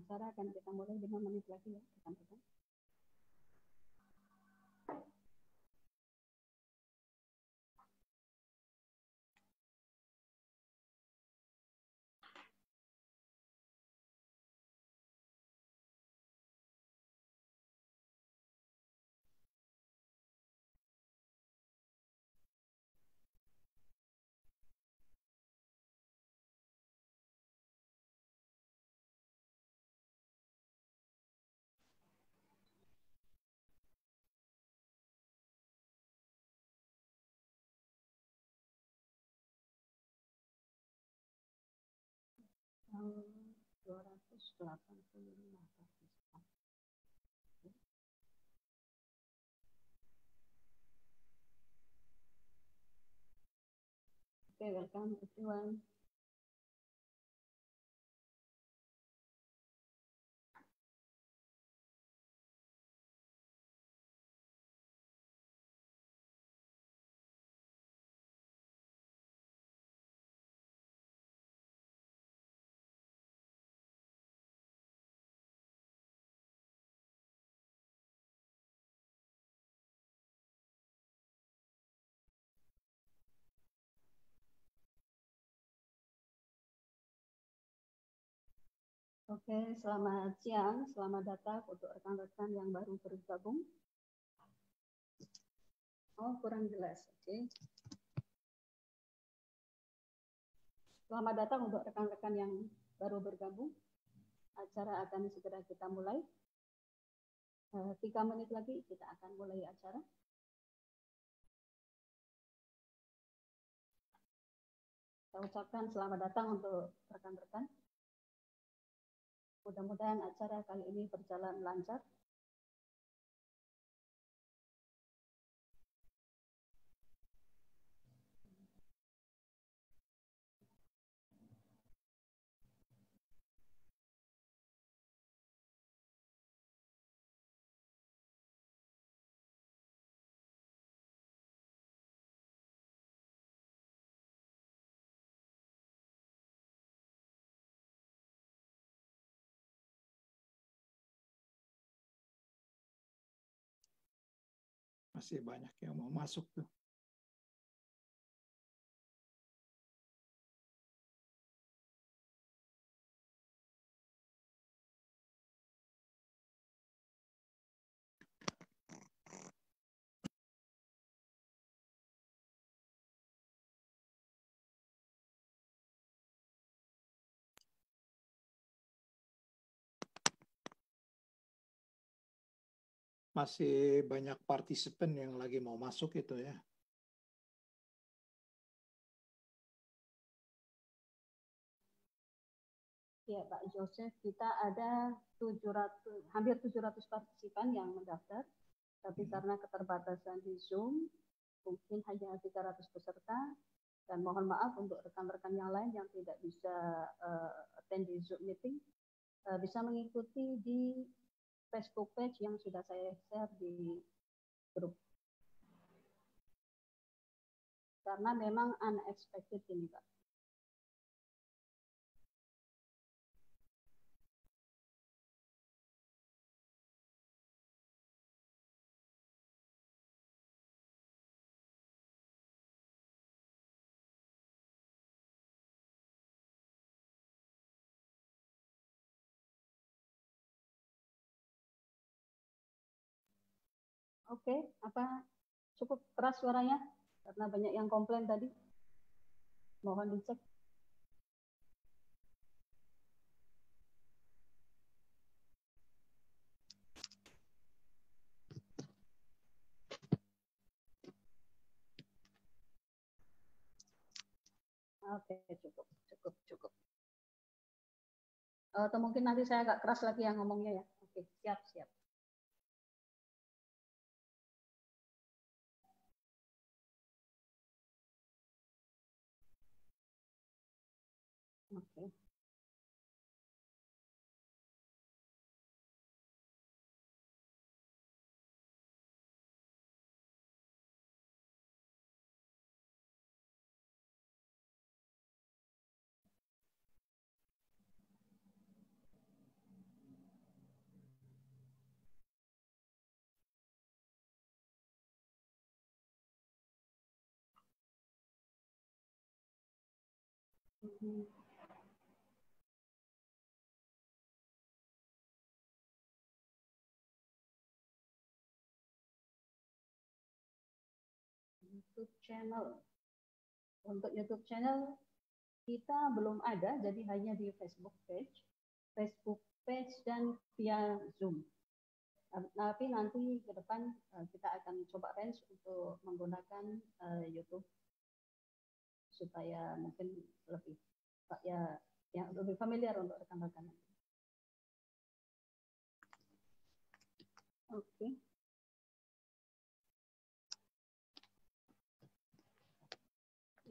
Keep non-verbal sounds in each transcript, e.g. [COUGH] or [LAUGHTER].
aksara akan kita mulai dengan manipulasi ya rekan-rekan. tahun 285 partispan. oke welcome everyone. Oke, selamat siang, selamat datang untuk rekan-rekan yang baru bergabung. Oh, kurang jelas. Oke. Selamat datang untuk rekan-rekan yang baru bergabung. Acara akan segera kita mulai. Eh, tiga menit lagi kita akan mulai acara. Saya ucapkan selamat datang untuk rekan-rekan mudah-mudahan acara kali ini berjalan lancar masih banyak yang mau masuk tuh masih banyak partisipan yang lagi mau masuk itu ya. Ya Pak Joseph, kita ada 700, hampir 700 partisipan yang mendaftar, tapi hmm. karena keterbatasan di Zoom, mungkin hanya 300 peserta, dan mohon maaf untuk rekan-rekan yang lain yang tidak bisa uh, attend di Zoom meeting, uh, bisa mengikuti di Facebook page yang sudah saya share di grup. Karena memang unexpected ini, Pak. Oke, okay. apa cukup keras suaranya? Karena banyak yang komplain tadi. Mohon dicek. Oke, okay, cukup, cukup, cukup. Eh, atau mungkin nanti saya agak keras lagi yang ngomongnya ya. Oke, okay, siap, siap. Okay Mm-hmm. YouTube channel. Untuk YouTube channel kita belum ada, jadi hanya di Facebook page, Facebook page dan via Zoom. Nah, tapi nanti ke depan eh, kita akan coba range untuk menggunakan eh, YouTube supaya mungkin lebih ya yang lebih familiar untuk rekan-rekan. Oke. Okay.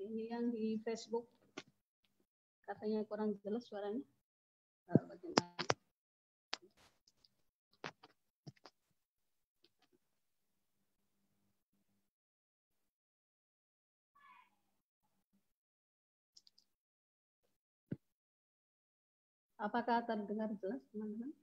ini yang di Facebook katanya kurang jelas suaranya. Eh, Apakah terdengar jelas, teman-teman?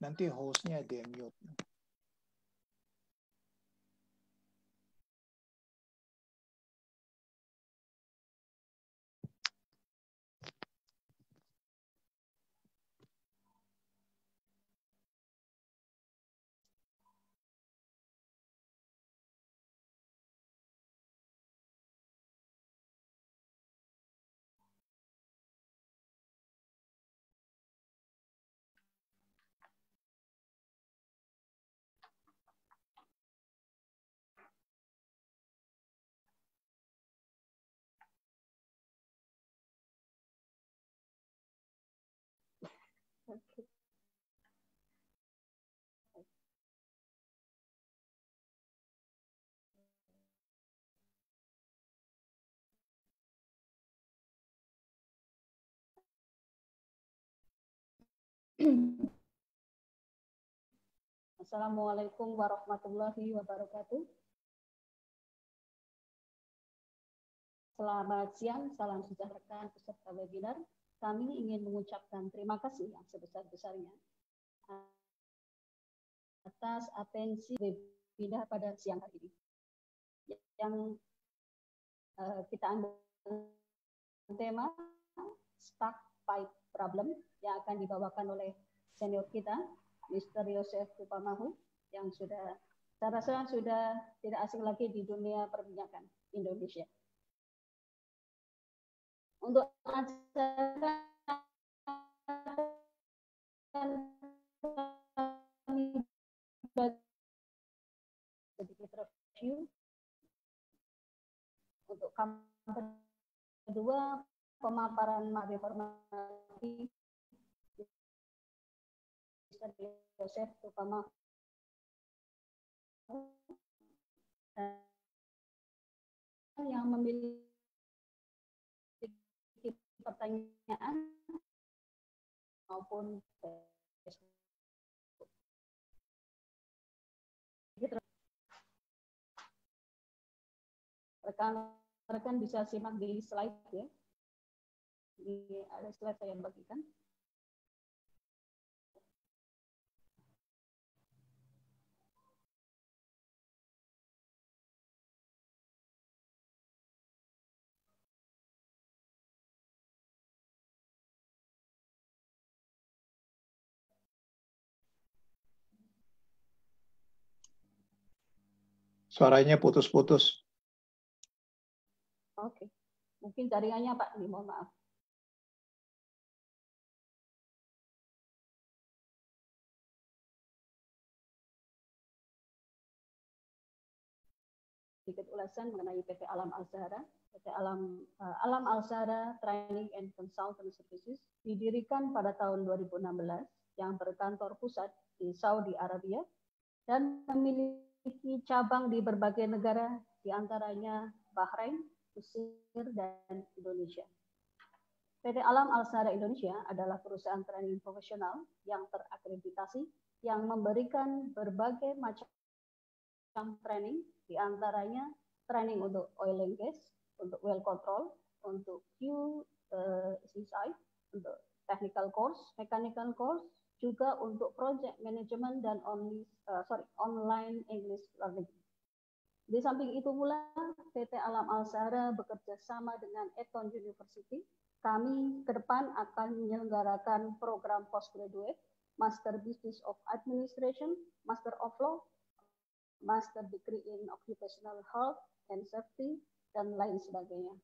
nanti hostnya dia mute Assalamualaikum warahmatullahi wabarakatuh. Selamat siang, salam sejahtera peserta webinar. Kami ingin mengucapkan terima kasih yang sebesar-besarnya atas atensi webinar pada siang hari ini. Yang eh, kita ambil tema Stuck Pipe problem yang akan dibawakan oleh senior kita, Mr. Yosef Supamahu yang sudah saya rasa sudah tidak asing lagi di dunia perminyakan Indonesia. Untuk acara sedikit review untuk kamar kedua pemaparan Mabe Hormati Joseph terutama yang memiliki pertanyaan maupun rekan-rekan bisa simak di slide ya. Di ada slide saya bagikan. Suaranya putus-putus. Oke. Mungkin jaringannya Pak, mohon maaf. ulasan mengenai PT Alam al PT Alam uh, Alam al Training and Consultant Services didirikan pada tahun 2016 yang berkantor pusat di Saudi Arabia dan memiliki cabang di berbagai negara di antaranya Bahrain, Mesir, dan Indonesia. PT Alam Alzara Indonesia adalah perusahaan training profesional yang terakreditasi yang memberikan berbagai macam training, diantaranya training untuk oil and gas, untuk well control, untuk Q uh, CSI, untuk technical course, mechanical course, juga untuk project management dan only, uh, sorry, online English learning. Di samping itu pula, PT Alam Sahara bekerja sama dengan Eton University. Kami ke depan akan menyelenggarakan program postgraduate, Master Business of Administration, Master of Law, Master Degree in Occupational Health, and safety, dan lain sebagainya.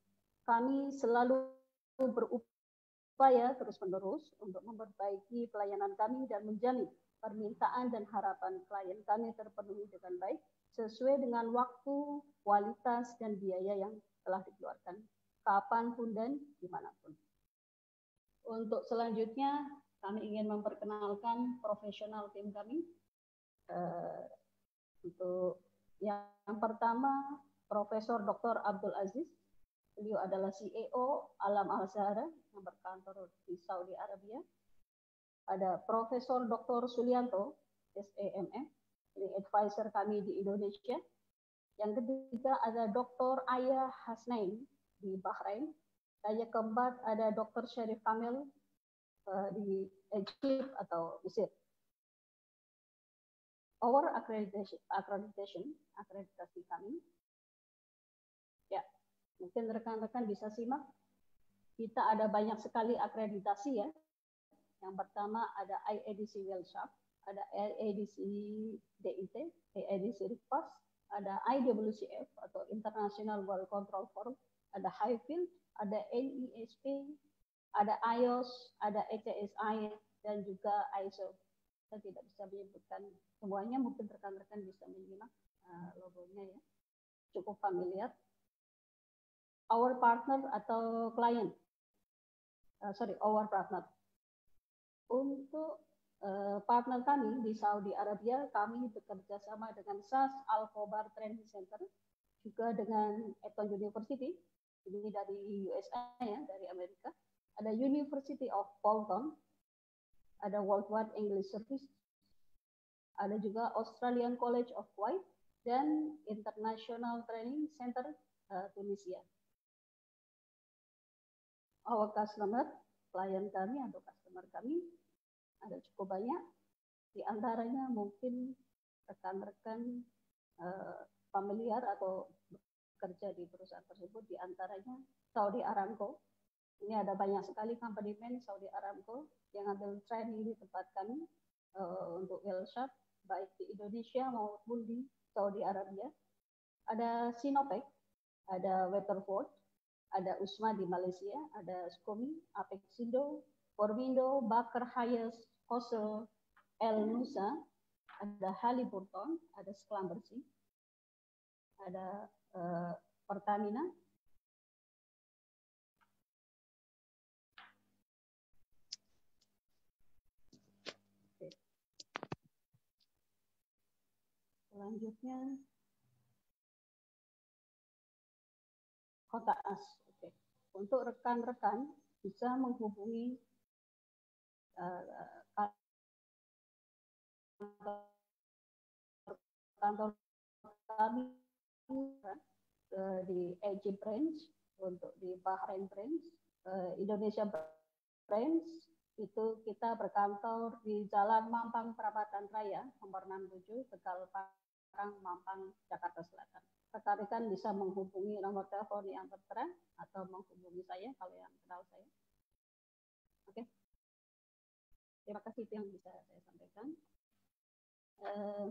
Kami selalu berupaya terus-menerus untuk memperbaiki pelayanan kami dan menjamin permintaan dan harapan klien kami terpenuhi dengan baik sesuai dengan waktu, kualitas, dan biaya yang telah dikeluarkan, kapanpun dan dimanapun. Untuk selanjutnya, kami ingin memperkenalkan profesional tim kami. Uh, untuk yang pertama, Profesor Dr. Abdul Aziz. Beliau adalah CEO Alam Al-Zahra yang berkantor di Saudi Arabia. Ada Profesor Dr. Sulianto, SEMM, ini advisor kami di Indonesia. Yang ketiga ada Dr. Ayah Hasnain di Bahrain. Dan yang keempat ada Dr. Sherif Kamil uh, eh, di Egypt atau Mesir. Our accreditation, accreditation, akreditasi kami Mungkin rekan-rekan bisa simak. Kita ada banyak sekali akreditasi ya. Yang pertama ada IADC Wellshop, ada IADC DIT, IADC Request ada IWCF atau International World Control Forum, ada Highfield, ada NISP, e ada IOS, ada ECSI, dan juga ISO. Saya tidak bisa menyebutkan semuanya, mungkin rekan-rekan bisa menyimak eh, logonya ya. Cukup familiar our partner atau client, Uh, eh, sorry, our partner. Untuk uh, partner kami di Saudi Arabia, kami bekerja sama dengan SAS Al-Khobar Training Center, juga dengan Eton University, ini dari USA ya, dari Amerika. Ada University of Bolton, ada Worldwide English Service, ada juga Australian College of Kuwait dan International Training Center uh, Tunisia our customer, klien kami atau customer kami ada cukup banyak. Di antaranya mungkin rekan-rekan uh, familiar atau kerja di perusahaan tersebut, di antaranya Saudi Aramco. Ini ada banyak sekali company men Saudi Aramco yang ambil training di tempat kami uh, untuk workshop baik di Indonesia maupun di Saudi Arabia. Ada Sinopec, ada Weatherford, ada USMA di Malaysia, ada Skomi, Apexindo, Formindo, Bakar Hayes, Kosel, El Nusa, ada Haliburton, ada Bersih, ada uh, Pertamina, selanjutnya kota as untuk rekan-rekan bisa menghubungi eh, kantor kami eh, di Egypt branch untuk di Bahrain branch, eh, Indonesia branch itu kita berkantor di Jalan Mampang Perapatan Raya nomor 67 Tegal Parang Mampang Jakarta Selatan ketarikan bisa menghubungi nomor telepon yang tertera atau menghubungi saya kalau yang kenal saya. Oke. Okay. Terima kasih itu yang bisa saya sampaikan. Eh,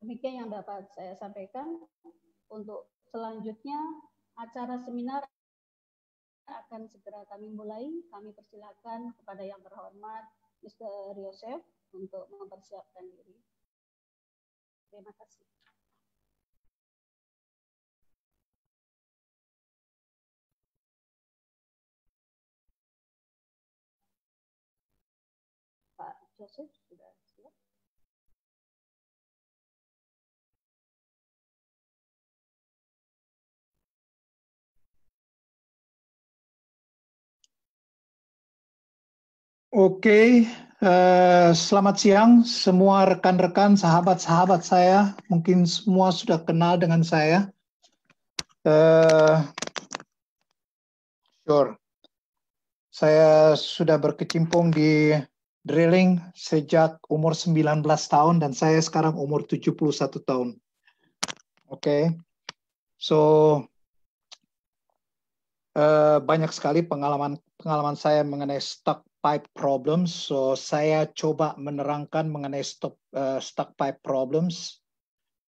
demikian yang dapat saya sampaikan. Untuk selanjutnya acara seminar akan segera kami mulai. Kami persilakan kepada yang terhormat Mr. Yosef untuk mempersiapkan diri. Terima kasih. Joseph sudah siap? Oke, uh, selamat siang semua rekan-rekan, sahabat-sahabat saya. Mungkin semua sudah kenal dengan saya. Uh, sure, saya sudah berkecimpung di drilling sejak umur 19 tahun dan saya sekarang umur 71 tahun. Oke. Okay. So uh, banyak sekali pengalaman pengalaman saya mengenai stuck pipe problems. So saya coba menerangkan mengenai stock uh, eh, stuck pipe problems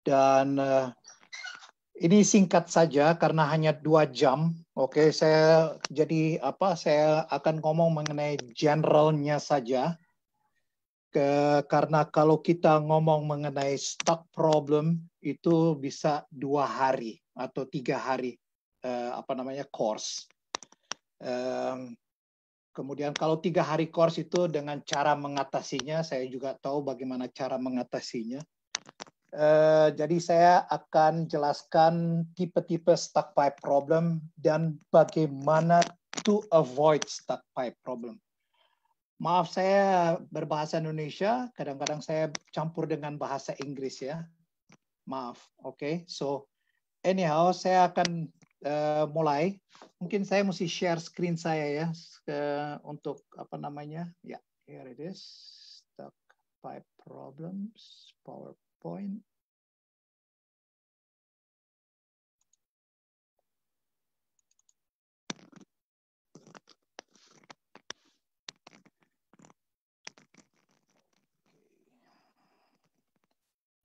dan uh, ini singkat saja karena hanya dua jam. Oke, saya jadi apa? Saya akan ngomong mengenai generalnya saja. Ke, karena kalau kita ngomong mengenai stock problem itu bisa dua hari atau tiga hari eh, apa namanya course. Um, kemudian kalau tiga hari course itu dengan cara mengatasinya, saya juga tahu bagaimana cara mengatasinya Eh, jadi saya akan jelaskan tipe-tipe stuck pipe problem dan bagaimana to avoid stuck pipe problem. Maaf saya berbahasa Indonesia, kadang-kadang saya campur dengan bahasa Inggris ya. Maaf, oke. Okay? So anyhow, saya akan uh, mulai. Mungkin saya mesti share screen saya ya ke, untuk apa namanya? Ya, yeah, here it is. stuck pipe problems, power point.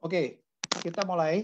Oke, okay, kita mulai.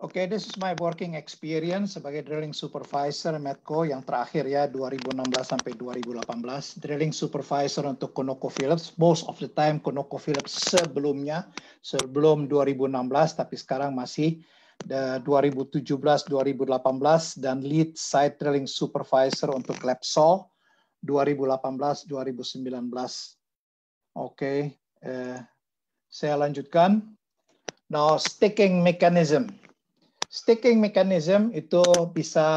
Oke, okay, this is my working experience sebagai drilling supervisor Medco yang terakhir ya 2016 sampai 2018. Drilling supervisor untuk Konoko Phillips, most of the time Konoko Phillips sebelumnya sebelum 2016 tapi sekarang masih 2017 eh, 2018 dan lead site drilling supervisor untuk Lepsol 2018 2019. Oke, okay. eh, saya lanjutkan. Now, sticking mechanism sticking mechanism itu bisa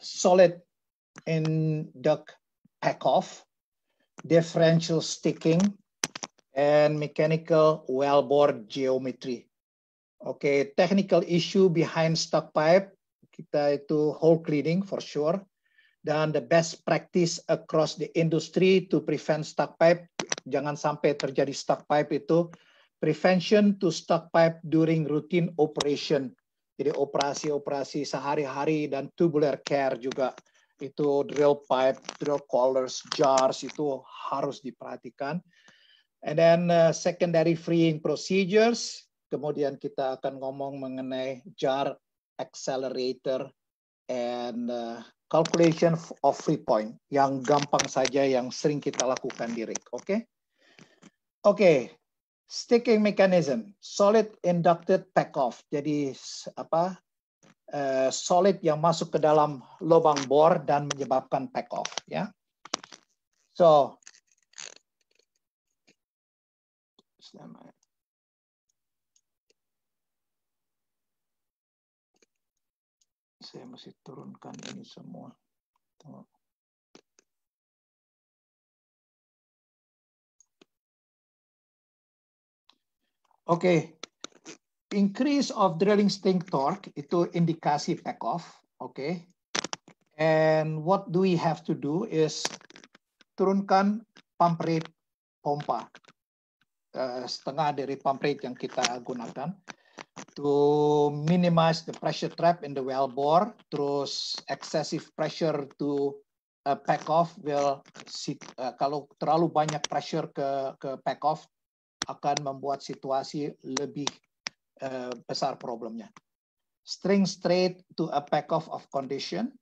solid in duct pack-off, differential sticking, and mechanical wellbore geometry. Oke, okay, technical issue behind stock pipe, kita itu hole cleaning for sure, dan the best practice across the industry to prevent stuck pipe. Jangan sampai terjadi stuck pipe itu. Prevention to stuck pipe during routine operation. Jadi operasi-operasi sehari-hari dan tubular care juga itu drill pipe, drill collars, jars itu harus diperhatikan. And then uh, secondary freeing procedures, kemudian kita akan ngomong mengenai jar accelerator and uh, calculation of free point yang gampang saja yang sering kita lakukan di rig, oke? Okay? Oke, okay, Sticking mechanism, solid inducted pack off. Jadi apa? Eh, solid yang masuk ke dalam lubang bor dan menyebabkan pack off ya. So saya masih turunkan ini semua. Tunggu. Oke, okay. increase of drilling sting torque itu indikasi take off. Oke, okay. and what do we have to do is turunkan pump rate pompa uh, setengah dari pump rate yang kita gunakan to minimize the pressure trap in the well bore. Terus excessive pressure to uh, eh, pack off will uh, kalau terlalu banyak pressure ke ke pack off akan membuat situasi lebih uh, besar problemnya. String straight to a pack-off of condition.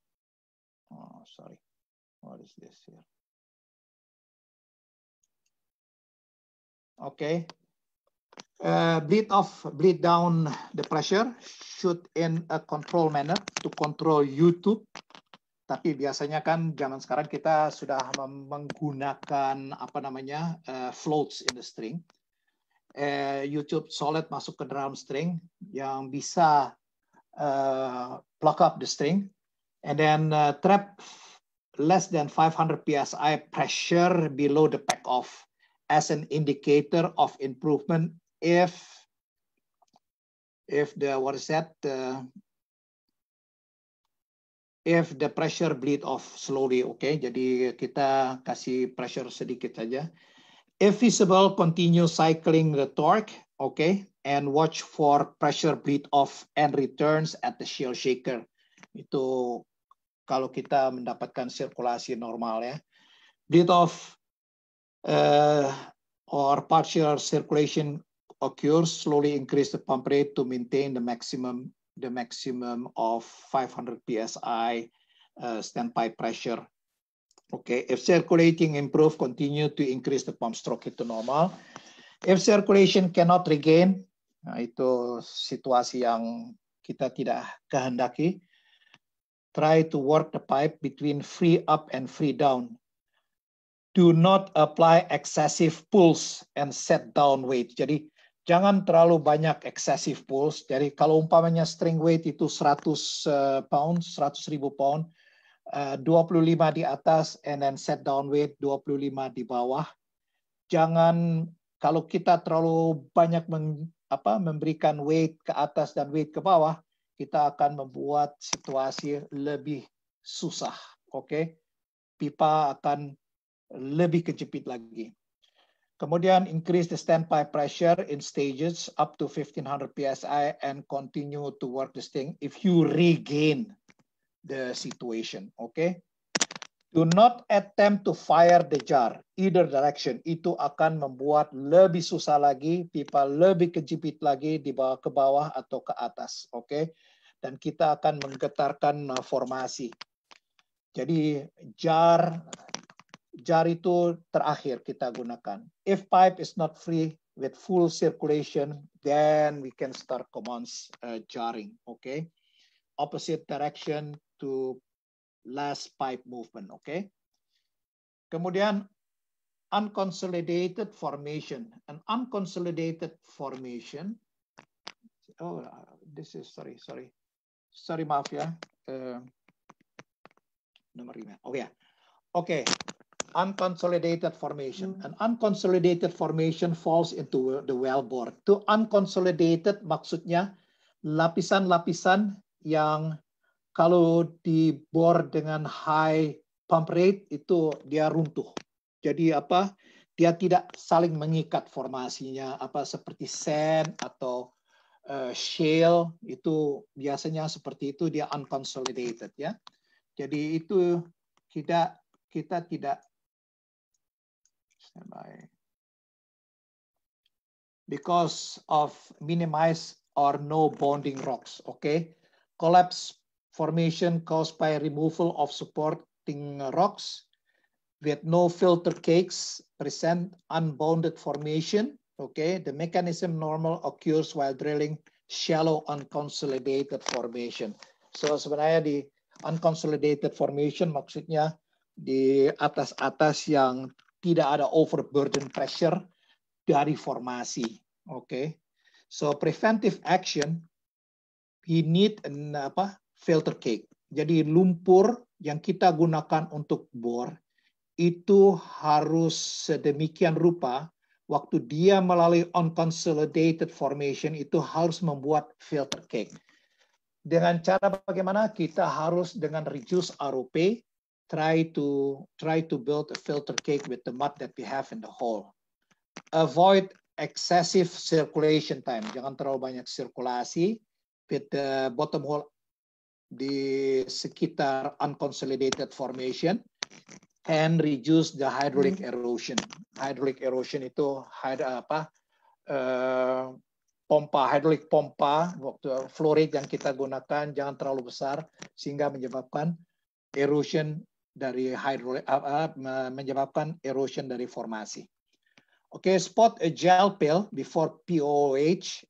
Oh, sorry. What is this here? Okay. Uh, bleed off, bleed down the pressure, shoot in a control manner to control YouTube. Tapi biasanya kan zaman sekarang kita sudah menggunakan apa namanya uh, floats in the string eh, YouTube solid masuk ke drum string yang bisa uh, pluck up the string and then uh, trap less than 500 psi pressure below the pack off as an indicator of improvement if if the what is that uh, if the pressure bleed off slowly oke okay? jadi kita kasih pressure sedikit saja If feasible, continue cycling the torque, okay, and watch for pressure bleed off and returns at the shell shaker. Itu kalau kita mendapatkan sirkulasi normal ya. Bleed off uh, or partial circulation occurs, slowly increase the pump rate to maintain the maximum the maximum of 500 psi uh, standby pressure Okay, if circulating improve, continue to increase the pump stroke itu normal. If circulation cannot regain, nah itu situasi yang kita tidak kehendaki. Try to work the pipe between free up and free down. Do not apply excessive pulls and set down weight. Jadi jangan terlalu banyak excessive pulls. Jadi kalau umpamanya string weight itu 100 pounds, 100 ribu pound, 25 eh, di atas and then set down weight 25 di bawah. Jangan kalau kita terlalu banyak meng, apa, memberikan weight ke atas dan weight ke bawah, kita akan membuat situasi lebih susah. Oke, okay? pipa akan lebih kejepit lagi. Kemudian increase the standby pressure in stages up to 1500 psi and continue to work this thing if you regain the situation. Okay. Do not attempt to fire the jar either direction. Itu akan membuat lebih susah lagi, pipa lebih kejepit lagi di bawah ke bawah atau ke atas. Oke. Okay? Dan kita akan menggetarkan uh, formasi. Jadi jar jar itu terakhir kita gunakan. If pipe is not free with full circulation, then we can start commence uh, jarring. Okay. Opposite direction to last pipe movement. Okay. Kemudian unconsolidated formation. An unconsolidated formation. Oh, this is sorry, sorry, sorry maaf ya. Uh, nomor lima. Oh ya. Yeah. Oke. Okay. Unconsolidated formation. An unconsolidated formation falls into the wellbore. To unconsolidated maksudnya lapisan-lapisan yang kalau dibor dengan high pump rate itu dia runtuh. Jadi apa? Dia tidak saling mengikat formasinya apa seperti sand atau uh, shale itu biasanya seperti itu dia unconsolidated ya. Jadi itu kita kita tidak because of minimize or no bonding rocks, okay? Collapse formation caused by removal of supporting rocks with no filter cakes present unbounded formation. Okay, the mechanism normal occurs while drilling shallow unconsolidated formation. So sebenarnya di unconsolidated formation maksudnya di atas-atas yang tidak ada overburden pressure dari formasi. Okay. So preventive action we need an, apa filter cake. Jadi lumpur yang kita gunakan untuk bor itu harus sedemikian rupa waktu dia melalui unconsolidated formation itu harus membuat filter cake. Dengan cara bagaimana kita harus dengan reduce ROP try to try to build a filter cake with the mud that we have in the hole. Avoid excessive circulation time. Jangan terlalu banyak sirkulasi with the bottom hole di sekitar unconsolidated formation and reduce the hydraulic hmm. erosion. Hydraulic erosion itu hyd apa uh, pompa hydraulic pompa waktu flow rate yang kita gunakan jangan terlalu besar sehingga menyebabkan erosion dari hydraulic uh, uh, menyebabkan erosion dari formasi. Oke, okay, spot a gel pill before POH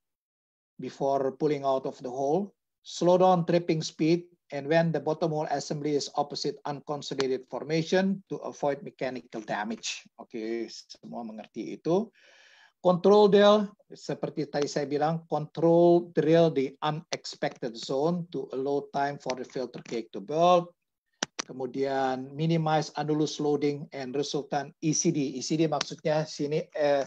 before pulling out of the hole slow down tripping speed, and when the bottom hole assembly is opposite unconsolidated formation to avoid mechanical damage. Oke, okay, semua mengerti itu. Control drill, seperti tadi saya bilang, control drill the unexpected zone to allow time for the filter cake to build. Kemudian minimize annulus loading and resultant ECD. ECD maksudnya sini eh,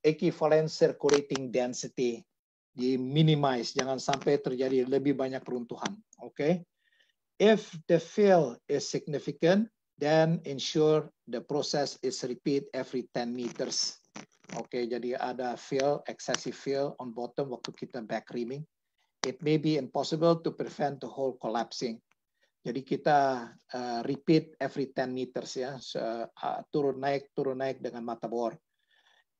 equivalent circulating density diminimize, jangan sampai terjadi lebih banyak peruntuhan oke okay? if the fail is significant then ensure the process is repeat every 10 meters oke okay, jadi ada fail excessive fail on bottom waktu kita back reaming. it may be impossible to prevent the whole collapsing jadi kita uh, repeat every 10 meters ya so, uh, ah, turun naik turun naik dengan mata bor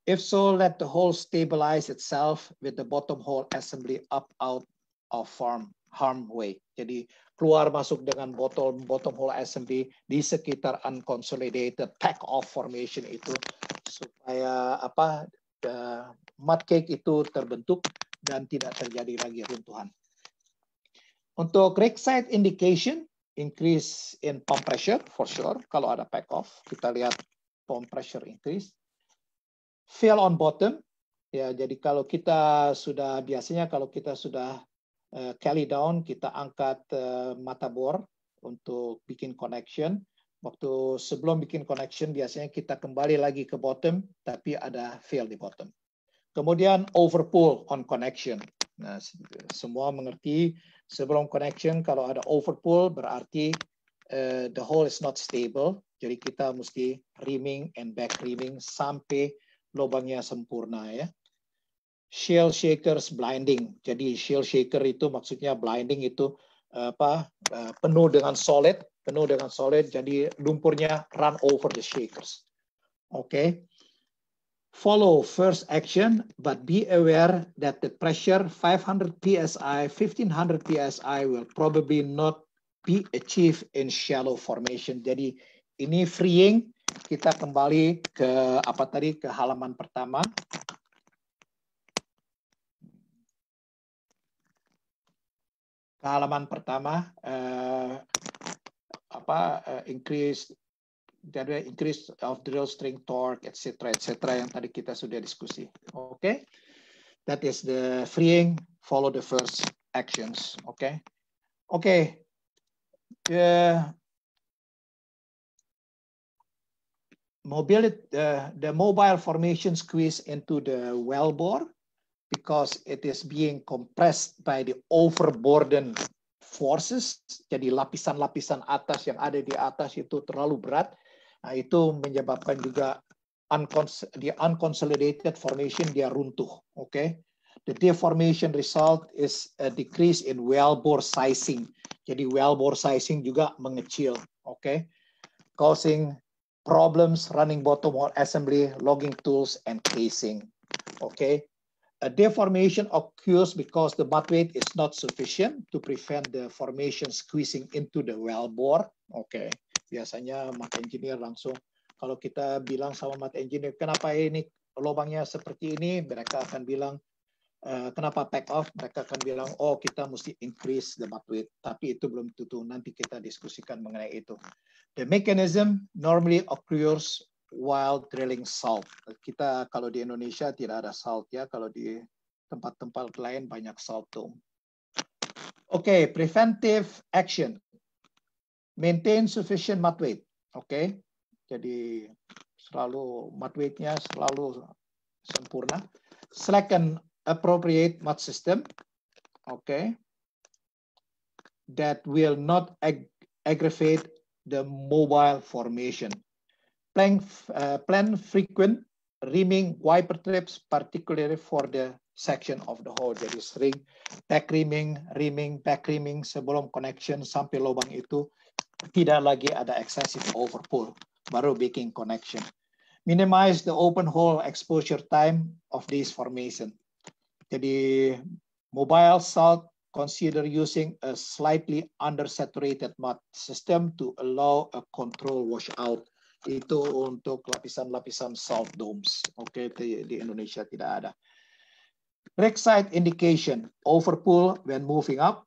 If so, let the hole stabilize itself with the bottom hole assembly up out of farm harm way. Jadi keluar masuk dengan botol bottom hole assembly di sekitar unconsolidated pack off formation itu supaya apa the mud cake itu terbentuk dan tidak terjadi lagi runtuhan. Untuk rig side indication, increase in pump pressure for sure. Kalau ada pack off, kita lihat pump pressure increase fail on bottom ya jadi kalau kita sudah biasanya kalau kita sudah uh, carry down kita angkat uh, mata bor untuk bikin connection waktu sebelum bikin connection biasanya kita kembali lagi ke bottom tapi ada fail di bottom. Kemudian overpull on connection. Nah, semua mengerti sebelum connection kalau ada overpull berarti uh, the hole is not stable. Jadi kita mesti reaming and back reaming sampai lubangnya sempurna ya. Shell shakers blinding. Jadi shell shaker itu maksudnya blinding itu eh, apa eh, penuh dengan solid, penuh dengan solid. Jadi lumpurnya run over the shakers. Oke. Okay. Follow first action, but be aware that the pressure 500 psi, 1500 psi will probably not be achieved in shallow formation. Jadi ini freeing kita kembali ke apa tadi ke halaman pertama. Ke halaman pertama eh, apa eh, increase dari increase of drill string torque, etc., etc. yang tadi kita sudah diskusi. Oke, okay? that is the freeing. Follow the first actions. Oke, okay? oke. Okay. Yeah. mobility, uh, the mobile formation squeeze into the wellbore because it is being compressed by the overburden forces. Jadi lapisan-lapisan atas yang ada di atas itu terlalu berat. Nah, itu menyebabkan juga uncons the unconsolidated formation dia runtuh. Oke. Okay? The deformation result is a decrease in wellbore sizing. Jadi wellbore sizing juga mengecil. Oke. Okay? Causing problems running bottom wall assembly, logging tools, and casing. Okay, a deformation occurs because the butt weight is not sufficient to prevent the formation squeezing into the well bore. okay. biasanya mat engineer langsung kalau kita bilang sama mat engineer, kenapa ini lubangnya seperti ini? Mereka akan bilang Eh, kenapa take off? Mereka akan bilang, oh kita mesti increase the buckwheat. Tapi itu belum tentu. Nanti kita diskusikan mengenai itu. The mechanism normally occurs while drilling salt. Kita kalau di Indonesia tidak ada salt ya. Kalau di tempat-tempat lain banyak salt dome. Oke, okay, preventive action. Maintain sufficient mud weight. Oke, okay? jadi selalu mud weight selalu sempurna. Second, appropriate mud system, okay, that will not ag aggravate the mobile formation. Plan, uh, plan frequent reaming wiper trips, particularly for the section of the hole. that is ring. back reaming, reaming, back reaming sebelum connection sampai lubang itu tidak lagi ada excessive overpull, baru baking connection. Minimize the open hole exposure time of this formation. Jadi mobile salt consider using a slightly undersaturated mud system to allow a control washout. Itu untuk lapisan-lapisan salt domes. Oke, okay, di Indonesia tidak ada. Backside indication, overpull when moving up,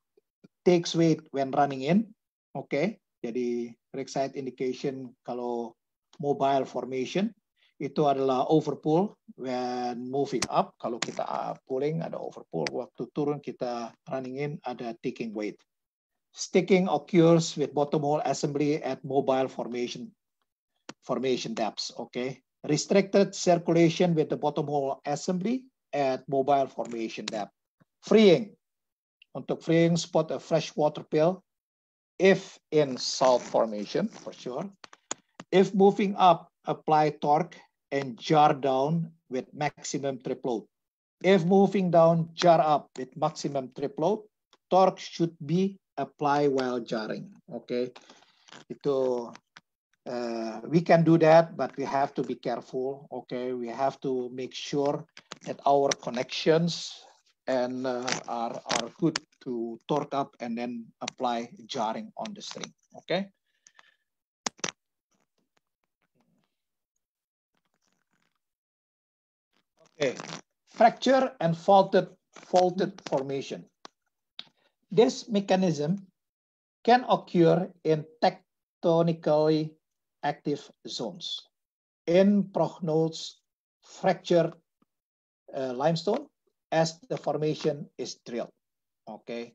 takes weight when running in. Oke, okay, jadi backside indication kalau mobile formation itu adalah overpull when moving up. Kalau kita pulling ada overpull, waktu turun kita running in ada taking weight. Sticking occurs with bottom hole assembly at mobile formation formation depths. Okay, restricted circulation with the bottom hole assembly at mobile formation depth. Freeing untuk freeing spot a fresh water pill if in salt formation for sure. If moving up apply torque and jar down with maximum load. If moving down, jar up with maximum load. torque should be applied while jarring, okay? Itu uh, we can do that, but we have to be careful. Okay, we have to make sure that our connections and uh, are are good to torque up and then apply jarring on the string. Okay. Fracture and faulted, faulted formation. This mechanism can occur in tectonically active zones. In prognodes fractured uh, limestone as the formation is drilled. Okay,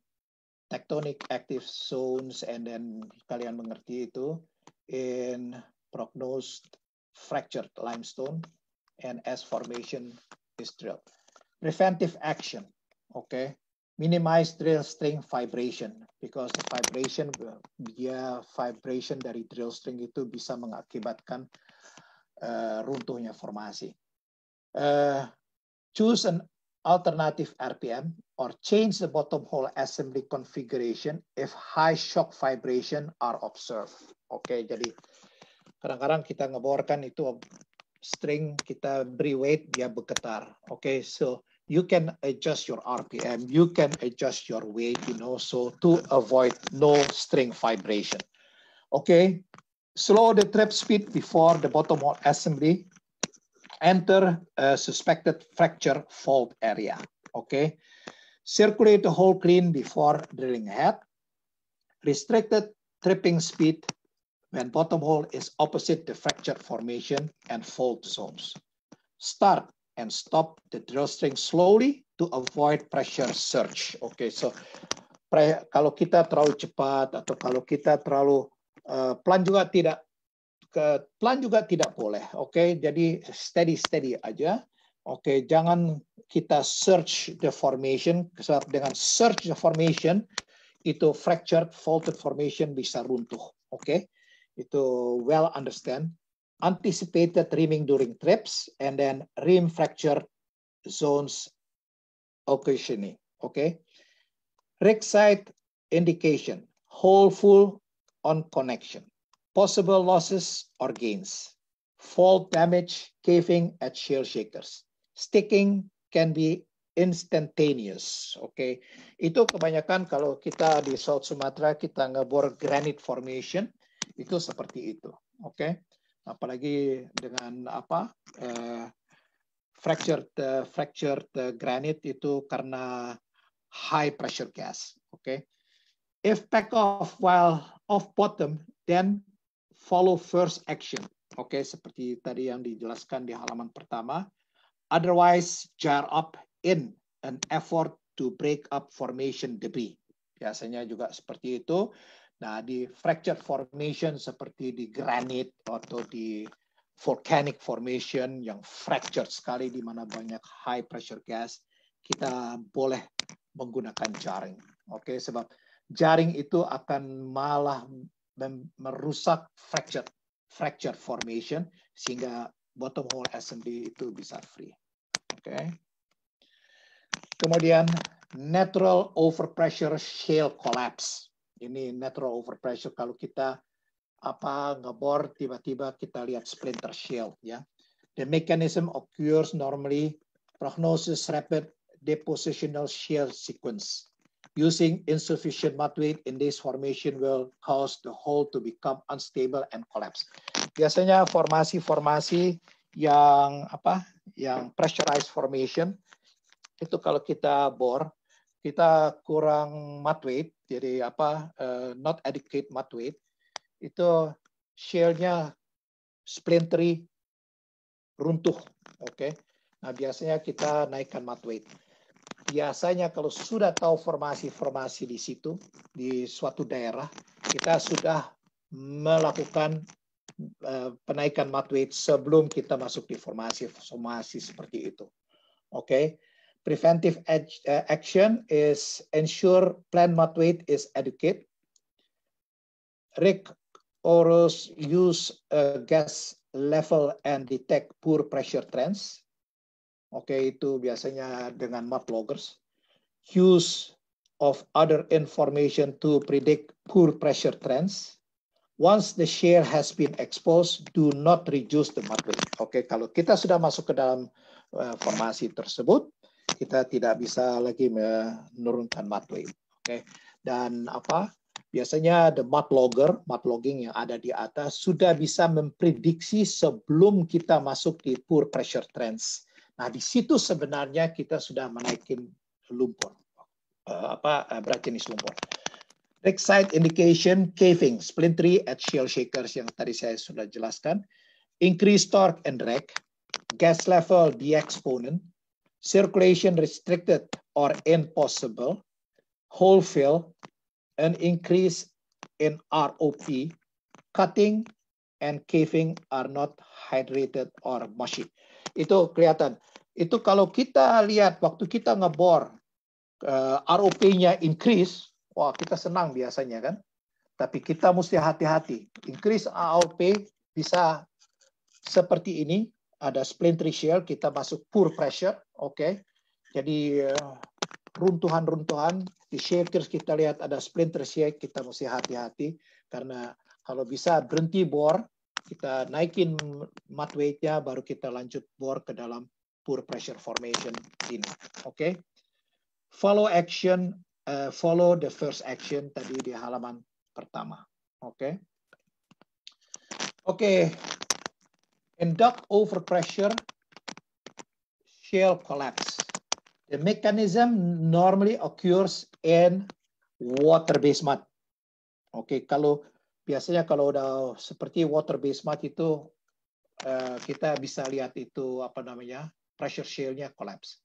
tectonic active zones and then kalian mengerti itu in prognosed fractured limestone and S formation is drilled. Preventive action, okay? Minimize drill string vibration because the vibration dia vibration dari drill string itu bisa mengakibatkan uh, runtuhnya formasi. Uh, choose an alternative RPM or change the bottom hole assembly configuration if high shock vibration are observed. Oke, okay, jadi kadang-kadang kita ngeborkan itu string kita beri weight dia bergetar. Okay, so you can adjust your RPM, you can adjust your weight, you know, so to avoid no string vibration. Okay, slow the trip speed before the bottom hole assembly. Enter a suspected fracture fault area. Okay, circulate the hole clean before drilling head. Restricted tripping speed when bottom hole is opposite the fractured formation and fault zones. Start and stop the drawstring slowly to avoid pressure surge. Oke, okay, so kalau kita terlalu cepat atau kalau kita terlalu uh, pelan juga tidak ke pelan juga tidak boleh. Oke, okay? jadi steady steady aja. Oke, okay, jangan kita search the formation sebab dengan search the formation itu fractured faulted formation bisa runtuh. Oke. Okay? itu well understand anticipated rimming during trips and then rim fracture zones occasionally Okay. Rig site indication, hole full on connection, possible losses or gains, fault damage, caving at shear shakers. Sticking can be instantaneous. Oke, okay. itu kebanyakan kalau kita di South Sumatra kita ngebor granite formation, itu seperti itu. Oke. Okay? Apalagi dengan apa? Uh, fractured uh, fractured uh, granite itu karena high pressure gas. Oke. Okay? If back off while off bottom, then follow first action. Oke, okay? seperti tadi yang dijelaskan di halaman pertama. Otherwise, jar up in an effort to break up formation debris. Biasanya juga seperti itu. Nah, di fractured formation seperti di granit atau di volcanic formation yang fractured sekali di mana banyak high pressure gas, kita boleh menggunakan jaring. Oke, okay? sebab jaring itu akan malah merusak fractured fracture formation sehingga bottom hole assembly itu bisa free. Oke. Okay? Kemudian natural overpressure shale collapse. Ini natural overpressure kalau kita apa ngebor tiba-tiba kita lihat splinter shell ya. The mechanism occurs normally prognosis rapid depositional shear sequence. Using insufficient mud weight in this formation will cause the hole to become unstable and collapse. Biasanya formasi-formasi yang apa? Yang pressurized formation itu kalau kita bor kita kurang mat weight, jadi apa uh, not adequate mat weight, itu shellnya splintery runtuh, oke. Okay? Nah biasanya kita naikkan mat weight. Biasanya kalau sudah tahu formasi-formasi di situ di suatu daerah, kita sudah melakukan uh, penaikan mat weight sebelum kita masuk di formasi-formasi seperti itu, oke. Okay? Preventive uh, action is ensure plant moth weight is adequate. Rick Rigorous use uh, gas level and detect poor pressure trends. Oke, okay, itu biasanya dengan mud loggers. Use of other information to predict poor pressure trends. Once the share has been exposed, do not reduce the mud weight. Oke, okay, kalau kita sudah masuk ke dalam uh, formasi tersebut, kita tidak bisa lagi menurunkan Matlib. Oke. Okay? Dan apa? Biasanya the mud logger, mud logging yang ada di atas sudah bisa memprediksi sebelum kita masuk di poor pressure trends. Nah, di situ sebenarnya kita sudah menaikin lumpur. Uh, apa uh, berat jenis lumpur. Break side indication caving, splintery at shell shakers yang tadi saya sudah jelaskan. increase torque and drag, gas level the exponent, circulation restricted or impossible, hole fill, an increase in ROP, cutting and caving are not hydrated or mushy. Itu kelihatan. Itu kalau kita lihat waktu kita ngebor uh, eh, ROP-nya increase, wah kita senang biasanya kan. Tapi kita mesti hati-hati. Increase ROP bisa seperti ini, ada splint shear, kita masuk pure pressure, oke. Okay. Jadi eh, runtuhan-runtuhan di shakers kita lihat ada splint shear, kita mesti hati-hati karena kalau bisa berhenti bor, kita naikin mat weight baru kita lanjut bor ke dalam pure pressure formation ini. Oke. Okay. Follow action, uh, follow the first action tadi di halaman pertama. Oke. Okay. Oke, okay, Induct duct overpressure, shell collapse. The mechanism normally occurs in water basement. Oke, okay, kalau biasanya kalau udah seperti water basement itu uh, kita bisa lihat itu apa namanya pressure shellnya collapse.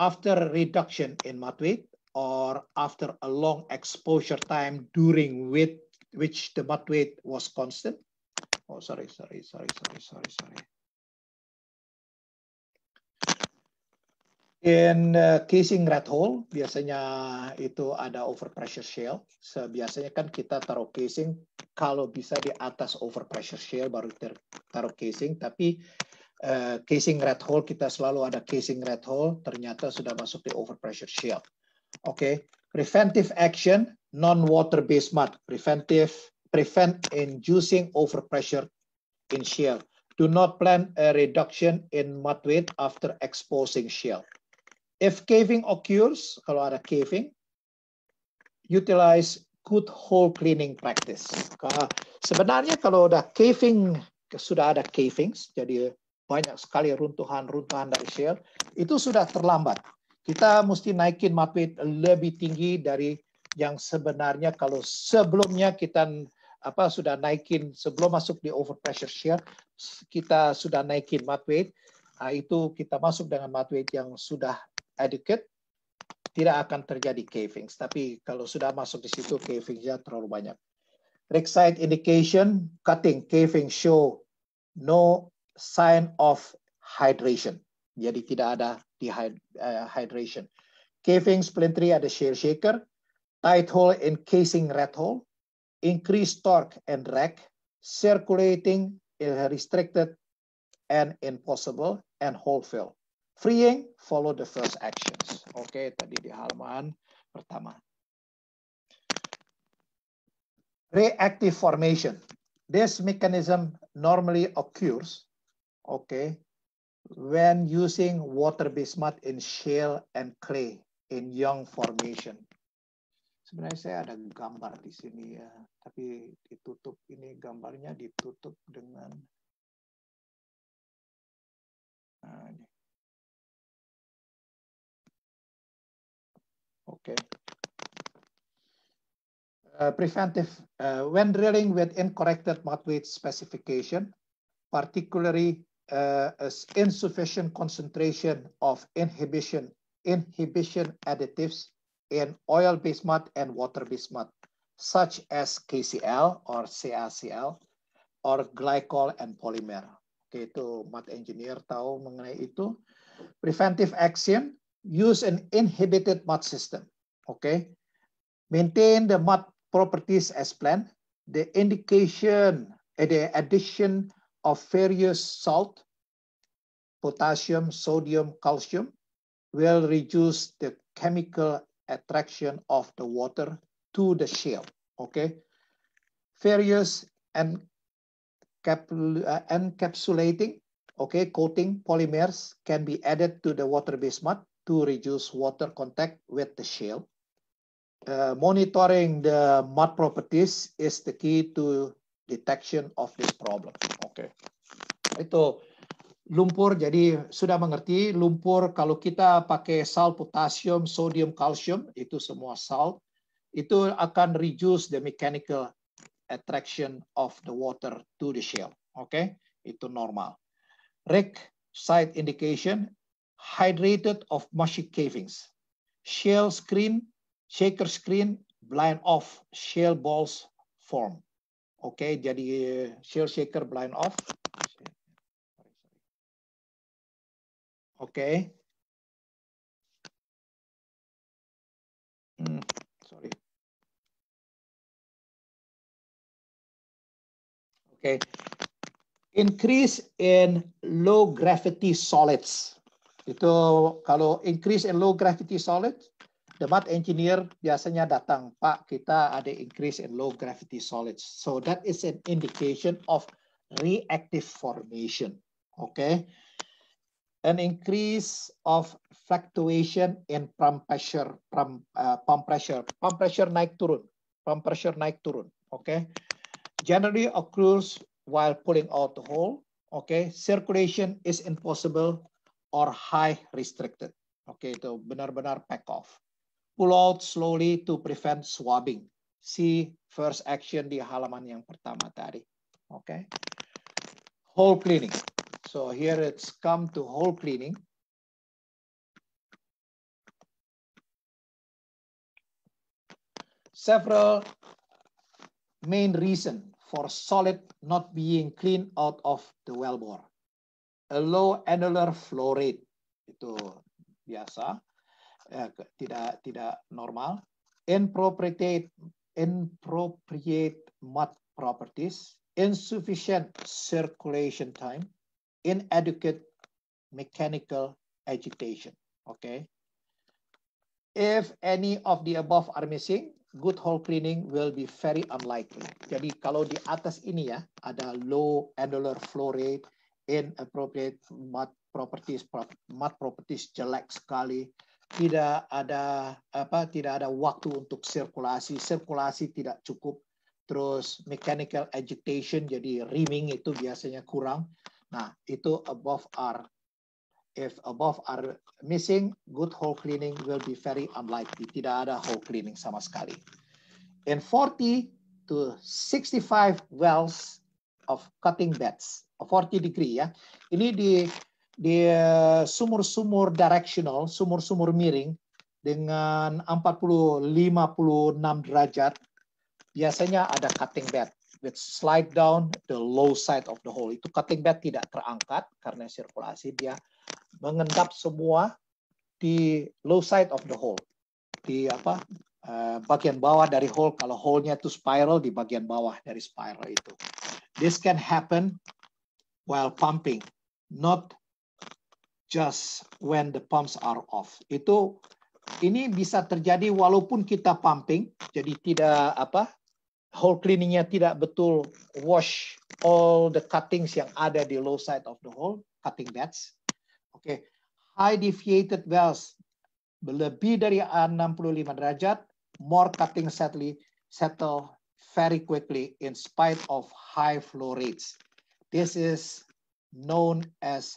After reduction in mud weight or after a long exposure time during with which the mud weight was constant, Oh, sorry, sorry, sorry, sorry, sorry, sorry. In uh, casing red hole, biasanya itu ada overpressure shell. Sebiasanya kan kita taruh casing, kalau bisa di atas overpressure shell baru taruh casing. Tapi uh, casing red hole, kita selalu ada casing red hole, ternyata sudah masuk di overpressure shell. Oke, okay. preventive action, non-water based mud. Preventive prevent inducing overpressure in shell. Do not plan a reduction in mud weight after exposing shell. If caving occurs, kalau ada caving, utilize good hole cleaning practice. Sebenarnya kalau udah caving, sudah ada cavings, jadi banyak sekali runtuhan-runtuhan dari shale, itu sudah terlambat. Kita mesti naikin mud weight lebih tinggi dari yang sebenarnya kalau sebelumnya kita apa sudah naikin sebelum masuk di overpressure share kita sudah naikin mat weight nah, itu kita masuk dengan mat weight yang sudah adequate tidak akan terjadi caving tapi kalau sudah masuk di situ cavingnya terlalu banyak rig side indication cutting caving show no sign of hydration jadi tidak ada dehydration eh, caving splintery ada shear shaker tight hole and casing red hole increased torque and drag, circulating in restricted and impossible, and whole fill. Freeing follow the first actions. Oke, okay, tadi di halaman pertama. Reactive formation. This mechanism normally occurs, okay, when using water-based mud in shale and clay in young formation. Sebenarnya saya ada gambar di sini ya, tapi ditutup ini gambarnya ditutup dengan nah, ini. Oke. Okay. Uh, preventive. Uh, when drilling with incorrected mud weight specification, particularly uh, insufficient concentration of inhibition inhibition additives in oil-based mud and water-based mud, such as KCl or CaCl or glycol and polymer. Oke, itu mud engineer tahu mengenai itu. Preventive action, use an inhibited mud system. Okay? Maintain the mud properties as planned. The indication, eh, the addition of various salt, potassium, sodium, calcium will reduce the chemical attraction of the water to the shell. Okay, various and uh, encapsulating, okay, coating polymers can be added to the water-based mud to reduce water contact with the shale. Uh, monitoring the mud properties is the key to detection of this problem. Okay, itu lumpur jadi sudah mengerti lumpur kalau kita pakai sal potasium sodium kalsium itu semua sal itu akan reduce the mechanical attraction of the water to the shell oke okay? itu normal Rick site indication hydrated of mushy cavings shell screen shaker screen blind off shell balls form oke okay? jadi eh, shell shaker blind off Oke. Okay. Hmm, sorry. Okay. Increase in low gravity solids. Itu kalau increase in low gravity solids, debat engineer biasanya datang, Pak, kita ada increase in low gravity solids. So that is an indication of reactive formation. Oke. Okay? an increase of fluctuation in pump pressure, pump, uh, pump pressure, pump pressure naik turun, pump pressure naik turun. Oke, okay? generally occurs while pulling out the hole. Oke, okay? circulation is impossible or high restricted. Oke, okay, itu benar-benar pack off. Pull out slowly to prevent swabbing. See first action di halaman yang pertama tadi. Oke, okay? hole cleaning. So here it's come to hole cleaning. Several main reason for solid not being cleaned out of the wellbore. A low annular flow rate itu biasa, eh, tidak tidak normal. Inappropriate inappropriate mud properties, insufficient circulation time, inadequate mechanical agitation. Okay. If any of the above are missing, good hole cleaning will be very unlikely. Jadi kalau di atas ini ya, ada low annular flow rate, inappropriate mud properties, mud properties jelek sekali, tidak ada apa tidak ada waktu untuk sirkulasi, sirkulasi tidak cukup, terus mechanical agitation jadi rimming itu biasanya kurang Nah, itu above are. If above are missing, good hole cleaning will be very unlikely. Tidak ada hole cleaning sama sekali. In 40 to 65 wells of cutting beds, 40 degree ya. Ini di di eh, sumur-sumur directional, sumur-sumur miring dengan 40-56 derajat, biasanya ada cutting bed with slide down the low side of the hole. Itu cutting bed tidak terangkat karena sirkulasi dia mengendap semua di low side of the hole. Di apa uh, bagian bawah dari hole kalau hole-nya itu spiral di bagian bawah dari spiral itu. This can happen while pumping, not just when the pumps are off. Itu ini bisa terjadi walaupun kita pumping, jadi tidak apa whole cleaningnya tidak betul wash all the cuttings yang ada di low side of the hole, cutting beds. Oke, okay. high deviated wells lebih dari 65 derajat, more cutting settle settle very quickly in spite of high flow rates. This is known as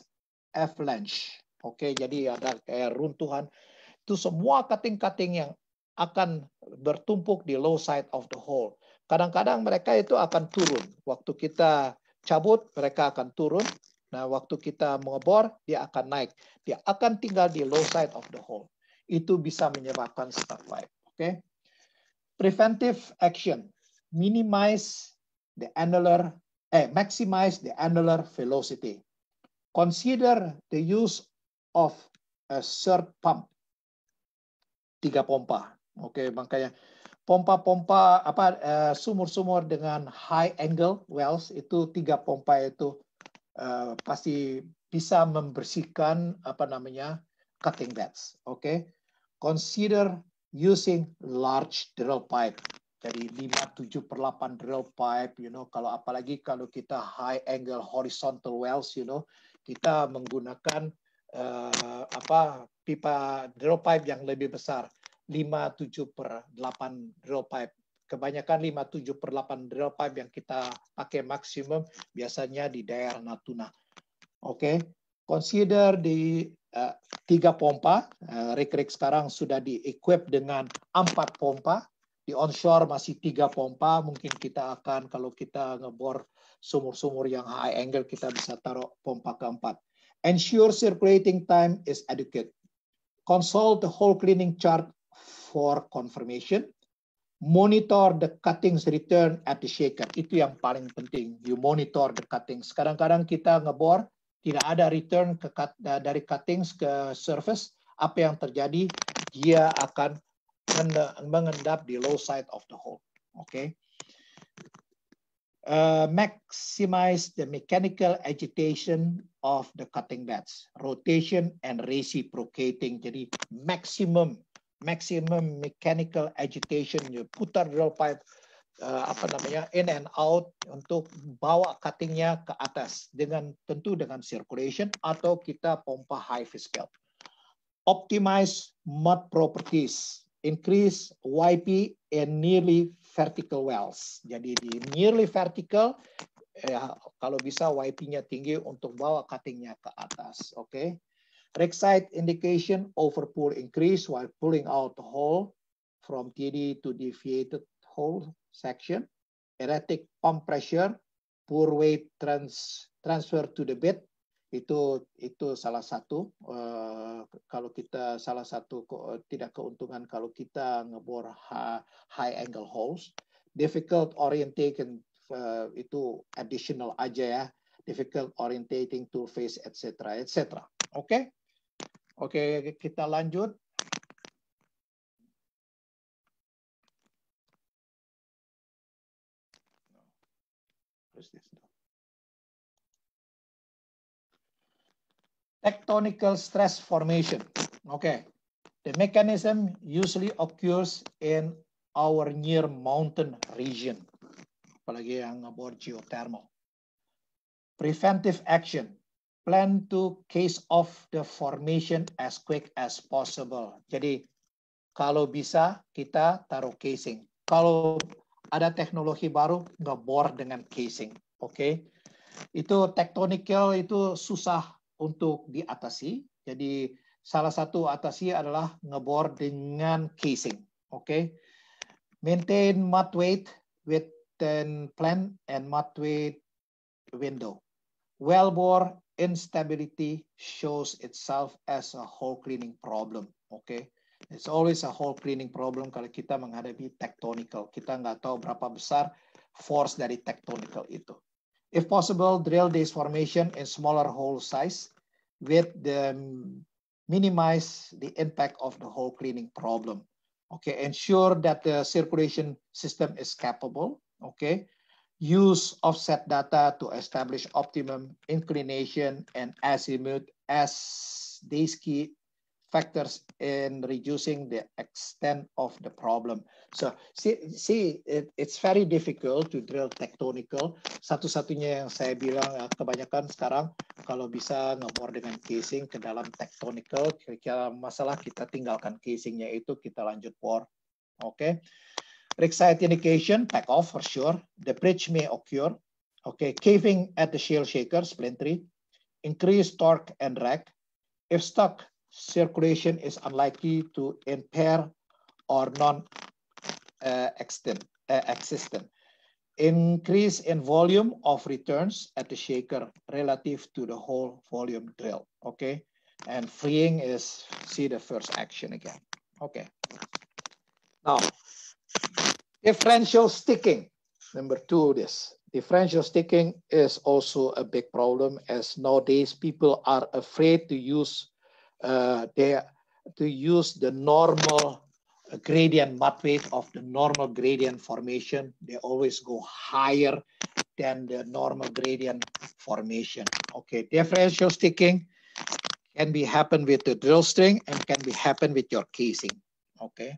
avalanche. Oke, okay, jadi ada kayak runtuhan. Itu semua cutting-cutting yang akan bertumpuk di low side of the hole. Kadang-kadang mereka itu akan turun. Waktu kita cabut, mereka akan turun. Nah, waktu kita mengebor, dia akan naik. Dia akan tinggal di low side of the hole. Itu bisa menyebabkan star life. Oke. Okay? Preventive action. Minimize the annular, eh, maximize the annular velocity. Consider the use of a third pump. Tiga pompa. Oke, okay, makanya pompa-pompa apa eh, sumur-sumur dengan high angle wells itu tiga pompa itu uh, pasti bisa membersihkan apa namanya cutting beds. Oke, okay? consider using large drill pipe dari 5, 7 per 8 drill pipe, you know, kalau apalagi kalau kita high angle horizontal wells, you know, kita menggunakan uh, apa pipa drill pipe yang lebih besar 57 per 8 drill pipe. Kebanyakan 57 per 8 drill pipe yang kita pakai maksimum biasanya di daerah Natuna. Oke, okay. consider di uh, tiga pompa. Uh, eh, rik sekarang sudah di-equip dengan empat pompa. Di onshore masih tiga pompa. Mungkin kita akan kalau kita ngebor sumur-sumur yang high angle kita bisa taruh pompa keempat. Ensure circulating time is adequate consult the whole cleaning chart for confirmation, monitor the cuttings return at the shaker. Itu yang paling penting. You monitor the cuttings. Kadang-kadang kita ngebor, tidak ada return ke cut, dari cuttings ke surface. Apa yang terjadi? Dia akan mengendap di low side of the hole. Oke. Okay? Uh, maximize the mechanical agitation of the cutting beds, rotation and reciprocating. Jadi maximum maximum mechanical agitation putar drill pipe uh, apa namanya in and out untuk bawa cuttingnya ke atas dengan tentu dengan circulation atau kita pompa high viscosity, optimize mud properties increase YP and nearly vertical wells. Jadi di nearly vertical, ya, kalau bisa YP-nya tinggi untuk bawa cuttingnya ke atas. Oke, okay? Rig indication over pull increase while pulling out the hole from TD to deviated hole section, erratic pump pressure, poor weight trans, transfer to the bed, itu itu salah satu uh, kalau kita salah satu uh, tidak keuntungan kalau kita ngebor high, high angle holes difficult orientation uh, itu additional aja ya difficult orientating tool face etc etc oke okay? Oke, kita lanjut. Tectonical stress formation. Okay. The mechanism usually occurs in our near mountain region. Apalagi yang about geothermal. Preventive action plan to case off the formation as quick as possible. Jadi kalau bisa kita taruh casing. Kalau ada teknologi baru ngebor dengan casing, oke? Okay? Itu tektonikal itu susah untuk diatasi. Jadi salah satu atasi adalah ngebor dengan casing, oke? Okay? Maintain mud weight with ten plan and mud weight window. Well bore instability shows itself as a hole cleaning problem. Oke, okay? it's always a hole cleaning problem kalau kita menghadapi tectonical. Kita nggak tahu berapa besar force dari tectonical itu. If possible, drill this formation in smaller hole size with the minimize the impact of the hole cleaning problem. Okay, ensure that the circulation system is capable. Okay, use offset data to establish optimum inclination and azimuth as these key factors in reducing the extent of the problem. So see, see it, it's very difficult to drill tectonical. Satu-satunya yang saya bilang eh, kebanyakan sekarang kalau bisa nomor dengan casing ke dalam tectonical, kira-kira masalah kita tinggalkan casingnya itu kita lanjut bor. Oke, okay? Rixite indication, back off for sure. The bridge may occur. Okay, caving at the shale shaker, splintery, Increased torque and drag. If stuck, circulation is unlikely to impair or non-existent. Uh, uh, existent. Increase in volume of returns at the shaker relative to the whole volume drill, okay? And freeing is, see the first action again, okay. Now, Differential sticking, number two, this differential sticking is also a big problem as nowadays people are afraid to use uh, their to use the normal gradient mud weight of the normal gradient formation. They always go higher than the normal gradient formation. Okay, differential sticking can be happen with the drill string and can be happen with your casing. Okay.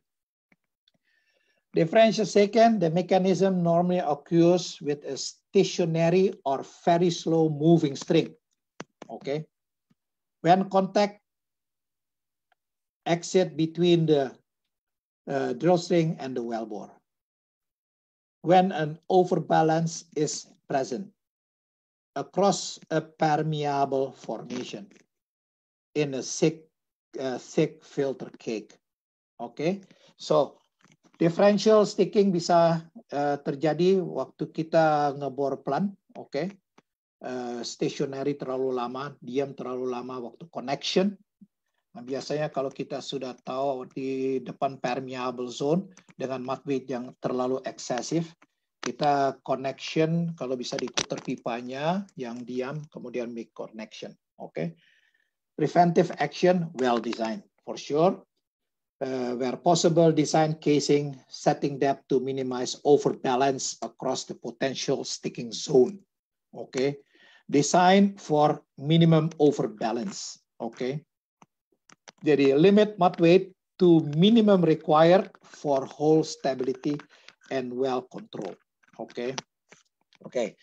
Differential second, the mechanism normally occurs with a stationary or very slow moving string. Okay. When contact exit between the uh, string and the wellbore. When an overbalance is present across a permeable formation in a thick, uh, thick filter cake. Okay, so Differential sticking bisa uh, terjadi waktu kita ngebor plan, oke. Okay. Uh, eh, stationary terlalu lama, diam terlalu lama waktu connection. Nah, biasanya kalau kita sudah tahu di depan permeable zone dengan mud weight yang terlalu eksesif, kita connection kalau bisa diputar pipanya yang diam kemudian make connection oke okay? preventive action well designed for sure uh, where possible, design casing, setting depth to minimize overbalance across the potential sticking zone. Okay, design for minimum overbalance. Okay, jadi limit mud weight to minimum required for hole stability and well control. okay. okay.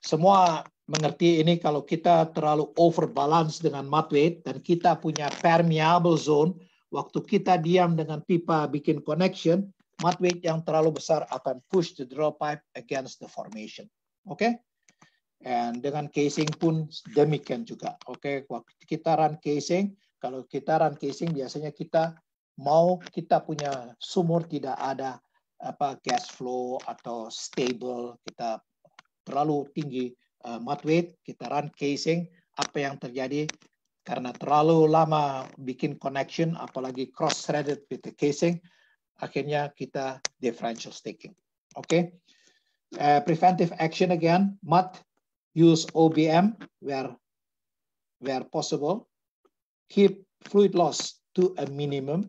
semua mengerti ini kalau kita terlalu overbalance dengan mud weight dan kita punya permeable zone Waktu kita diam dengan pipa bikin connection, mud weight yang terlalu besar akan push the draw pipe against the formation. Oke? Okay? And dengan casing pun demikian juga. Oke, okay? waktu kita run casing, kalau kita run casing biasanya kita mau kita punya sumur tidak ada apa gas flow atau stable, kita terlalu tinggi uh, mud weight, kita run casing, apa yang terjadi karena terlalu lama bikin connection, apalagi cross-threaded with the casing, akhirnya kita differential sticking. Oke, okay? uh, eh, preventive action again, mud use OBM where where possible, keep fluid loss to a minimum,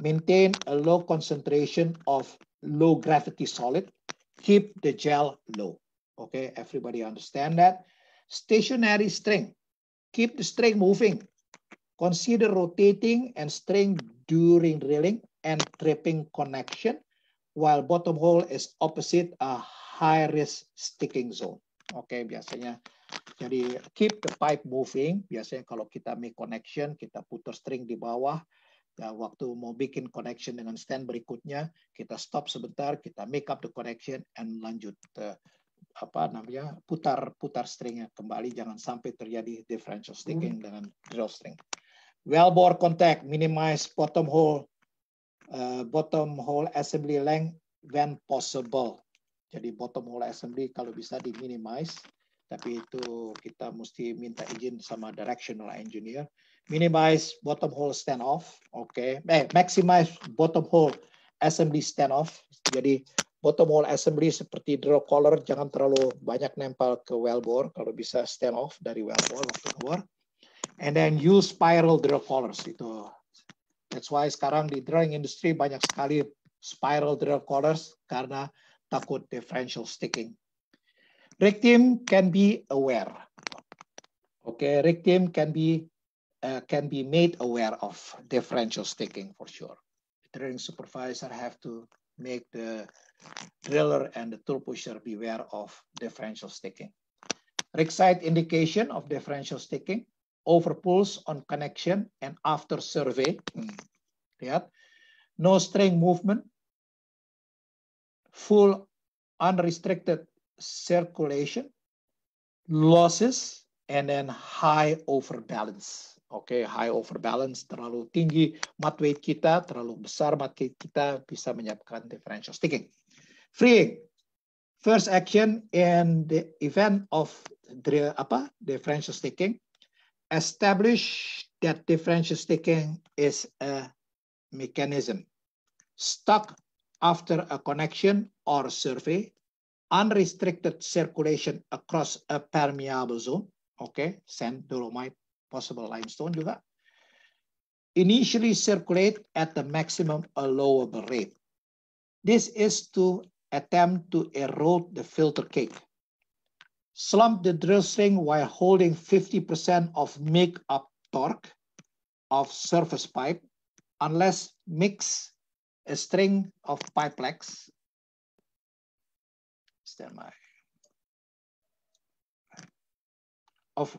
maintain a low concentration of low gravity solid, keep the gel low. Okay, everybody understand that. Stationary string Keep the string moving. Consider rotating and string during drilling and tripping connection while bottom hole is opposite a high risk sticking zone. Oke, okay, biasanya jadi keep the pipe moving. Biasanya kalau kita make connection, kita putar string di bawah. Ya, waktu mau bikin connection dengan stand berikutnya, kita stop sebentar, kita make up the connection and lanjut uh, apa namanya putar putar stringnya kembali jangan sampai terjadi differential hmm. sticking hmm. dengan drill string. well bore contact minimize bottom hole uh, bottom hole assembly length when possible. Jadi bottom hole assembly kalau bisa diminimize tapi itu kita mesti minta izin sama directional engineer. Minimize bottom hole standoff, oke. Okay. Eh, maximize bottom hole assembly standoff. Jadi bottom wall assembly seperti draw collar jangan terlalu banyak nempel ke wellbore kalau bisa stand off dari wellbore waktu keluar and then use spiral draw collars itu that's why sekarang di drawing industry banyak sekali spiral draw collars karena takut differential sticking rig team can be aware oke okay, rig team can be uh, can be made aware of differential sticking for sure the drilling supervisor have to make the driller and the tool pusher beware of differential sticking. Rig indication of differential sticking, overpulls on connection and after survey. Hmm. Yeah. No string movement, full unrestricted circulation, losses, and then high overbalance. Oke, okay, high overbalance terlalu tinggi, mat weight kita terlalu besar, mat weight kita bisa menyebabkan differential sticking. Freeing, first action in the event of the, apa differential sticking, establish that differential sticking is a mechanism. Stuck after a connection or survey, unrestricted circulation across a permeable zone. Oke, okay, sand dolomite possible limestone juga, initially circulate at the maximum allowable rate. This is to attempt to erode the filter cake. Slump the drill string while holding 50% of make-up torque of surface pipe unless mix a string of pipelex. Stand by. Of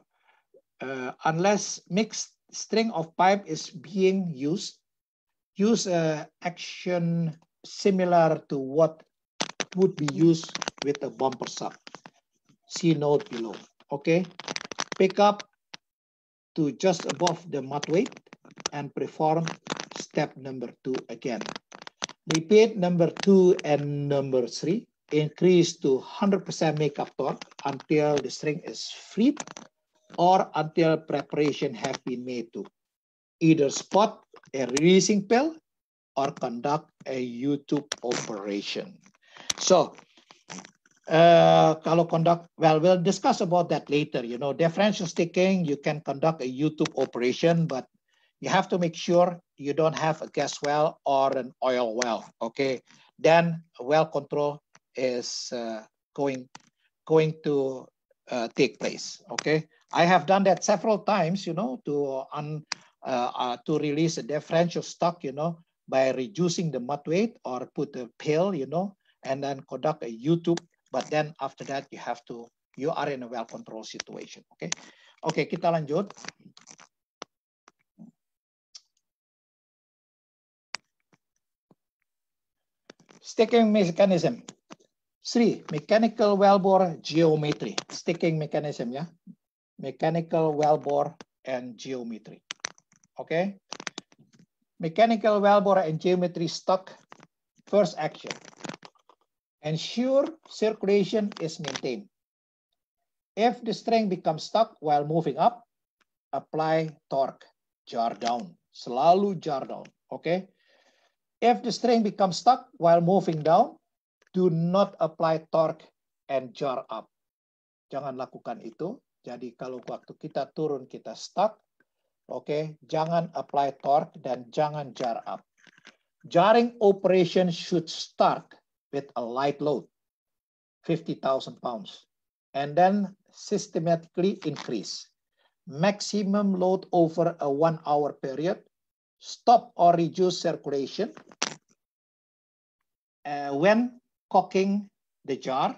uh, unless mixed string of pipe is being used, use a action similar to what would be used with a bumper sub. See note below, okay? Pick up to just above the mud weight and perform step number two again. Repeat number two and number three. Increase to 100% makeup torque until the string is freed or until preparation have been made to either spot a releasing pill or conduct a YouTube operation. So, uh, kalau conduct, well, we'll discuss about that later. You know, differential sticking, you can conduct a YouTube operation, but you have to make sure you don't have a gas well or an oil well, okay? Then well control is uh, going, going to uh, take place, okay? I have done that several times, you know, to un, uh, uh, to release a differential stock, you know, by reducing the mud weight or put a pill, you know, and then conduct a YouTube. But then after that, you have to, you are in a well-controlled situation, okay? Okay, kita lanjut. Sticking mechanism. Three, mechanical wellbore geometry. Sticking mechanism, ya. Yeah? mechanical wellbore and geometry. Okay? Mechanical wellbore and geometry stock, first action. Ensure circulation is maintained. If the string becomes stuck while moving up, apply torque, jar down. Selalu jar down, okay? If the string becomes stuck while moving down, do not apply torque and jar up. Jangan lakukan itu. Jadi kalau waktu kita turun kita stuck, oke, okay, jangan apply torque dan jangan jar up. Jarring operation should start with a light load, 50,000 pounds, and then systematically increase. Maximum load over a one hour period, stop or reduce circulation uh, when cocking the jar,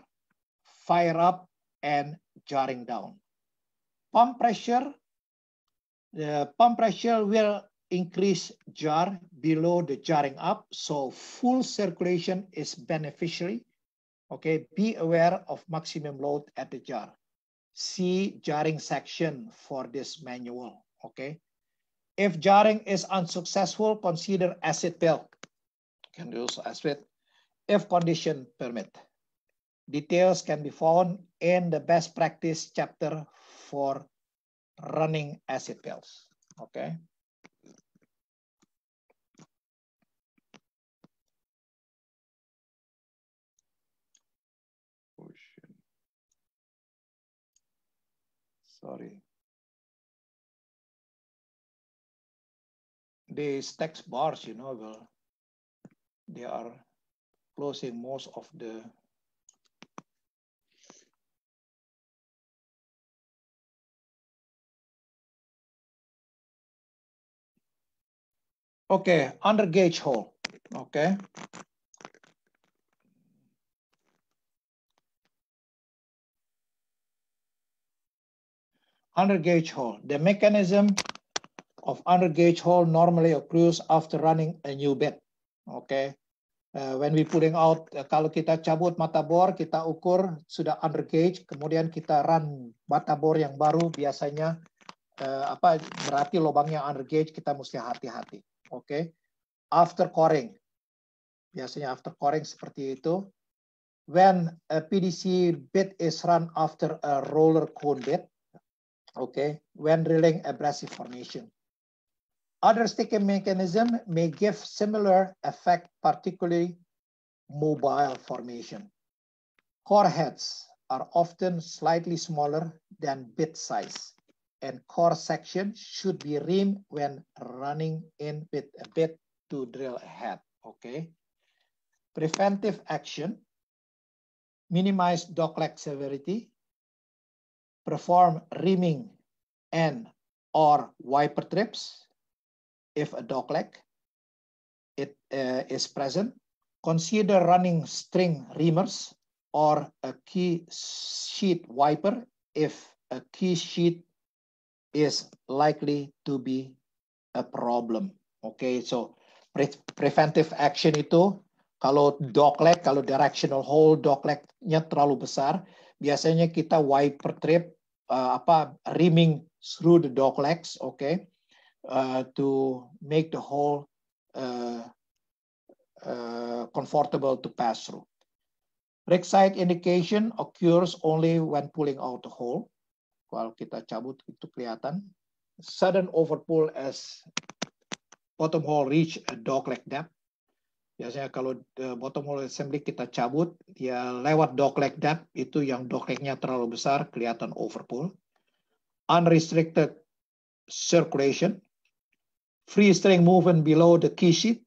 fire up and jarring down. pump pressure, the pump pressure will increase jar below the jarring up. So full circulation is beneficial. Okay, be aware of maximum load at the jar. See jarring section for this manual, okay? If jarring is unsuccessful, consider acid belt. Can use acid if condition permit. Details can be found in the best practice chapter for running acid pills, okay? Sorry. These text bars, you know, well, they are closing most of the Okay, under gauge hole. Okay. Under gauge hole. The mechanism of under gauge hole normally occurs after running a new bed. Okay. Uh, when we pulling out, uh, kalau kita cabut mata bor, kita ukur sudah under gauge, kemudian kita run mata bor yang baru, biasanya uh, apa berarti lubangnya under gauge, kita mesti hati-hati. oke okay? after coring biasanya after coring seperti itu when a PDC bit is run after a roller cone bit, oke okay? when drilling abrasive formation other sticking mechanism may give similar effect particularly mobile formation core heads are often slightly smaller than bit size and core section should be rimmed when running in with a bit to drill ahead, okay? Preventive action, minimize dock severity, perform rimming and or wiper trips if a dock leg uh, is present. Consider running string reamers or a key sheet wiper if a key sheet is likely to be a problem. Oke, okay, so pre preventive action itu kalau dogleg, kalau directional hole doglegnya terlalu besar, biasanya kita wiper trip uh, apa rimming through the doglegs, oke, okay, uh, to make the hole uh, uh, comfortable to pass through. Rig side indication occurs only when pulling out the hole kalau kita cabut itu kelihatan sudden overpull as bottom hole reach a dog leg depth biasanya kalau e, bottom hole assembly kita cabut ya lewat dog leg depth itu yang dog legnya terlalu besar kelihatan overpull unrestricted circulation free string movement below the key sheet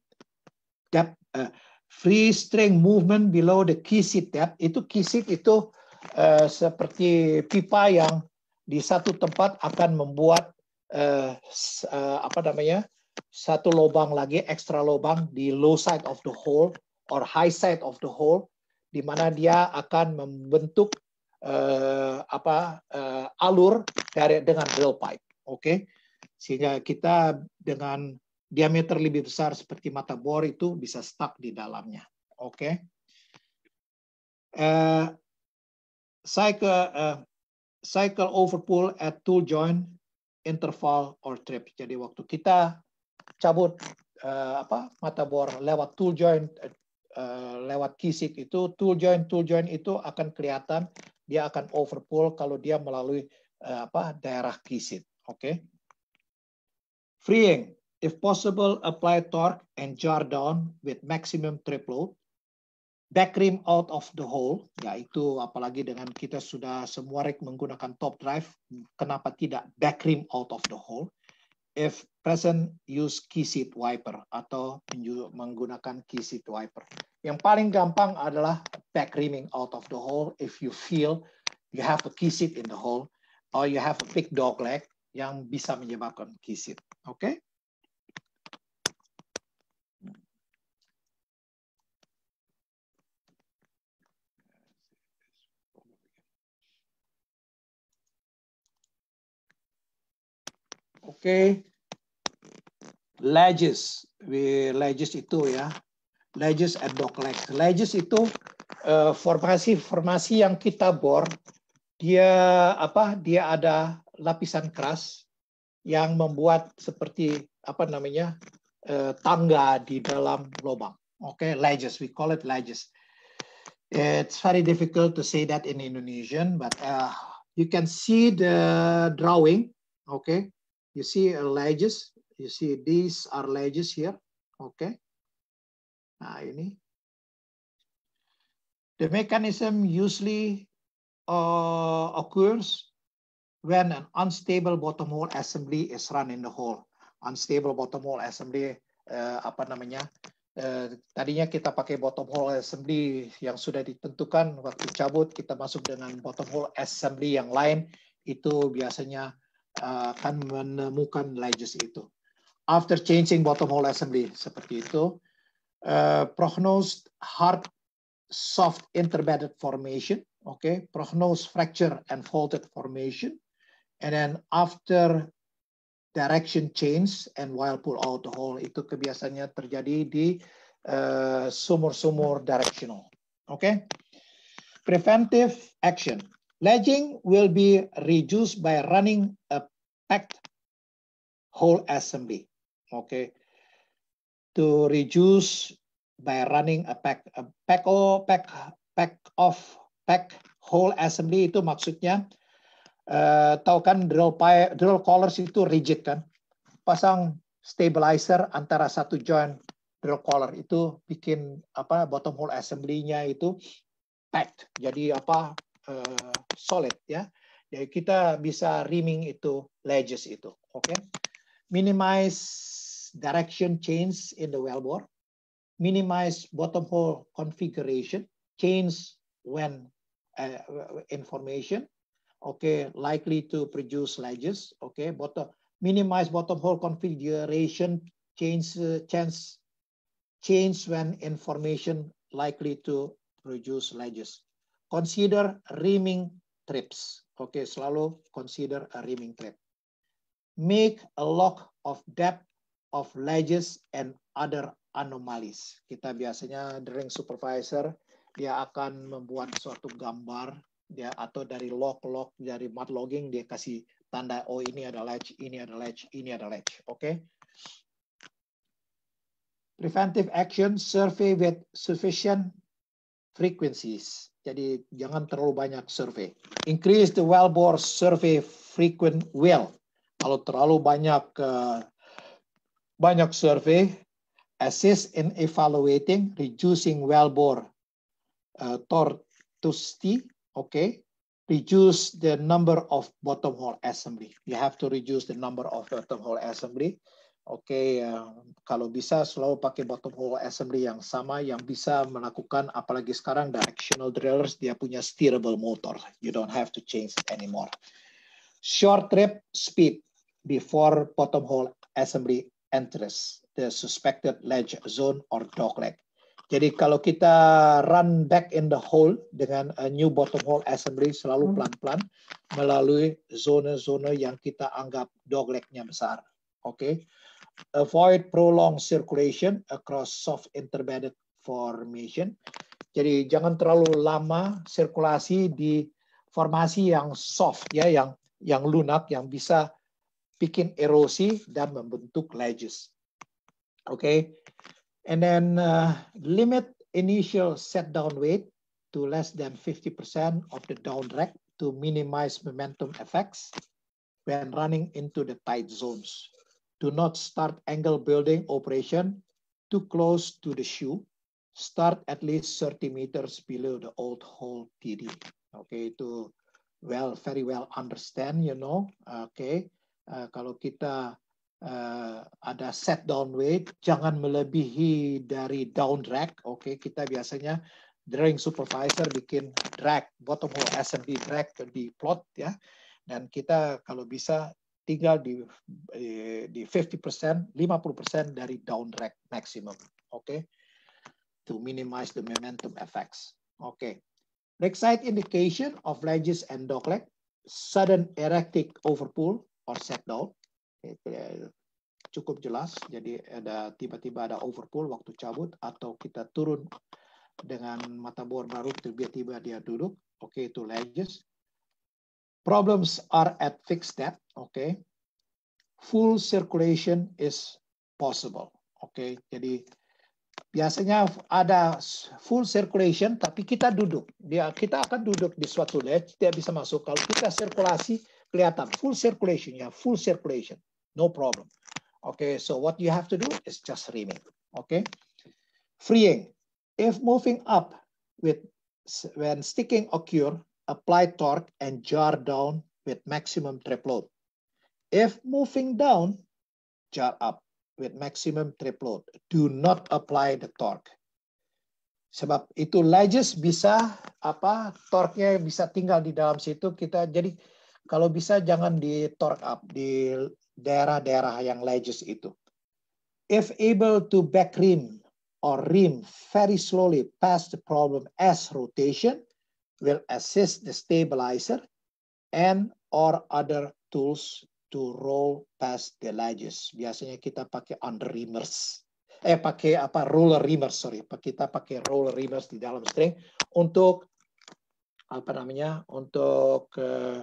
depth uh, e, free string movement below the key sheet depth itu key sheet itu uh, seperti pipa yang di satu tempat akan membuat uh, uh, apa namanya satu lubang lagi ekstra lubang di low side of the hole or high side of the hole di mana dia akan membentuk uh, apa uh, alur dari dengan drill pipe oke okay? sehingga kita dengan diameter lebih besar seperti mata bor itu bisa stuck di dalamnya oke okay? uh, saya ke uh, cycle over pull at tool joint interval or trip. Jadi waktu kita cabut uh, apa mata bor lewat tool joint uh, lewat kisik itu tool joint tool joint itu akan kelihatan dia akan overpull kalau dia melalui uh, apa daerah kisik. Oke. Okay? Freeing if possible apply torque and jar down with maximum trip load back rim out of the hole, yaitu apalagi dengan kita sudah semua rek menggunakan top drive, kenapa tidak back rim out of the hole? If present, use key seat wiper atau menggunakan key seat wiper. Yang paling gampang adalah back rimming out of the hole if you feel you have a key seat in the hole or you have a big dog leg yang bisa menyebabkan key seat. Oke? Okay? Oke. Okay. Ledges. Ledges itu ya. Ledges at dock Ledges itu eh, formasi formasi-formasi yang kita bor. Dia apa? Dia ada lapisan keras yang membuat seperti apa namanya uh, tangga di dalam lubang. Oke, okay? ledges. We call it ledges. It's very difficult to say that in Indonesian, but uh, you can see the drawing. Okay, you see a ledges, you see these are ledges here, okay? Nah ini. The mechanism usually uh, occurs when an unstable bottom hole assembly is run in the hole. Unstable bottom hole assembly uh, apa namanya? Uh, tadinya kita pakai bottom hole assembly yang sudah ditentukan waktu cabut kita masuk dengan bottom hole assembly yang lain itu biasanya Eh, akan menemukan ledges itu. After changing bottom hole assembly seperti itu, uh, eh, prognosed hard soft interbedded formation, okay, prognosed fracture and faulted formation, and then after direction change and while pull out the hole itu kebiasaannya terjadi di eh, sumur-sumur sumur directional, oke? Okay? Preventive action Ledging will be reduced by running a packed whole assembly. Okay. To reduce by running a pack, a pack of pack pack of pack whole assembly itu maksudnya uh, tahu kan drill pie, drill collars itu rigid kan. Pasang stabilizer antara satu joint drill collar itu bikin apa bottom hole assembly-nya itu packed. Jadi apa Eh, solid ya. Jadi kita bisa rimming itu ledges itu, oke? Okay? Minimize direction change in the wellbore, minimize bottom hole configuration, change when uh, information, okay, likely to produce ledges, okay, bottom minimize bottom hole configuration, change uh, chance change when information likely to produce ledges. Consider reaming trips. Oke, okay, selalu consider a reaming trip. Make a lock of depth of ledges and other anomalies. Kita biasanya drilling supervisor dia akan membuat suatu gambar dia atau dari log-log dari mud logging dia kasih tanda oh ini ada ledge, ini ada ledge, ini ada ledge. Oke. Okay? Preventive action survey with sufficient frequencies. Jadi jangan terlalu banyak survei. Increase the wellbore survey frequent well. Kalau terlalu banyak uh, banyak survei, assist in evaluating reducing wellbore uh, eh, tortuosity. Okay, reduce the number of bottom hole assembly. You have to reduce the number of bottom hole assembly. Oke, okay, ya. kalau bisa selalu pakai bottom hole assembly yang sama yang bisa melakukan apalagi sekarang directional drillers dia punya steerable motor. You don't have to change it anymore. Short trip speed before bottom hole assembly enters the suspected ledge zone or dog leg. Jadi kalau kita run back in the hole dengan a new bottom hole assembly selalu hmm. pelan-pelan melalui zona-zona yang kita anggap dog leg-nya besar. Oke. Okay? Avoid prolonged circulation across soft interbedded formation. Jadi jangan terlalu lama sirkulasi di formasi yang soft ya, yang yang lunak yang bisa bikin erosi dan membentuk ledges. Oke. Okay? And then uh, limit initial set down weight to less than 50% of the down drag to minimize momentum effects when running into the tight zones. Do not start angle building operation too close to the shoe. Start at least 30 meters below the old hole TD. Okay, to well, very well understand, you know. Okay, uh, kalau kita uh, ada set down weight, jangan melebihi dari down drag. Oke, okay, kita biasanya drilling supervisor bikin drag, bottom hole SMD drag di plot ya. Dan kita kalau bisa tinggal di di 50%, 50% dari rack maximum. Oke. Okay? To minimize the momentum effects. Oke. Okay. side indication of ledges and dog leg sudden erratic overpull or set down. Cukup jelas. Jadi ada tiba-tiba ada overpull waktu cabut atau kita turun dengan mata bor baru tiba-tiba dia duduk. Oke, okay, itu ledges Problems are at fixed depth, okay. Full circulation is possible, Okay? Jadi biasanya ada full circulation, tapi kita duduk. Dia kita akan duduk di suatu ledge, dia bisa masuk. Kalau kita sirkulasi kelihatan full circulation ya, full circulation, no problem. Okay, so what you have to do is just remain. Okay, freeing. If moving up with when sticking occur, apply torque and jar down with maximum trip load. If moving down, jar up with maximum trip load. Do not apply the torque. Sebab itu ledges bisa apa torque-nya bisa tinggal di dalam situ kita jadi kalau bisa jangan di torque up di daerah-daerah yang ledges itu. If able to back rim or rim very slowly past the problem as rotation, will assist the stabilizer and or other tools to roll past the ledges. Biasanya kita pakai under reamers. Eh, pakai apa? Roller reamers, sorry. Kita pakai roller reamers di dalam string untuk apa namanya? Untuk uh,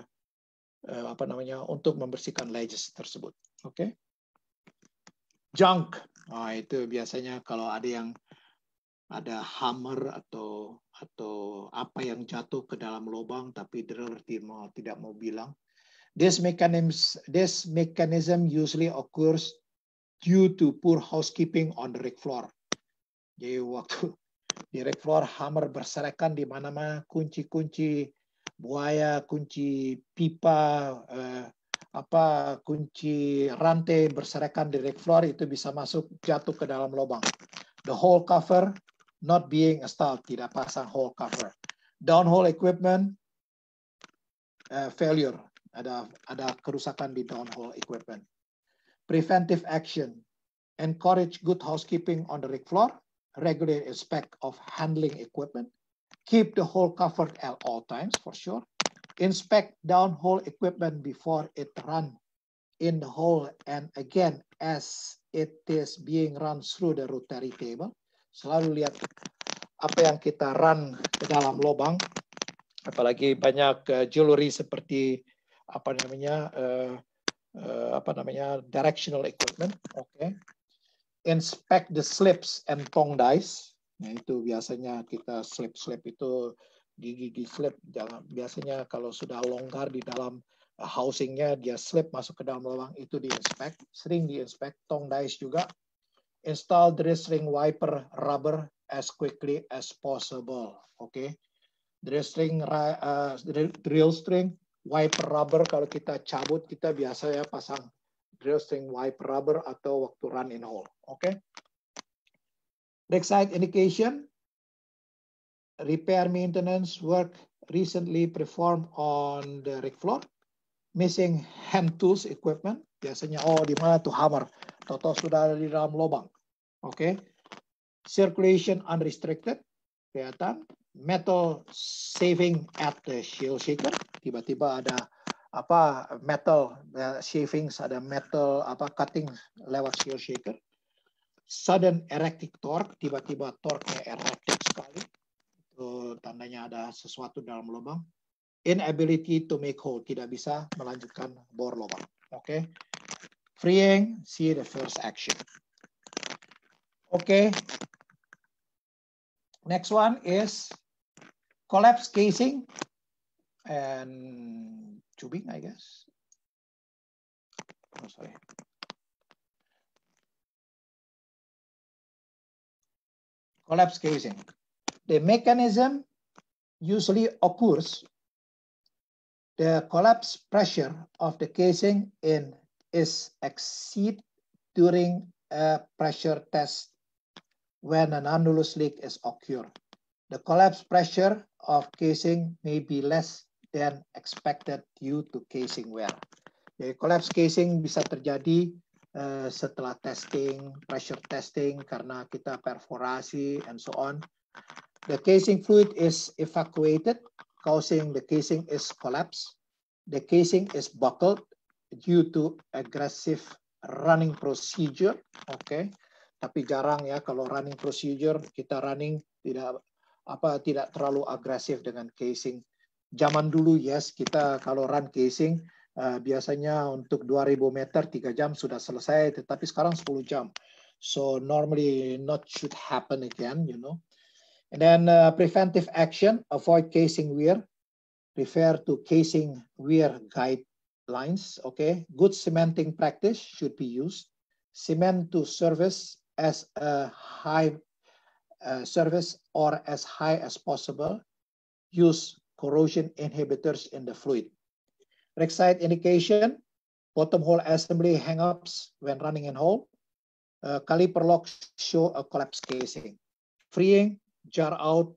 uh, apa namanya? Untuk membersihkan ledges tersebut. Oke. Okay? Junk. Nah, itu biasanya kalau ada yang ada hammer atau atau apa yang jatuh ke dalam lubang tapi driller tidak mau bilang. This mechanism, this mechanism usually occurs due to poor housekeeping on the rig floor. Jadi waktu [LAUGHS] di rig floor hammer berserakan di mana-mana kunci-kunci buaya, kunci pipa, eh, apa kunci rantai berserakan di rig floor itu bisa masuk jatuh ke dalam lubang. The whole cover not being installed, tidak pasang hole cover. Downhole equipment uh, failure, ada ada kerusakan di downhole equipment. Preventive action, encourage good housekeeping on the rig floor, regulate inspect of handling equipment, keep the hole covered at all times for sure, inspect downhole equipment before it run in the hole and again as it is being run through the rotary table, selalu lihat apa yang kita run ke dalam lubang apalagi banyak eh, jewelry seperti apa namanya uh, uh, apa namanya directional equipment oke okay. inspect the slips and tong dies nah itu biasanya kita slip slip itu gigi-gigi slip jangan biasanya kalau sudah longgar di dalam housingnya dia slip masuk ke dalam lubang itu inspect, sering inspect, tong dies juga install dress ring wiper rubber as quickly as possible. Oke. Okay? Dress ring uh, eh, drill string wiper rubber kalau kita cabut kita biasa ya pasang drill string wiper rubber atau waktu run in hole. Oke. Okay? Backside indication repair maintenance work recently performed on the rig floor missing hand tools equipment biasanya oh di mana tuh hammer Toto sudah ada di dalam lubang Oke. Okay. Circulation unrestricted kelihatan. Metal saving at the shield shaker. Tiba-tiba ada apa metal eh, shavings ada metal apa cutting lewat shield shaker. Sudden erratic torque, tiba-tiba torque-nya erratic sekali. Itu tandanya ada sesuatu dalam lubang. Inability to make hole, tidak bisa melanjutkan bor lubang. Oke. Okay. Freeing, see the first action. Okay. Next one is collapse casing and tubing, I guess. Oh, sorry. Collapse casing. The mechanism usually occurs the collapse pressure of the casing in is exceed during a pressure test when an annulus leak is occurred. The collapse pressure of casing may be less than expected due to casing wear. Jadi collapse casing bisa terjadi uh, setelah testing, pressure testing, karena kita perforasi, and so on. The casing fluid is evacuated, causing the casing is collapse. The casing is buckled due to aggressive running procedure. Okay, tapi jarang ya kalau running procedure kita running tidak apa tidak terlalu agresif dengan casing. Zaman dulu yes kita kalau run casing uh, biasanya untuk 2000 meter 3 jam sudah selesai tetapi sekarang 10 jam. So normally not should happen again, you know. And then uh, preventive action, avoid casing wear, prefer to casing wear guidelines, okay? Good cementing practice should be used. Cement to service as a high uh, service or as high as possible, use corrosion inhibitors in the fluid. Recite indication, bottom hole assembly hangups when running in hole, uh, caliper locks show a collapse casing, freeing jar out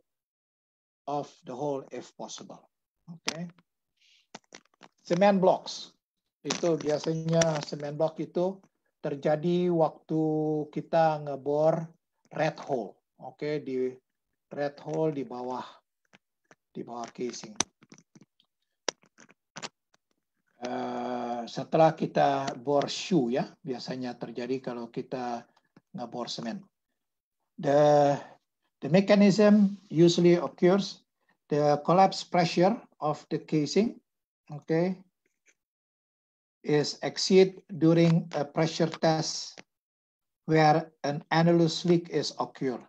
of the hole if possible. Okay. Cement blocks. Itu biasanya cement block itu terjadi waktu kita ngebor red hole. Oke, okay, di red hole di bawah di bawah casing. Uh, setelah kita bor shoe ya, biasanya terjadi kalau kita ngebor semen. The the mechanism usually occurs the collapse pressure of the casing, okay, is exceed during a pressure test where an annulus leak is occurred.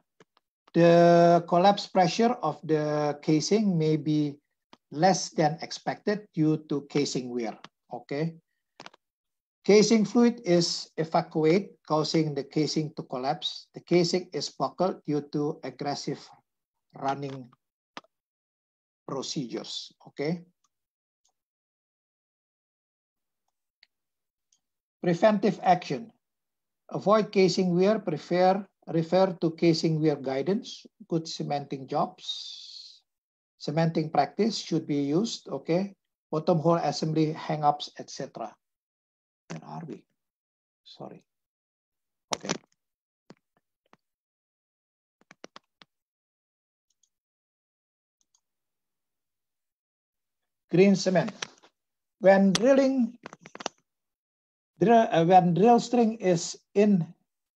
The collapse pressure of the casing may be less than expected due to casing wear, okay? Casing fluid is evacuated, causing the casing to collapse. The casing is buckled due to aggressive running procedures, okay? Preventive action. Avoid casing wear, prefer, refer to casing wear guidance, good cementing jobs. Cementing practice should be used, okay? Bottom hole assembly, hang-ups, etc. Where are we? Sorry. Okay. Green cement. When drilling Drill, uh, when drill string is in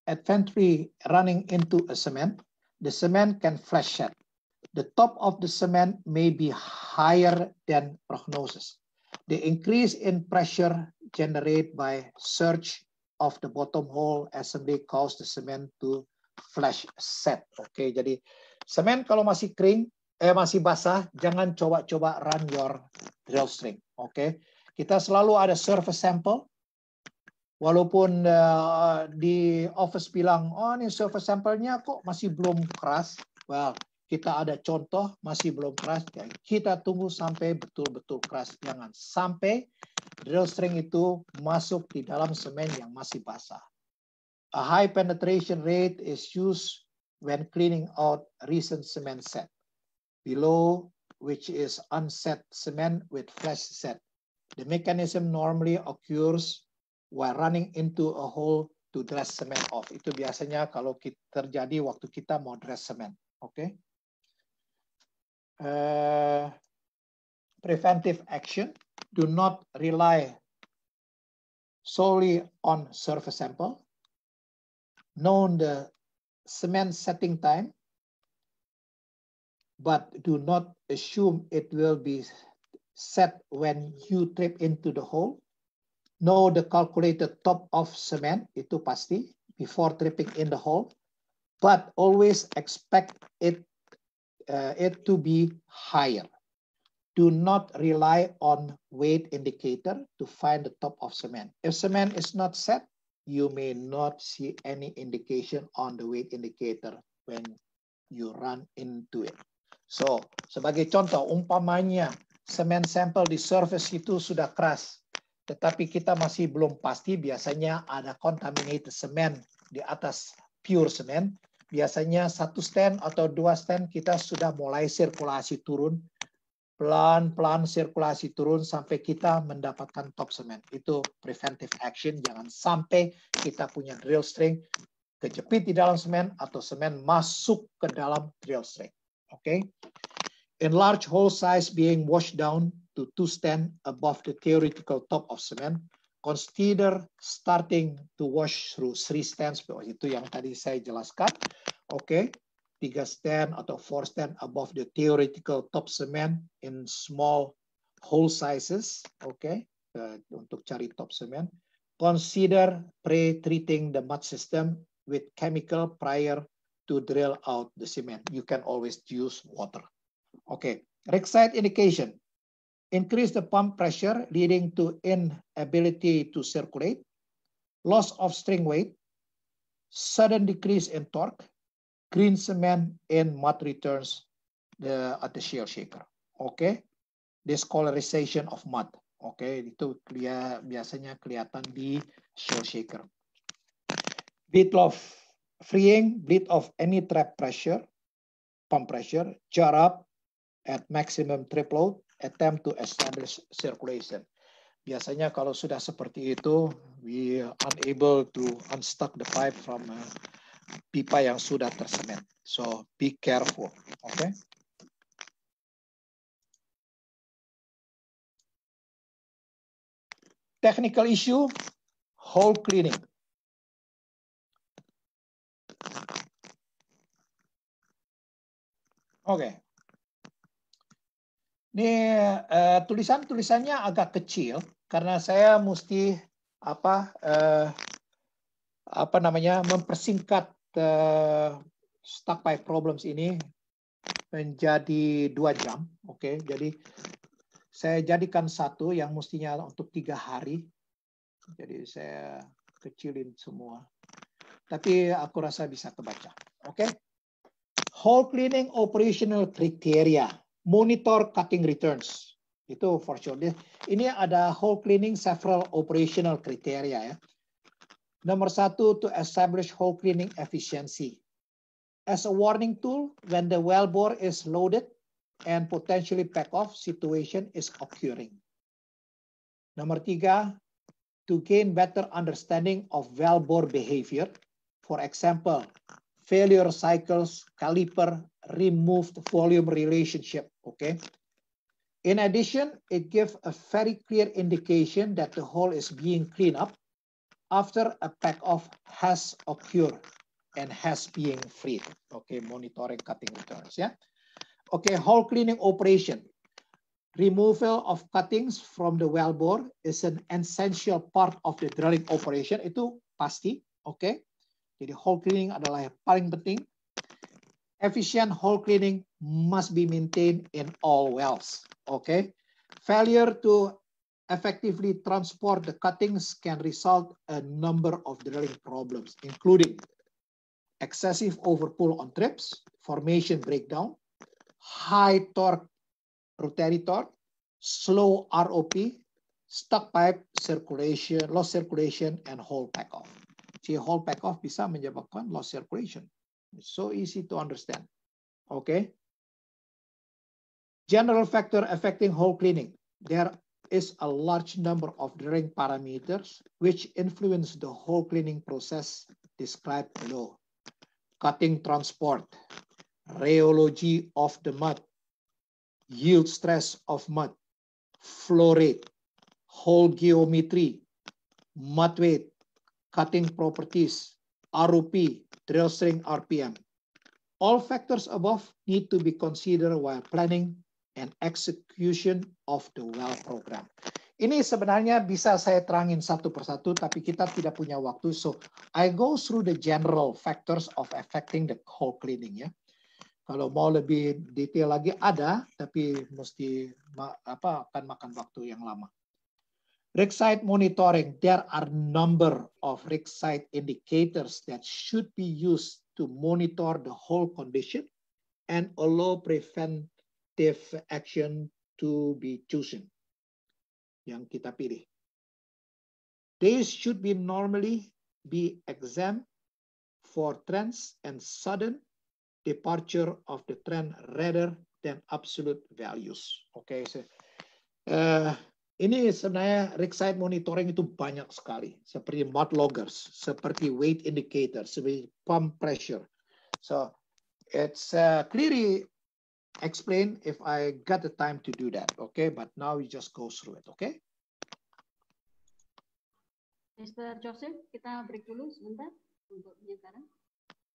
adventure running into a cement, the cement can flash shed. The top of the cement may be higher than prognosis. The increase in pressure generated by surge of the bottom hole assembly cause the cement to flash set. Oke, okay, jadi semen kalau masih kering, eh masih basah, jangan coba-coba run your drill string. Oke, okay? kita selalu ada surface sample walaupun uh, di office bilang, oh ini surface sampelnya kok masih belum keras, well kita ada contoh masih belum keras, ya, kita tunggu sampai betul-betul keras, jangan sampai drill string itu masuk di dalam semen yang masih basah. A high penetration rate is used when cleaning out recent cement set below which is unset cement with fresh set. The mechanism normally occurs while running into a hole to dress cement off. Itu biasanya kalau kita, terjadi waktu kita mau dress cement. Oke. Okay? Uh, eh, preventive action. Do not rely solely on surface sample. Know the cement setting time, but do not assume it will be set when you trip into the hole know the calculated top of cement, itu pasti, before tripping in the hole, but always expect it, uh, it to be higher. Do not rely on weight indicator to find the top of cement. If cement is not set, you may not see any indication on the weight indicator when you run into it. So, sebagai contoh, umpamanya semen sampel di surface itu sudah keras, tetapi kita masih belum pasti biasanya ada contaminated semen di atas pure semen. Biasanya satu stand atau dua stand kita sudah mulai sirkulasi turun, pelan-pelan sirkulasi turun sampai kita mendapatkan top semen. Itu preventive action, jangan sampai kita punya drill string kejepit di dalam semen atau semen masuk ke dalam drill string. Oke. Okay? Enlarge hole size being washed down to, two stand above the theoretical top of cement, consider starting to wash through three stands, oh, itu yang tadi saya jelaskan. Oke, okay. tiga stand atau four stand above the theoretical top cement in small hole sizes. Oke, okay. uh, eh, untuk cari top cement. Consider pre-treating the mud system with chemical prior to drill out the cement. You can always use water. Oke, okay. Rickside indication increase the pump pressure leading to inability to circulate, loss of string weight, sudden decrease in torque, green cement and mud returns the, at uh, the shear shaker. Okay, okay? colorization of mud. Oke, okay? itu dia biasanya kelihatan di shear shaker. Bit of freeing, bit of any trap pressure, pump pressure, jar up at maximum trip load, attempt to establish circulation. Biasanya kalau sudah seperti itu, we unable to unstuck the pipe from uh, pipa yang sudah tersemen. So be careful, oke? Okay? Technical issue, hole cleaning. Oke, okay. Ini uh, tulisan-tulisannya agak kecil karena saya mesti apa uh, apa namanya mempersingkat uh, stuck by problems ini menjadi dua jam. Oke, okay? jadi saya jadikan satu yang mestinya untuk tiga hari. Jadi saya kecilin semua. Tapi aku rasa bisa kebaca. Oke. Okay? Whole cleaning operational criteria monitor cutting returns. Itu for sure. Ini ada hole cleaning several operational criteria ya. Nomor satu, to establish hole cleaning efficiency. As a warning tool, when the well bore is loaded and potentially pack-off situation is occurring. Nomor tiga, to gain better understanding of well bore behavior. For example, failure cycles, caliper, removed volume relationship, okay? In addition, it gives a very clear indication that the hole is being cleaned up after a pack-off has occurred and has been freed. Okay, monitoring cutting returns, yeah? Okay, hole cleaning operation. Removal of cuttings from the wellbore is an essential part of the drilling operation. Itu pasti, okay? Jadi hole cleaning adalah yang paling penting. Efficient hole cleaning must be maintained in all wells. Okay. Failure to effectively transport the cuttings can result a number of drilling problems, including excessive overpull on trips, formation breakdown, high torque rotary torque, slow ROP, stuck pipe circulation, lost circulation, and hole pack off. Si hole pack off bisa menyebabkan loss circulation. It's so easy to understand. Okay? General factor affecting hole cleaning. There is a large number of drain parameters which influence the hole cleaning process described below. Cutting transport, rheology of the mud, yield stress of mud, flow rate, whole geometry, mud weight, cutting properties, ROP, drill string RPM. All factors above need to be considered while planning and execution of the well program. Ini sebenarnya bisa saya terangin satu persatu, tapi kita tidak punya waktu. So, I go through the general factors of affecting the coal cleaning ya. Kalau mau lebih detail lagi ada, tapi mesti apa akan makan waktu yang lama. Rig site monitoring, there are number of rig site indicators that should be used to monitor the whole condition and allow preventive action to be chosen yang kita pilih. They should be normally be exempt for trends and sudden departure of the trend rather than absolute values. okay, so, uh, ini sebenarnya rig monitoring itu banyak sekali, seperti mud loggers, seperti weight indicator, seperti pump pressure. So it's uh, clearly explain if I got the time to do that, okay? But now we just go through it, okay? Mr. Joseph, kita break dulu sebentar untuk penjelasan.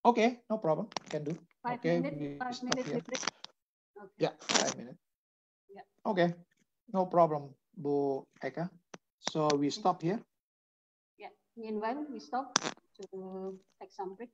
Oke, okay, no problem, can do. Five okay, minutes, five minutes Okay. Yeah, five minutes. Yeah. Okay, no problem. Bu Eka. So we stop here. Yeah. Meanwhile, we stop to take some break.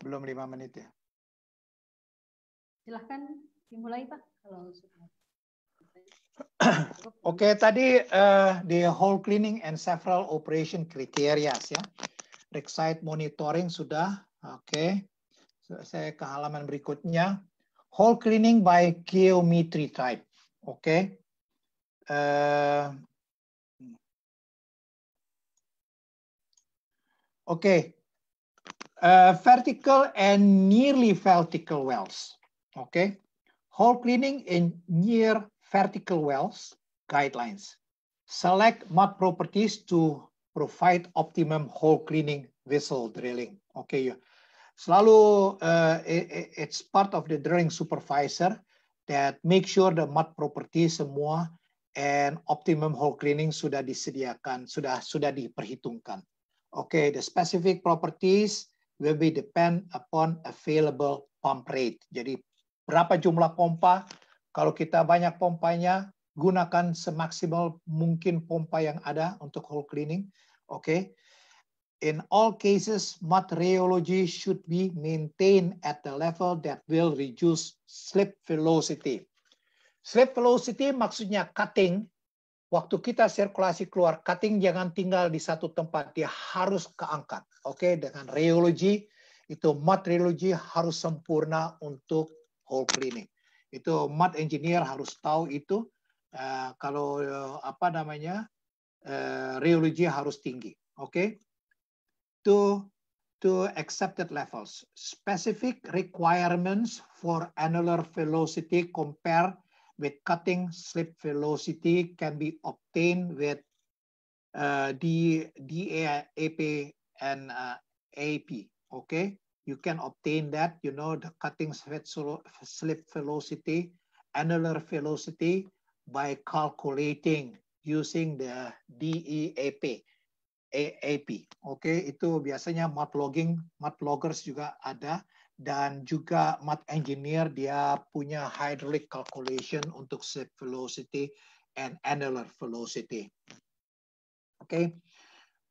Belum lima menit ya. Silahkan dimulai Pak. Kalau [CLEARS THROAT] Oke, okay, tadi uh, eh, the whole cleaning and several operation criteria ya. Rig site monitoring sudah. Oke. Okay. saya ke halaman berikutnya. Whole cleaning by geometry type. Oke. Okay. Uh, eh, Oke, uh, vertical and nearly vertical wells. Okay, hole cleaning in near vertical wells guidelines. Select mud properties to provide optimum hole cleaning vessel drilling. Okay, ya. selalu uh, eh, it, it's part of the drilling supervisor that make sure the mud properties semua and optimum hole cleaning sudah disediakan, sudah sudah diperhitungkan. Okay, the specific properties will be depend upon available pump rate. Jadi berapa jumlah pompa? Kalau kita banyak pompanya, gunakan semaksimal mungkin pompa yang ada untuk whole cleaning. Oke. Okay? In all cases, meteorology should be maintained at the level that will reduce slip velocity. Slip velocity maksudnya cutting waktu kita sirkulasi keluar cutting jangan tinggal di satu tempat, dia harus keangkat. Oke, dengan rheology itu mat rheology harus sempurna untuk whole cleaning. Itu mat engineer harus tahu itu uh, kalau uh, apa namanya uh, rheology harus tinggi. Oke. Okay? To to accepted levels. Specific requirements for annular velocity compare with cutting slip velocity can be obtained with uh, DAP and uh, AP, okay? You can obtain that, you know, the cutting slip velocity, annular velocity by calculating using the DEAP. AAP, oke okay? itu biasanya mud logging, mud loggers juga ada dan juga math engineer dia punya hydraulic calculation untuk set velocity and annular velocity. Okay.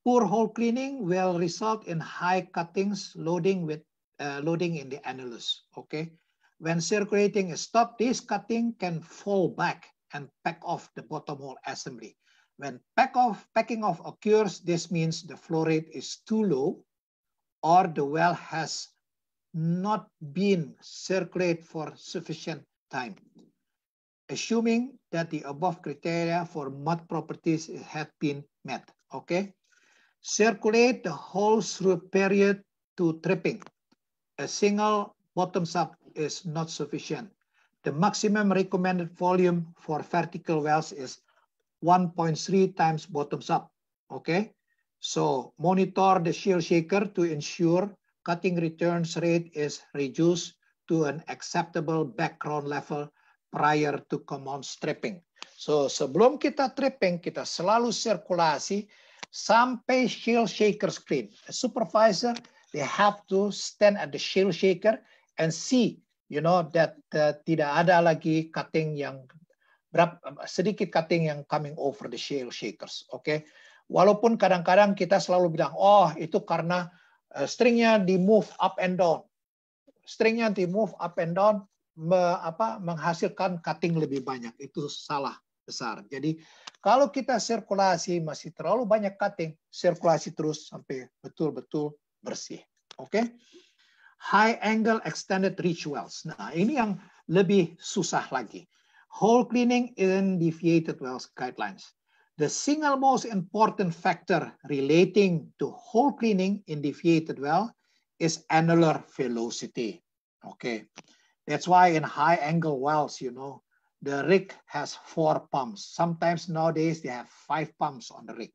Poor hole cleaning will result in high cuttings loading with uh, loading in the annulus. Okay. When circulating is stopped, this cutting can fall back and pack off the bottom hole assembly. When pack off, packing off occurs, this means the flow rate is too low or the well has not been circulated for sufficient time. Assuming that the above criteria for mud properties have been met, okay? Circulate the whole through period to tripping. A single bottoms-up is not sufficient. The maximum recommended volume for vertical wells is 1.3 times bottoms up, okay? So monitor the shear shaker to ensure cutting returns rate is reduced to an acceptable background level prior to common stripping. So sebelum kita tripping, kita selalu sirkulasi sampai shield shaker screen. The supervisor, they have to stand at the shield shaker and see, you know, that uh, tidak ada lagi cutting yang berapa, sedikit cutting yang coming over the shield shakers. Oke, okay? walaupun kadang-kadang kita selalu bilang, oh itu karena Eh, stringnya di move up and down stringnya di move up and down me, apa, menghasilkan cutting lebih banyak itu salah besar jadi kalau kita sirkulasi masih terlalu banyak cutting sirkulasi terus sampai betul-betul bersih oke okay? high angle extended reach wells nah ini yang lebih susah lagi Hole cleaning in deviated wells guidelines The single most important factor relating to hole cleaning in deviated well is annular velocity. Okay, that's why in high angle wells, you know, the rig has four pumps. Sometimes nowadays they have five pumps on the rig.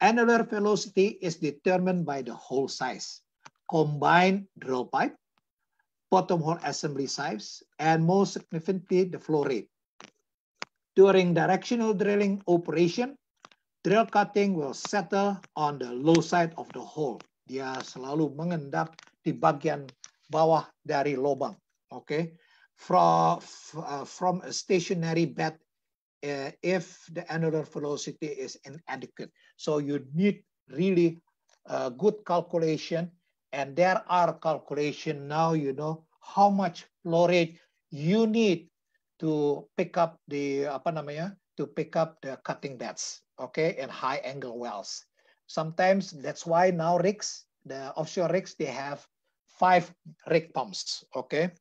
Annular velocity is determined by the hole size, combined drill pipe, bottom hole assembly size, and most significantly, the flow rate. During directional drilling operation, drill cutting will settle on the low side of the hole. Dia selalu mengendap di bagian bawah dari lubang. Okay? From, uh, from a stationary bed uh, if the annular velocity is inadequate. So you need really a uh, good calculation. And there are calculation now, you know, how much flow rate you need to pick up the apa namanya to pick up the cutting beds, okay, and high angle wells. Sometimes that's why now rigs, the offshore rigs, they have five rig pumps, okay.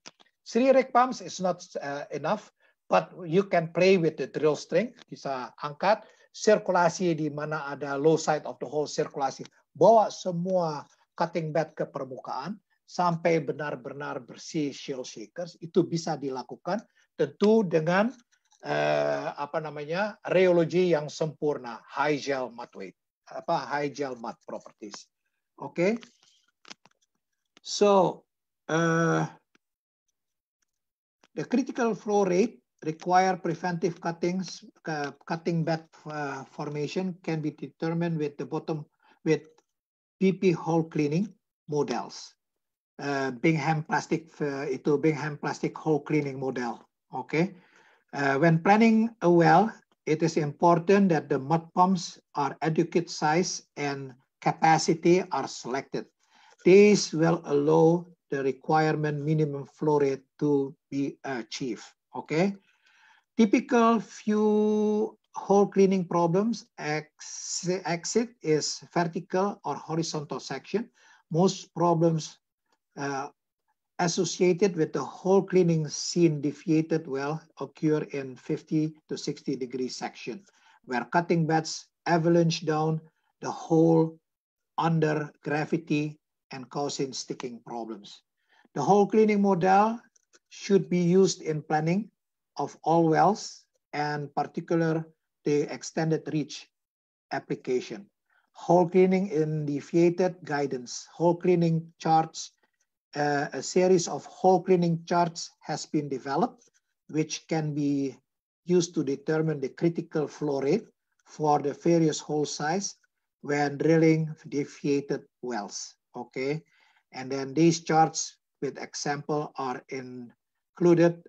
Three rig pumps is not uh, enough, but you can play with the drill string, bisa angkat, sirkulasi di mana ada low side of the whole sirkulasi, bawa semua cutting bed ke permukaan, sampai benar-benar bersih shell shakers, itu bisa dilakukan tentu dengan eh, apa namanya reologi yang sempurna high gel mat weight apa high gel mat properties. Oke, okay? so uh, the critical flow rate require preventive cuttings cutting bed eh, formation can be determined with the bottom with pp hole cleaning models. Uh, Bingham plastic uh, itu Bingham plastic hole cleaning model Okay. Uh, when planning a well, it is important that the mud pumps are adequate size and capacity are selected. This will allow the requirement minimum flow rate to be achieved. Okay. Typical few hole cleaning problems ex exit is vertical or horizontal section. Most problems uh, associated with the whole cleaning seen deviated well occur in 50 to 60 degree section, where cutting beds avalanche down the hole under gravity and causing sticking problems. The hole cleaning model should be used in planning of all wells and particular the extended reach application. Hole cleaning in deviated guidance, hole cleaning charts uh, a series of hole cleaning charts has been developed, which can be used to determine the critical flow rate for the various hole size when drilling deviated wells, okay? And then these charts with example are included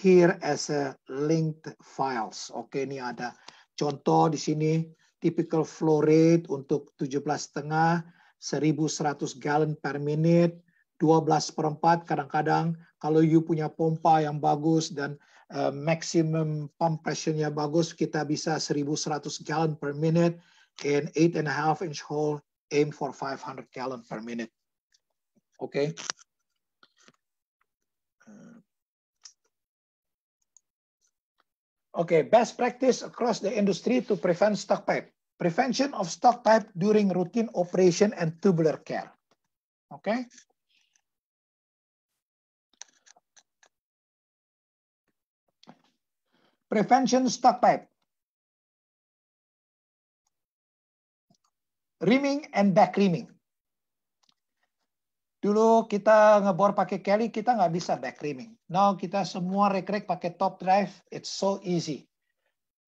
here as a linked files. Okay, ini ada contoh di sini typical flow rate untuk 17 setengah 1100 gallon per minute 12 per 4 kadang-kadang kalau you punya pompa yang bagus dan uh, maximum pump nya bagus kita bisa 1100 gallon per minute in 8 and a half inch hole aim for 500 gallon per minute. Oke. Okay. Okay, best practice across the industry to prevent pipe Prevention of pipe during routine operation and tubular care. Okay. Prevention pipe, Rimming and back rimming. Dulu kita ngebor pakai Kelly, kita nggak bisa back rimming. Now kita semua rekrek pakai top drive, it's so easy.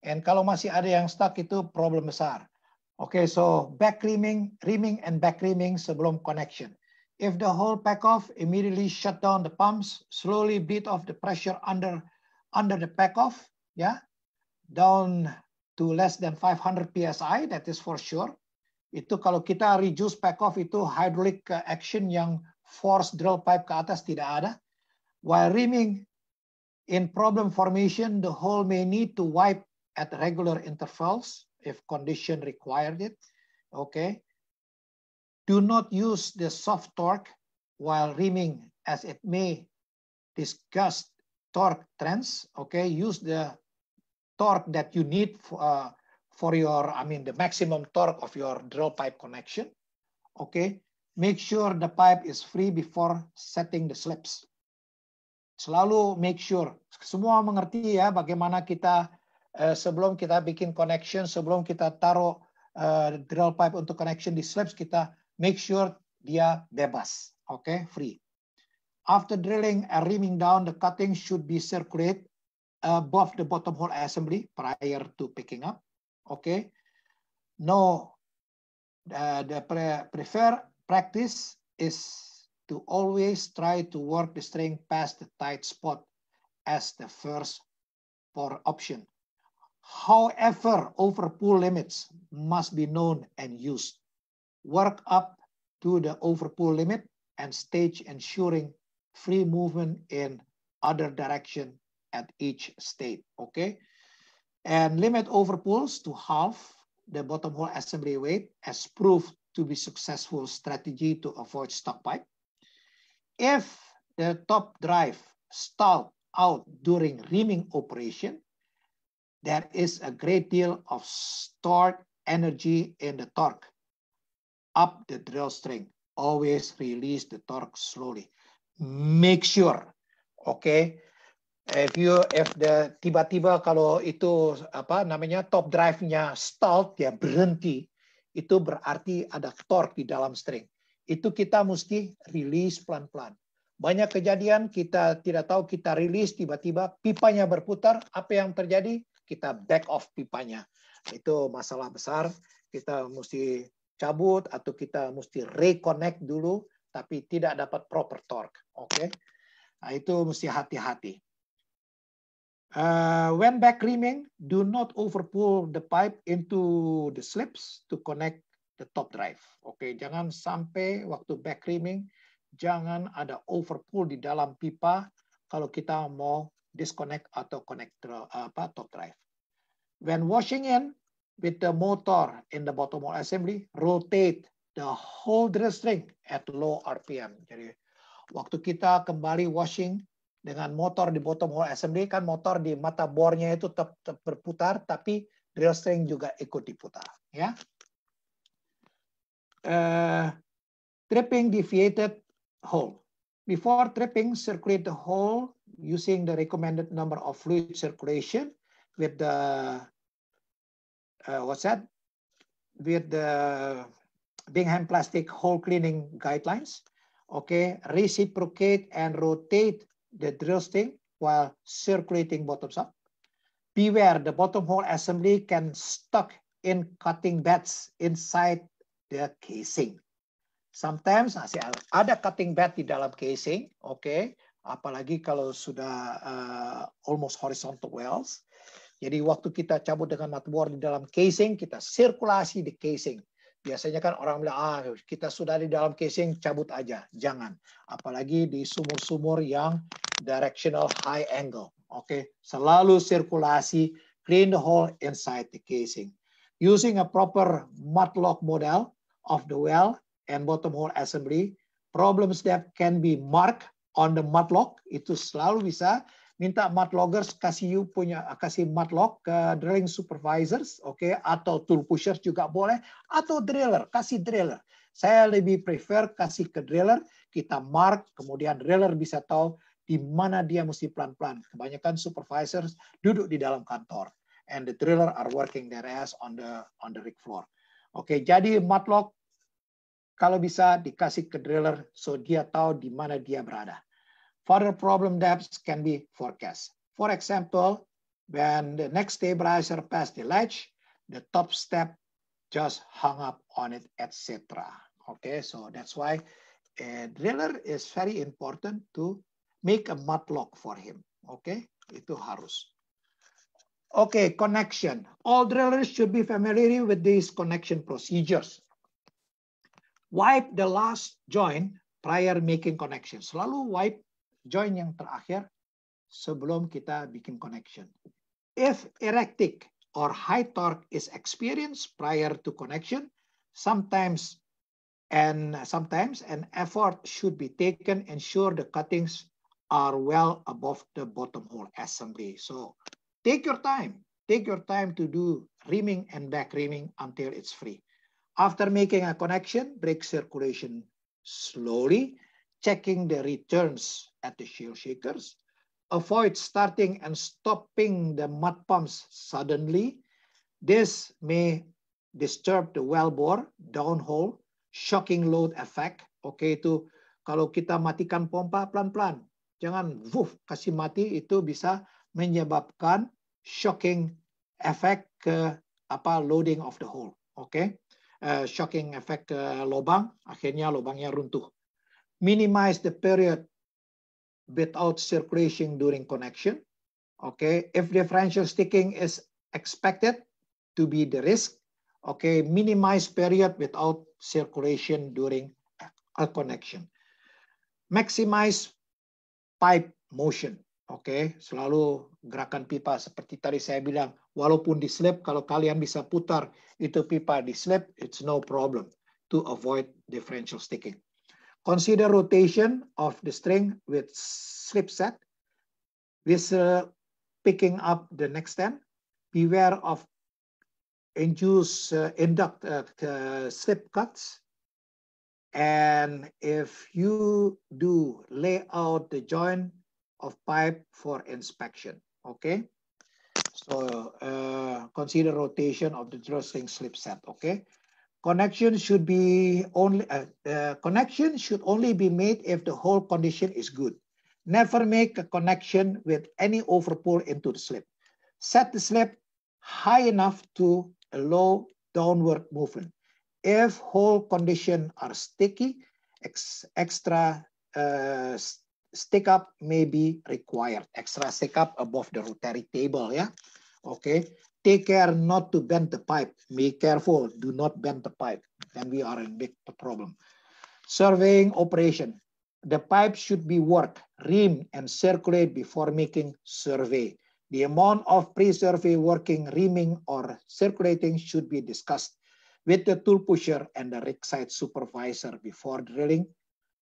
And kalau masih ada yang stuck itu problem besar. Oke, okay, so back rimming, rimming and back rimming sebelum connection. If the whole pack off, immediately shut down the pumps, slowly beat off the pressure under under the pack off, yeah, down to less than 500 psi, that is for sure. Itu kalau kita reduce pack off itu hydraulic uh, action yang force drill pipe ke atas tidak ada. While reaming in problem formation, the hole may need to wipe at regular intervals if condition required it. Okay. Do not use the soft torque while reaming as it may disgust torque trends, okay, use the torque that you need for, uh, for your, I mean, the maximum torque of your drill pipe connection, okay. Make sure the pipe is free before setting the slips. Selalu make sure, semua mengerti ya bagaimana kita uh, sebelum kita bikin connection, sebelum kita taruh uh, drill pipe untuk connection di slips, kita make sure dia bebas, oke, okay? free. After drilling and reaming down, the cutting should be circulated uh, above the bottom hole assembly prior to picking up. Okay. No, uh, the pre prefer practice is to always try to work the string past the tight spot as the first for option. However, overpull limits must be known and used. Work up to the overpull limit and stage ensuring free movement in other direction at each state, okay? And limit over pulls to half the bottom hole assembly weight as proved to be successful strategy to avoid pipe. If the top drive stalled out during reaming operation, there is a great deal of stored energy in the torque up the drill string. Always release the torque slowly. make sure. Oke. Okay? If you if the tiba-tiba kalau itu apa namanya top drive-nya stalled ya berhenti, itu berarti ada torque di dalam string. Itu kita mesti release pelan-pelan. Banyak kejadian kita tidak tahu kita release tiba-tiba pipanya berputar, apa yang terjadi? Kita back off pipanya. Itu masalah besar. Kita mesti cabut atau kita mesti reconnect dulu tapi tidak dapat proper torque. Oke, okay? nah, itu mesti hati-hati. Uh, when back rimming, do not overpull the pipe into the slips to connect the top drive. Oke, okay? jangan sampai waktu back rimming, jangan ada overpull di dalam pipa kalau kita mau disconnect atau connect apa top drive. When washing in with the motor in the bottom wall assembly, rotate the whole dress string at low RPM. Jadi waktu kita kembali washing dengan motor di bottom hole SMD, kan motor di mata bornya itu tetap, tetap berputar tapi drill string juga ikut diputar ya. Uh, tripping deviated hole. Before tripping, circulate the hole using the recommended number of fluid circulation with the uh, what's that? With the Bingham Plastic Hole Cleaning Guidelines. Okay, reciprocate and rotate the drill string while circulating bottoms up. Beware, the bottom hole assembly can stuck in cutting beds inside the casing. Sometimes ada cutting bed di dalam casing, oke. Okay? Apalagi kalau sudah uh, almost horizontal wells. Jadi waktu kita cabut dengan matu bor di dalam casing, kita sirkulasi di casing. Biasanya kan orang bilang, ah kita sudah di dalam casing, cabut aja. Jangan. Apalagi di sumur-sumur yang directional high angle. Oke, okay? selalu sirkulasi, clean the hole inside the casing. Using a proper mudlock model of the well and bottom hole assembly, problems that can be marked on the mudlock itu selalu bisa minta matloggers kasih you punya kasih matlog ke drilling supervisors, oke, okay? atau tool pushers juga boleh, atau driller, kasih driller. Saya lebih prefer kasih ke driller, kita mark, kemudian driller bisa tahu di mana dia mesti pelan-pelan. Kebanyakan supervisors duduk di dalam kantor, and the driller are working their ass on the on the rig floor. Oke, okay, jadi matlog kalau bisa dikasih ke driller so dia tahu di mana dia berada. Further problem depths can be forecast. For example, when the next stabilizer passed the ledge, the top step just hung up on it, etc. Okay, so that's why a driller is very important to make a mudlock for him. Okay, itu harus. Okay, connection. All drillers should be familiar with these connection procedures. Wipe the last joint prior making connection. Selalu wipe join yang terakhir sebelum kita bikin connection. If erratic or high torque is experienced prior to connection, sometimes and sometimes an effort should be taken ensure the cuttings are well above the bottom hole assembly. So take your time. Take your time to do reaming and back reaming until it's free. After making a connection, break circulation slowly checking the returns at the shield shakers, avoid starting and stopping the mud pumps suddenly. This may disturb the well bore downhole, shocking load effect. Oke okay, itu kalau kita matikan pompa pelan-pelan, jangan wuf kasih mati itu bisa menyebabkan shocking effect ke apa loading of the hole. Oke, okay? uh, eh, shocking effect ke lubang, akhirnya lubangnya runtuh minimize the period without circulation during connection. Okay, if differential sticking is expected to be the risk, okay, minimize period without circulation during a connection. Maximize pipe motion. Oke, okay? selalu gerakan pipa seperti tadi saya bilang, walaupun di slip kalau kalian bisa putar itu pipa di slip, it's no problem to avoid differential sticking. Consider rotation of the string with slip set. This uh, picking up the next stem. Beware of induce uh, induct uh, uh, slip cuts. And if you do, lay out the joint of pipe for inspection, okay? So uh, consider rotation of the drawstring slip set, okay? connection should be only uh, uh, connection should only be made if the whole condition is good never make a connection with any overpull into the slip set the slip high enough to allow downward movement if whole condition are sticky ex extra uh, stick up may be required extra stick up above the rotary table yeah okay take care not to bend the pipe. Be careful, do not bend the pipe. Then we are in big problem. Surveying operation. The pipe should be worked, rim, and circulate before making survey. The amount of pre-survey working, reaming, or circulating should be discussed with the tool pusher and the rig site supervisor before drilling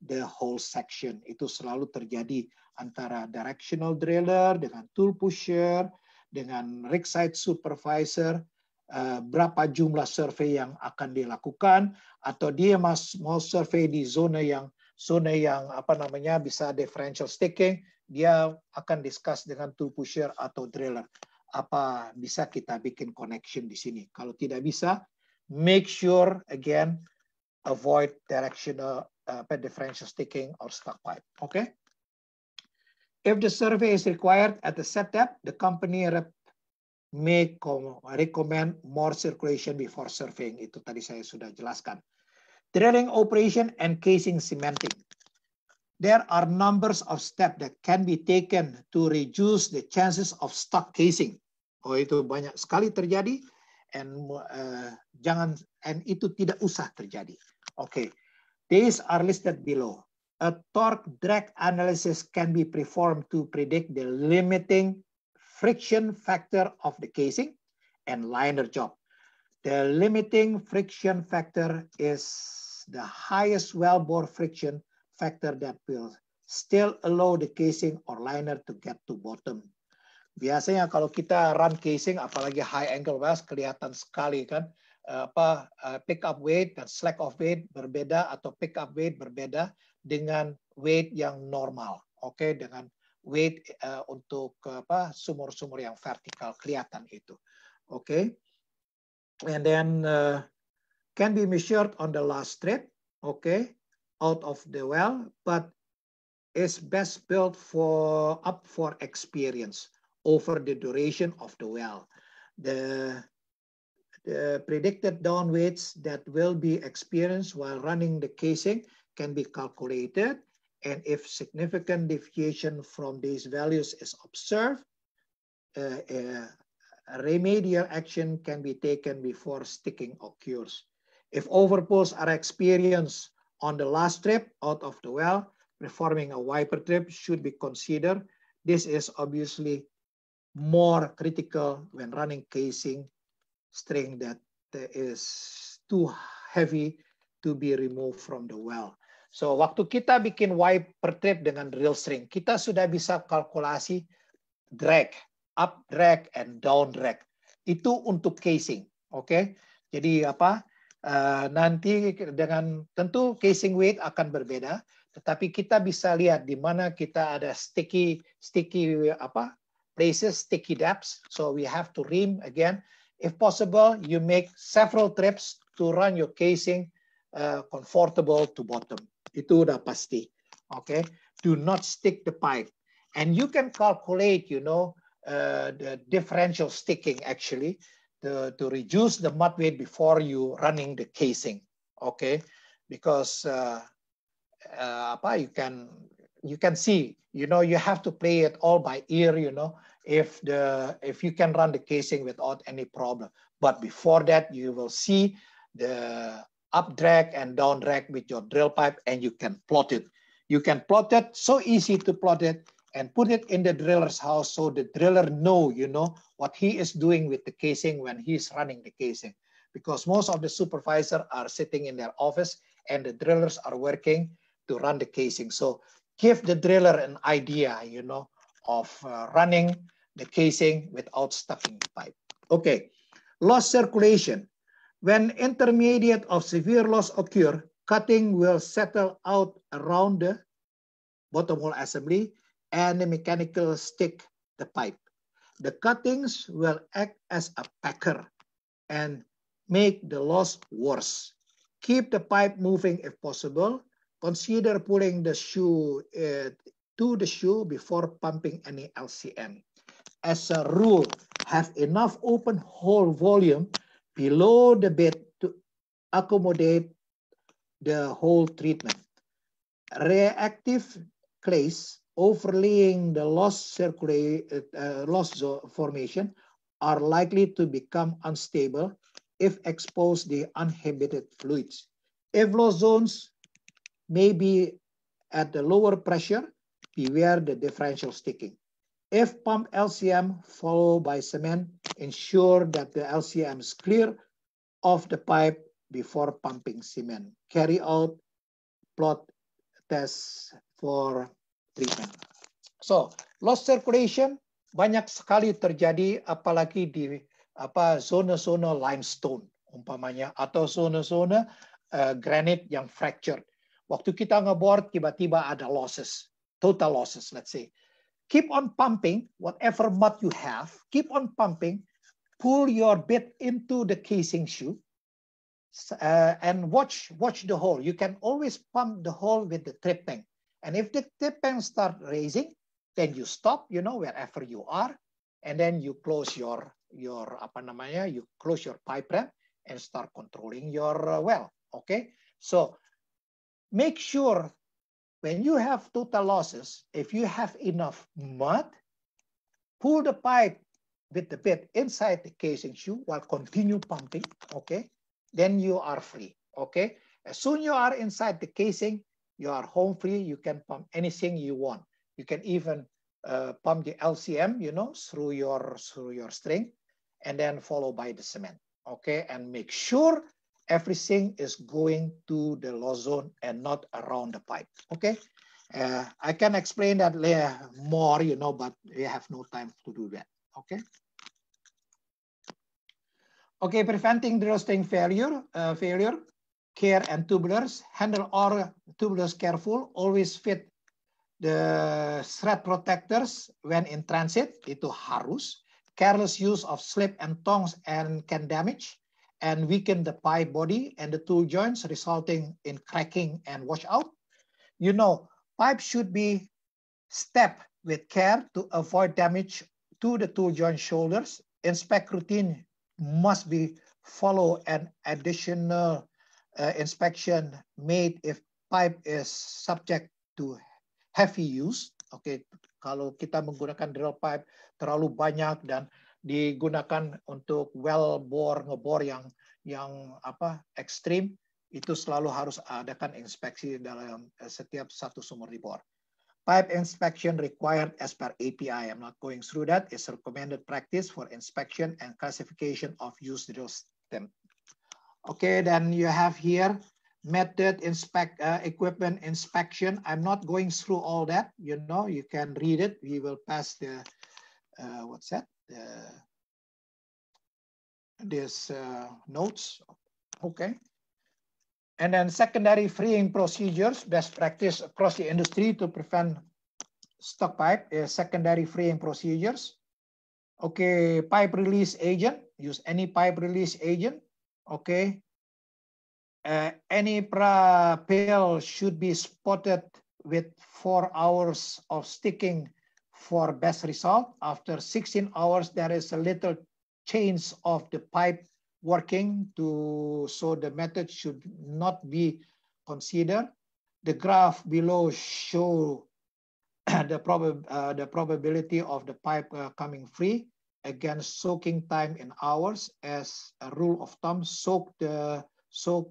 the whole section. Itu selalu terjadi antara directional driller dengan tool pusher, dengan Site supervisor, eh, berapa jumlah survei yang akan dilakukan atau dia mas mau survei di zona yang zona yang apa namanya bisa differential staking dia akan discuss dengan tool pusher atau driller apa bisa kita bikin connection di sini kalau tidak bisa make sure again avoid directional uh, differential staking or stock pipe oke okay? If the survey is required at the set depth, the company rep may recommend more circulation before surveying. Itu tadi saya sudah jelaskan. Drilling operation and casing cementing. There are numbers of steps that can be taken to reduce the chances of stuck casing. Oh itu banyak sekali terjadi and uh, jangan and itu tidak usah terjadi. Oke, okay. these are listed below a torque drag analysis can be performed to predict the limiting friction factor of the casing and liner job. The limiting friction factor is the highest wellbore friction factor that will still allow the casing or liner to get to bottom. Biasanya kalau kita run casing, apalagi high angle wells, kelihatan sekali kan, eh, apa eh, pick up weight dan slack of weight berbeda atau pick up weight berbeda dengan weight yang normal, oke, okay? dengan weight uh, untuk apa sumur-sumur yang vertikal kelihatan itu, oke. Okay? And then uh, can be measured on the last trip, oke, okay? out of the well, but is best built for up for experience over the duration of the well. The the predicted down weights that will be experienced while running the casing can be calculated. And if significant deviation from these values is observed, uh, remedial action can be taken before sticking occurs. If overpulls are experienced on the last trip out of the well, performing a wiper trip should be considered. This is obviously more critical when running casing string that is too heavy to be removed from the well. So waktu kita bikin y per trip dengan real string, kita sudah bisa kalkulasi drag, up drag and down drag. Itu untuk casing, oke? Okay? Jadi apa? Uh, nanti dengan tentu casing weight akan berbeda, tetapi kita bisa lihat di mana kita ada sticky sticky apa places, sticky depths. So we have to rim again. If possible, you make several trips to run your casing uh, comfortable to bottom. Itu udah pasti. Okay. Do not stick the pipe. And you can calculate, you know, uh, the differential sticking actually to, to reduce the mud weight before you running the casing. Okay. Because uh, uh, you can you can see, you know, you have to play it all by ear, you know, if the if you can run the casing without any problem. But before that, you will see the up drag and down drag with your drill pipe and you can plot it. You can plot it, so easy to plot it and put it in the driller's house so the driller know, you know, what he is doing with the casing when he's running the casing. Because most of the supervisor are sitting in their office and the drillers are working to run the casing. So give the driller an idea, you know, of uh, running the casing without stuffing the pipe. Okay, lost circulation. When intermediate of severe loss occur, cutting will settle out around the bottom hole assembly and the mechanical stick the pipe. The cuttings will act as a packer and make the loss worse. Keep the pipe moving if possible. Consider pulling the shoe uh, to the shoe before pumping any LCM. As a rule, have enough open hole volume below the bed to accommodate the whole treatment. Reactive clays overlaying the lost, circula uh, uh lost formation are likely to become unstable if exposed to uninhibited fluids. Evlo zones may be at the lower pressure, beware the differential sticking. If pump LCM followed by cement ensure that the LCM is clear of the pipe before pumping cement. Carry out plot test for treatment. So, loss circulation banyak sekali terjadi apalagi di apa zona-zona limestone umpamanya atau zona-zona uh, eh, granit yang fractured. Waktu kita ngebor tiba-tiba ada losses, total losses let's say. Keep on pumping whatever mud you have, keep on pumping pull your bit into the casing shoe uh, and watch watch the hole. You can always pump the hole with the trip pen, And if the trip pen start raising, then you stop, you know, wherever you are, and then you close your your apa namanya, you close your pipe ramp and start controlling your uh, well. Okay, so make sure when you have total losses, if you have enough mud, pull the pipe with the bed inside the casing shoe while continue pumping, okay? Then you are free, okay? As soon you are inside the casing, you are home free, you can pump anything you want. You can even uh, pump the LCM, you know, through your, through your string and then followed by the cement, okay? And make sure everything is going to the low zone and not around the pipe, okay? Uh, I can explain that later more, you know, but we have no time to do that. Okay. Okay, preventing drillsting failure, uh, failure, care and tubulars. Handle all tubulars careful. Always fit the thread protectors when in transit. Itu harus. Careless use of slip and tongs and can damage and weaken the pipe body and the tool joints, resulting in cracking and washout. You know, pipe should be stepped with care to avoid damage to the two joint shoulders, inspect routine must be follow an additional uh, inspection made if pipe is subject to heavy use. Oke, okay. kalau kita menggunakan drill pipe terlalu banyak dan digunakan untuk well bore ngebor yang yang apa ekstrim itu selalu harus adakan inspeksi dalam uh, setiap satu sumur di dibor. Pipe inspection required as per API. I'm not going through that. It's recommended practice for inspection and classification of used drill stem. Okay, then you have here method inspect uh, equipment inspection. I'm not going through all that. You know, you can read it. We will pass the uh, what's that? The, this uh, notes. Okay. And then secondary freeing procedures, best practice across the industry to prevent stock pipe is secondary freeing procedures. Okay, pipe release agent, use any pipe release agent. Okay. Uh, any pail should be spotted with four hours of sticking for best result. After 16 hours, there is a little change of the pipe working to so the method should not be considered. The graph below show [CLEARS THROAT] the, prob uh, the probability of the pipe uh, coming free against soaking time in hours as a rule of thumb soak the soak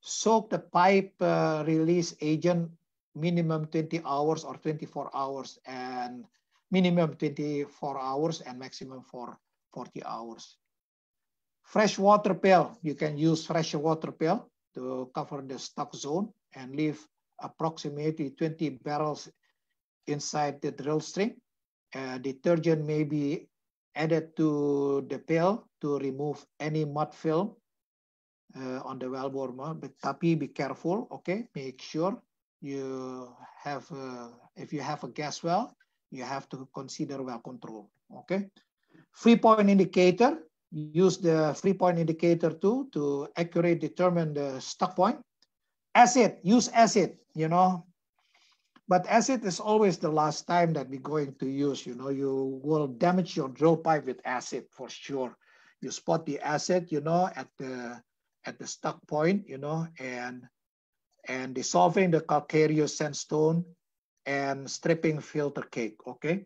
soak the pipe uh, release agent minimum 20 hours or 24 hours and minimum 24 hours and maximum for 40 hours Freshwater pail, you can use freshwater pail to cover the stock zone and leave approximately 20 barrels inside the drill string. Uh, detergent may be added to the pail to remove any mud film uh, on the well warmer. But tapi be careful, okay? Make sure you have, uh, if you have a gas well, you have to consider well control, okay? Free point indicator, use the free point indicator too to accurately determine the stuck point. Acid, use acid, you know. But acid is always the last time that we're going to use, you know, you will damage your drill pipe with acid for sure. You spot the acid, you know, at the at the stuck point, you know, and and dissolving the calcareous sandstone and stripping filter cake, okay?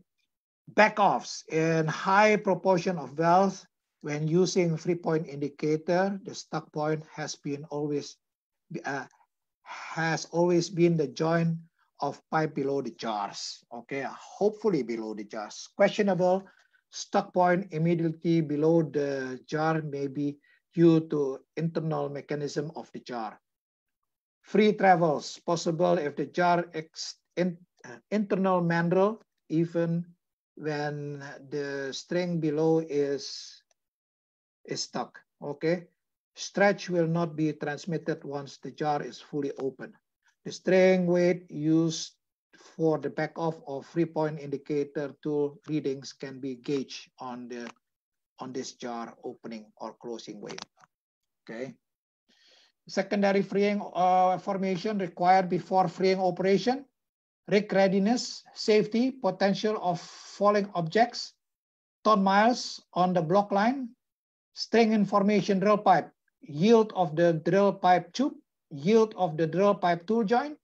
Backoffs in high proportion of wells when using free point indicator, the stock point has been always uh, has always been the joint of pipe below the jars. Okay, hopefully below the jars. Questionable stock point immediately below the jar may be due to internal mechanism of the jar. Free travels possible if the jar ex in, uh, internal mandrel, even when the string below is is stuck, okay? Stretch will not be transmitted once the jar is fully open. The string weight used for the back off or free point indicator tool readings can be gauged on the on this jar opening or closing weight. okay? Secondary freeing uh, formation required before freeing operation, rig readiness, safety, potential of falling objects, ton miles on the block line, string information drill pipe, yield of the drill pipe tube, yield of the drill pipe tool joint,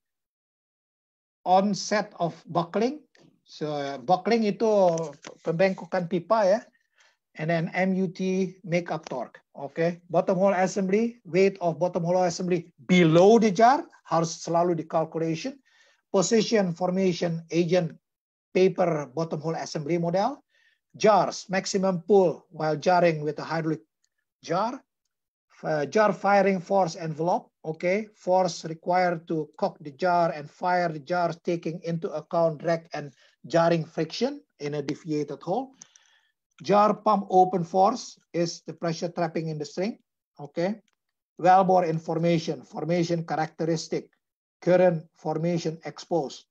onset of buckling. So buckling itu pembengkokan pipa ya. And then MUT make up torque. okay. bottom hole assembly, weight of bottom hole assembly below the jar harus selalu di calculation. Position formation agent paper bottom hole assembly model. jars, maximum pull while jarring with a hydraulic jar, uh, jar firing force envelope, okay, force required to cock the jar and fire the jar taking into account drag and jarring friction in a deviated hole. Jar pump open force is the pressure trapping in the string, okay. well bore information, formation characteristic, current formation exposed.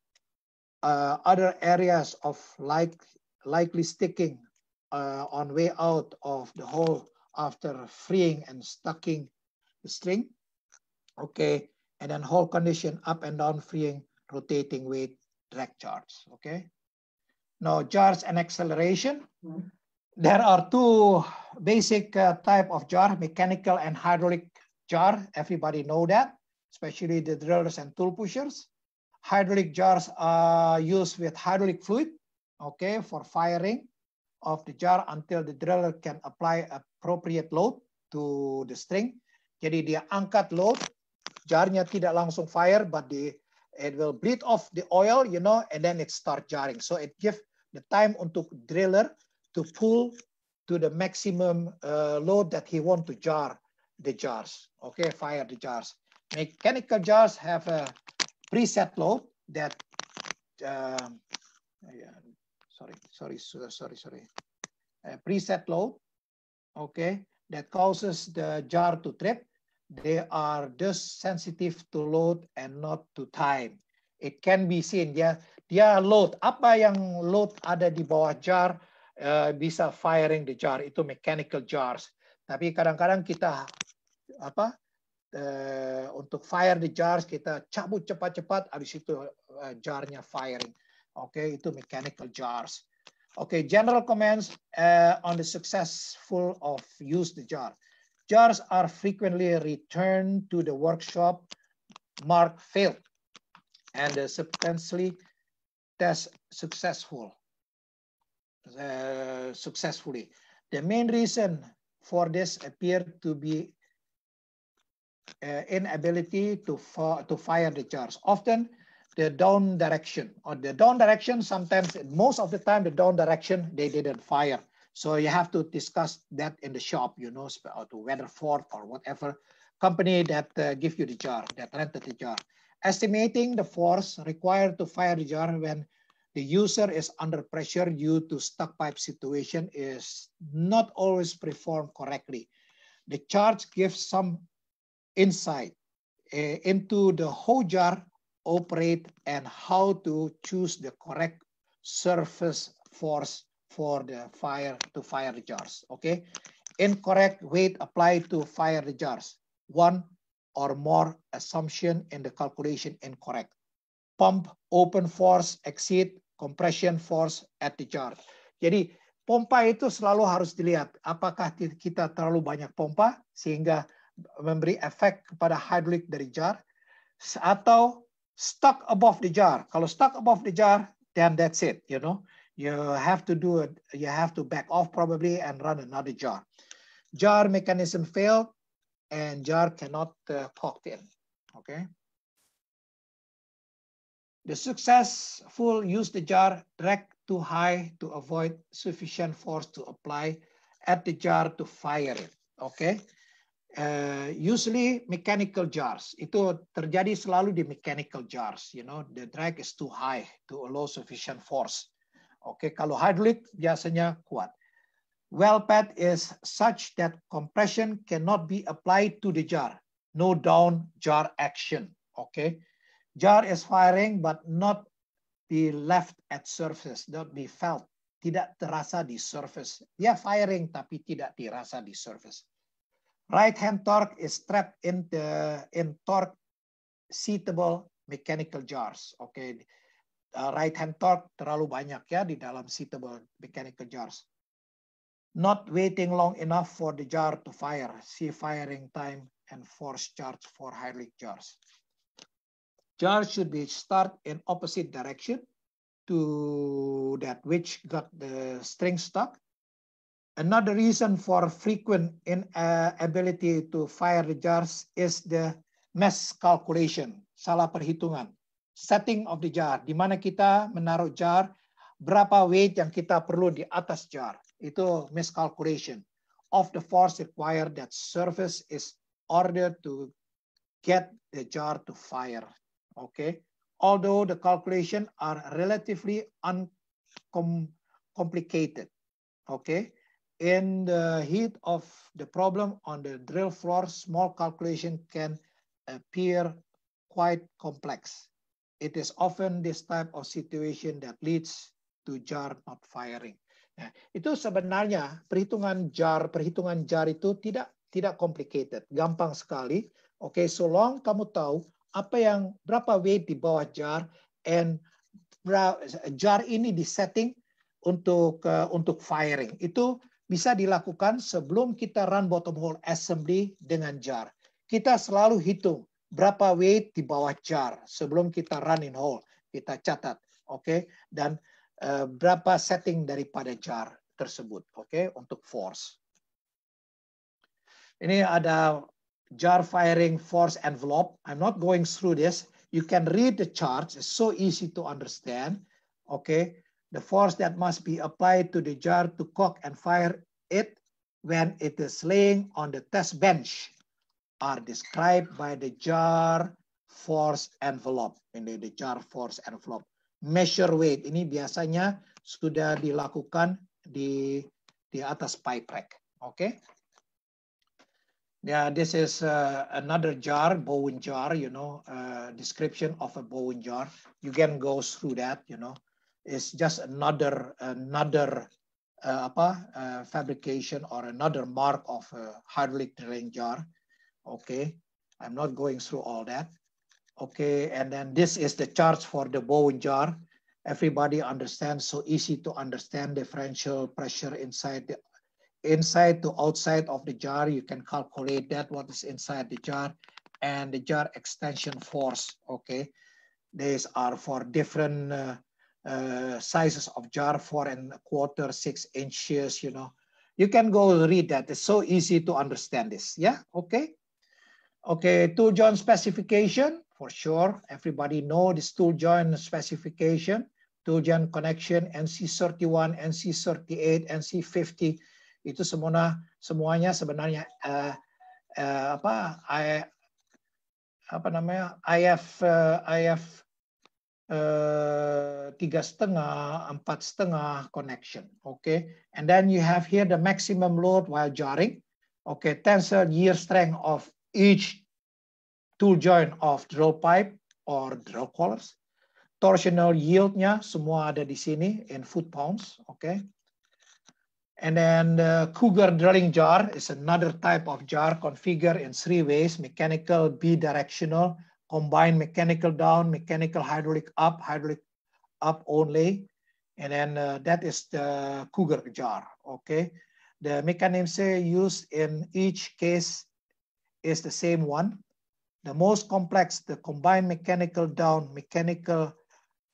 Uh, other areas of like likely sticking uh, on way out of the hole after freeing and stucking the string. Okay, and then hole condition up and down freeing, rotating weight, drag charts. Okay, now jars and acceleration. Mm -hmm. There are two basic uh, type of jar, mechanical and hydraulic jar. Everybody know that, especially the drillers and tool pushers. Hydraulic jars are used with hydraulic fluid okay, for firing of the jar until the driller can apply appropriate load to the string. Jadi dia angkat load, jarnya tidak langsung fire, but the, it will bleed off the oil, you know, and then it start jarring. So it give the time untuk driller to pull to the maximum uh, load that he want to jar the jars, okay, fire the jars. Mechanical jars have a preset load that um, yeah, sorry, sorry, uh, sorry, sorry, uh, preset load, okay, that causes the jar to trip, they are just sensitive to load and not to time. It can be seen, ya. Dia load, apa yang load ada di bawah jar, uh, bisa firing the jar, itu mechanical jars. Tapi kadang-kadang kita, apa, uh, untuk fire the jars, kita cabut cepat-cepat, habis itu uh, jarnya firing. okay, to mechanical jars. Okay, general comments uh, on the successful of use the jar. Jars are frequently returned to the workshop marked failed and uh, substantially test successful, uh, successfully. The main reason for this appeared to be uh, inability to, to fire the jars. Often the down direction or the down direction sometimes most of the time the down direction they didn't fire so you have to discuss that in the shop you know or to weatherford or whatever company that uh, give you the jar that rented the jar estimating the force required to fire the jar when the user is under pressure due to stuck pipe situation is not always performed correctly the charge gives some insight eh, into the whole jar operate and how to choose the correct surface force for the fire to fire the jars. Okay. Incorrect weight applied to fire the jars. One or more assumption in the calculation incorrect. Pump open force exceed compression force at the jar. Jadi pompa itu selalu harus dilihat apakah kita terlalu banyak pompa sehingga memberi efek kepada hidrolik dari jar atau stuck above the jar. Kalau stuck above the jar, then that's it, you know. You have to do it, you have to back off probably and run another jar. Jar mechanism failed and jar cannot uh, in, okay? The successful use the jar drag too high to avoid sufficient force to apply at the jar to fire it, okay? uh, usually mechanical jars. Itu terjadi selalu di mechanical jars. You know, the drag is too high to allow sufficient force. Oke, okay, kalau hydraulic biasanya kuat. Well pad is such that compression cannot be applied to the jar. No down jar action. Oke, okay? jar is firing but not be left at surface, not be felt. Tidak terasa di surface. Dia firing tapi tidak dirasa di surface. Right hand torque is trapped in the in torque seatable mechanical jars. okay. uh, right hand torque terlalu banyak ya di dalam seatable mechanical jars. Not waiting long enough for the jar to fire. See firing time and force charge for hydraulic jars. Jar should be start in opposite direction to that which got the string stuck Another reason for frequent inability to fire the jars is the miscalculation, salah perhitungan. Setting of the jar, di mana kita menaruh jar, berapa weight yang kita perlu di atas jar. Itu miscalculation of the force required that surface is ordered to get the jar to fire. Okay. Although the calculation are relatively uncomplicated. Okay. In the heat of the problem on the drill floor, small calculation can appear quite complex. It is often this type of situation that leads to jar not firing. Nah, itu sebenarnya perhitungan jar, perhitungan jar itu tidak tidak complicated, gampang sekali. Oke, okay, so long kamu tahu apa yang berapa weight di bawah jar and jar ini di setting untuk uh, untuk firing. Itu bisa dilakukan sebelum kita run bottom hole assembly dengan jar. Kita selalu hitung berapa weight di bawah jar sebelum kita run in hole. Kita catat, oke? Okay? Dan uh, berapa setting daripada jar tersebut, oke? Okay? Untuk force. Ini ada jar firing force envelope. I'm not going through this. You can read the charts. It's so easy to understand, oke? Okay? the force that must be applied to the jar to cock and fire it when it is laying on the test bench are described by the jar force envelope. Ini the jar force envelope. Measure weight. Ini biasanya sudah dilakukan di di atas pipe rack. Oke. Okay? Yeah, this is uh, another jar, Bowen jar, you know, uh, description of a Bowen jar. You can go through that, you know is just another another uh, apa uh, fabrication or another mark of a hydraulic drilling jar. Okay, I'm not going through all that. Okay, and then this is the chart for the Bowen jar. Everybody understands, so easy to understand differential pressure inside the inside to outside of the jar. You can calculate that what is inside the jar and the jar extension force. Okay, these are for different uh, uh, sizes of jar, four and a quarter, six inches, you know. You can go read that. It's so easy to understand this. Yeah, okay. Okay, tool joint specification, for sure. Everybody know this tool joint specification, tool joint connection, NC31, NC38, NC50. Itu semua, semuanya sebenarnya uh, uh, apa, I, apa namanya, IF, uh, IF Eh, tiga setengah, empat setengah connection. Okay, and then you have here the maximum load while jarring. Okay, tensor yield strength of each tool joint of drill pipe or drill collars. Torsional yieldnya semua ada di sini in foot pounds. Okay. And then the Cougar drilling jar is another type of jar configured in three ways, mechanical, bidirectional, combine mechanical down, mechanical hydraulic up, hydraulic up only. And then uh, that is the Cougar jar, okay? The mechanism used in each case is the same one. The most complex, the combined mechanical down, mechanical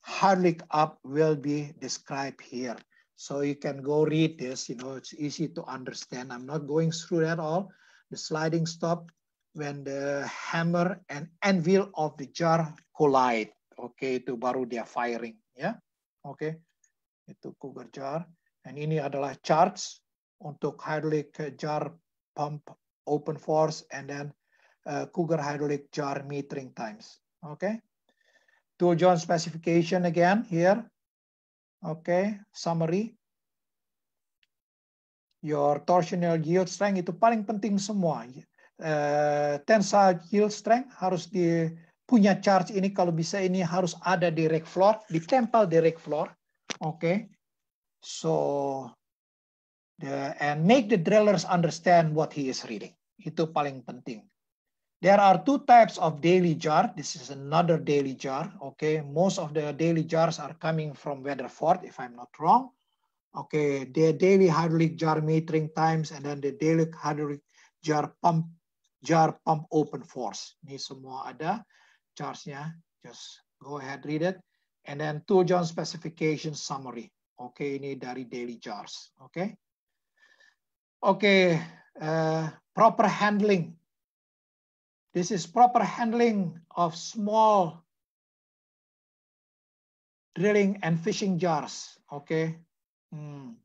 hydraulic up will be described here. So you can go read this, you know, it's easy to understand. I'm not going through that all. The sliding stop when the hammer and anvil of the jar collide. Oke, okay, itu baru dia firing ya. Oke. Okay. Itu Cougar jar dan ini adalah charge untuk hydraulic jar pump open force and then uh, Cougar hydraulic jar metering times. Okay. Tool joint specification again here. Okay, summary. Your torsional yield strength itu paling penting semua. Eh, tensile yield strength harus di punya charge ini kalau bisa ini harus ada di rack floor, ditempel di rack floor. Oke. Okay. So the, and make the drillers understand what he is reading. Itu paling penting. There are two types of daily jar. This is another daily jar. Okay, most of the daily jars are coming from Weatherford, if I'm not wrong. Okay, the daily hydraulic jar metering times and then the daily hydraulic jar pump jar pump open force. Ini semua ada charge-nya. Just go ahead read it. And then two John specification summary. Oke, okay, ini dari daily jars. Oke. Okay. Oke, okay, uh, proper handling. This is proper handling of small drilling and fishing jars. Oke. Okay. Hmm.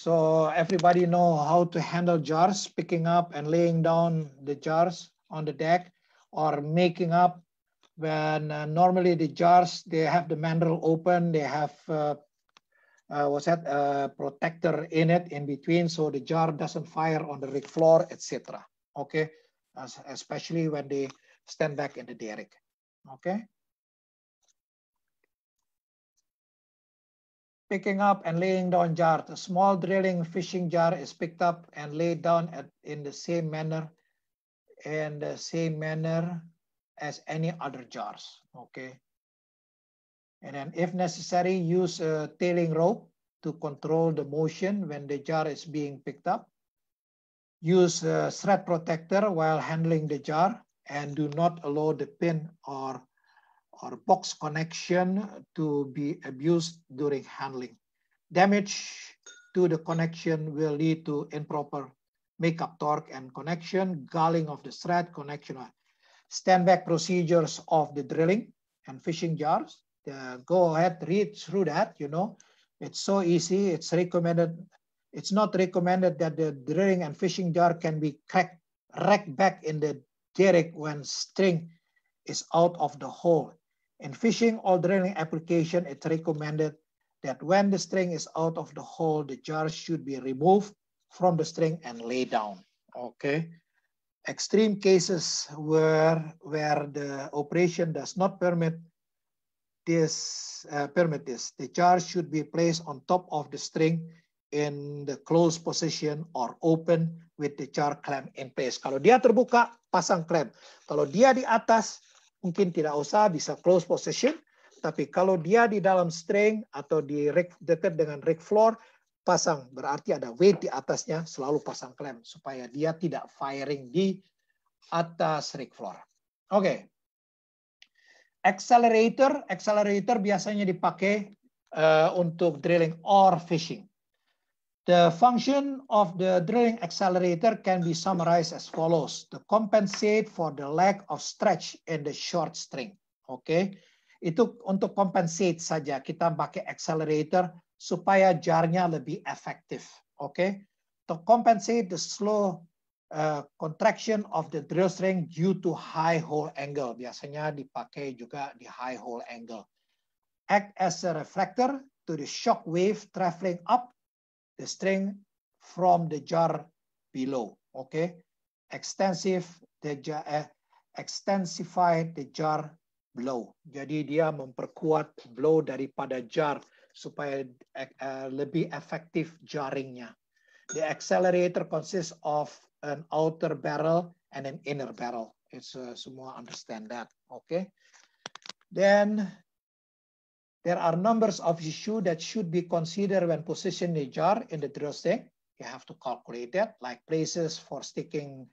So everybody know how to handle jars, picking up and laying down the jars on the deck or making up when uh, normally the jars, they have the mandrel open, they have uh, uh, was that a uh, protector in it in between so the jar doesn't fire on the rig floor, etc. Okay, As, especially when they stand back in the derrick. Okay. picking up and laying down jar. A small drilling fishing jar is picked up and laid down at, in the same manner, in the same manner as any other jars, okay? And then if necessary, use a tailing rope to control the motion when the jar is being picked up. Use a thread protector while handling the jar and do not allow the pin or or box connection to be abused during handling. Damage to the connection will lead to improper makeup torque and connection, galling of the thread, connection, uh, stand back procedures of the drilling and fishing jars. Uh, go ahead, read through that, you know. It's so easy, it's recommended. It's not recommended that the drilling and fishing jar can be cracked, back in the derrick when string is out of the hole. In fishing or drilling application, it's recommended that when the string is out of the hole, the jar should be removed from the string and laid down, okay? Extreme cases where, where the operation does not permit this, uh, permit this, the jar should be placed on top of the string in the closed position or open with the jar clamp in place. Kalau dia terbuka, pasang clamp. Kalau dia di atas, mungkin tidak usah bisa close position, tapi kalau dia di dalam string atau di rig, dekat dengan rig floor, pasang. Berarti ada weight di atasnya, selalu pasang klem supaya dia tidak firing di atas rig floor. Oke. Okay. Accelerator, accelerator biasanya dipakai uh, untuk drilling or fishing. The function of the drilling accelerator can be summarized as follows. To compensate for the lack of stretch in the short string. Oke, okay? itu untuk compensate saja kita pakai accelerator supaya jarnya lebih efektif. Oke, okay? to compensate the slow uh, contraction of the drill string due to high hole angle. Biasanya dipakai juga di high hole angle. Act as a reflector to the shock wave traveling up the string from the jar below. Okay, extensive the jar, eh, extensify the jar blow. Jadi dia memperkuat blow daripada jar supaya uh, lebih efektif jaringnya. The accelerator consists of an outer barrel and an inner barrel. It's uh, semua understand that. Okay. Then There are numbers of issues that should be considered when positioning the jar in the drill stick. You have to calculate that, like places for sticking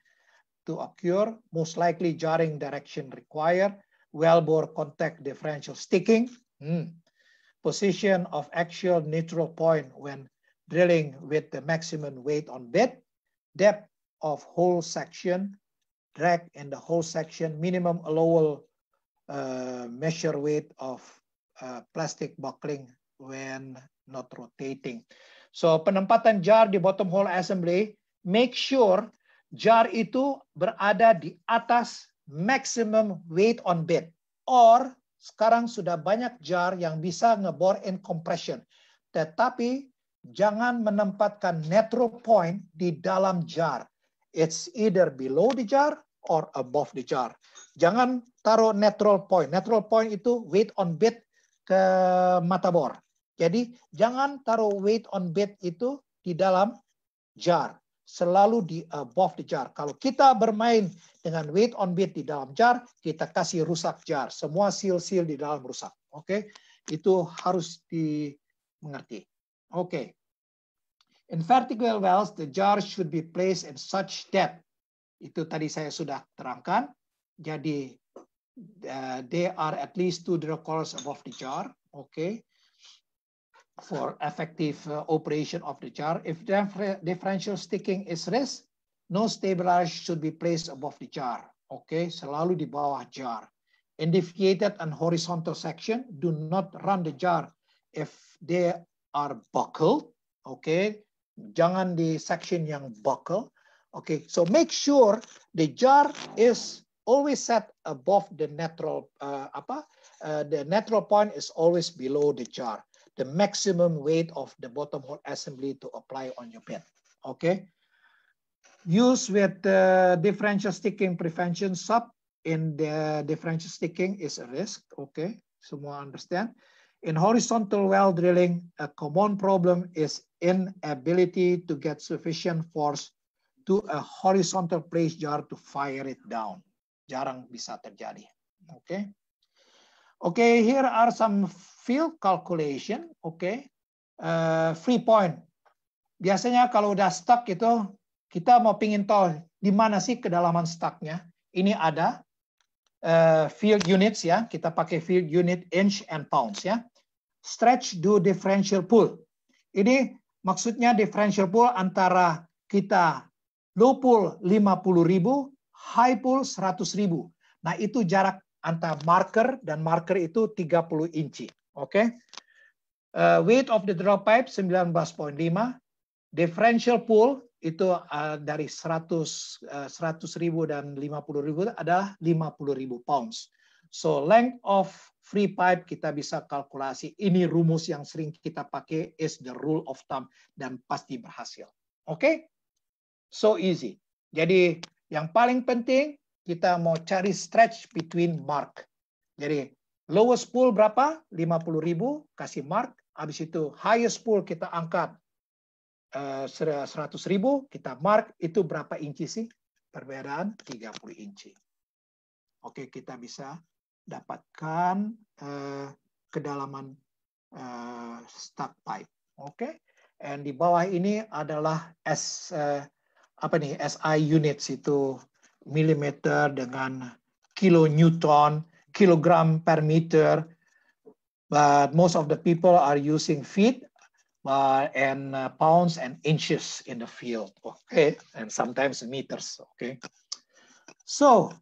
to occur, most likely jarring direction required, wellbore contact differential sticking, hmm, position of actual neutral point when drilling with the maximum weight on bit, depth of whole section, drag in the whole section, minimum allowable uh, measure weight of uh, plastic buckling when not rotating. So penempatan jar di bottom hole assembly, make sure jar itu berada di atas maximum weight on bed. Or sekarang sudah banyak jar yang bisa ngebor in compression. Tetapi jangan menempatkan netro point di dalam jar. It's either below the jar or above the jar. Jangan taruh neutral point. Neutral point itu weight on bed ke mata bor. Jadi jangan taruh weight on bed itu di dalam jar. Selalu di above the jar. Kalau kita bermain dengan weight on bed di dalam jar, kita kasih rusak jar. Semua seal-seal di dalam rusak. Oke, okay? itu harus dimengerti. Oke. Okay. In vertical wells, the jar should be placed in such depth. Itu tadi saya sudah terangkan. Jadi uh, they are at least two decals above the jar, okay, for effective uh, operation of the jar. If the differential sticking is risk, no stabilizer should be placed above the jar, okay, selalu di bawah jar. In deviated and horizontal section, do not run the jar if they are buckled, okay, jangan di section yang buckle, okay, so make sure the jar is always set above the natural uh, apa uh, the natural point is always below the jar the maximum weight of the bottom hole assembly to apply on your pin okay use with uh, differential sticking prevention sub in the differential sticking is a risk okay someone understand in horizontal well drilling a common problem is inability to get sufficient force to a horizontal place jar to fire it down jarang bisa terjadi. Oke. Okay. Oke, okay, here are some field calculation. Oke. Okay. Uh, eh, free point. Biasanya kalau udah stuck itu kita mau pingin tahu di mana sih kedalaman stucknya. Ini ada uh, field units ya. Kita pakai field unit inch and pounds ya. Stretch do differential pull. Ini maksudnya differential pull antara kita low pull ribu high pole 100 ribu. Nah itu jarak antara marker dan marker itu 30 inci. Oke. Okay? Uh, eh, weight of the drop pipe 19.5. Differential pull itu uh, dari 100 uh, 100 ribu dan 50 ribu adalah 50 ribu pounds. So length of free pipe kita bisa kalkulasi. Ini rumus yang sering kita pakai is the rule of thumb dan pasti berhasil. Oke? Okay? So easy. Jadi yang paling penting kita mau cari stretch between mark. Jadi lowest pool berapa? ribu kasih mark. Habis itu highest pool kita angkat eh, ribu kita mark itu berapa inci sih? Perbedaan 30 inci. Oke, kita bisa dapatkan eh, kedalaman eh, stuck pipe. Oke. Okay? And di bawah ini adalah S uh, apa nih SI units itu milimeter dengan kilo newton, kilogram per meter. But most of the people are using feet uh, and uh, pounds and inches in the field, okay? And sometimes meters, okay? So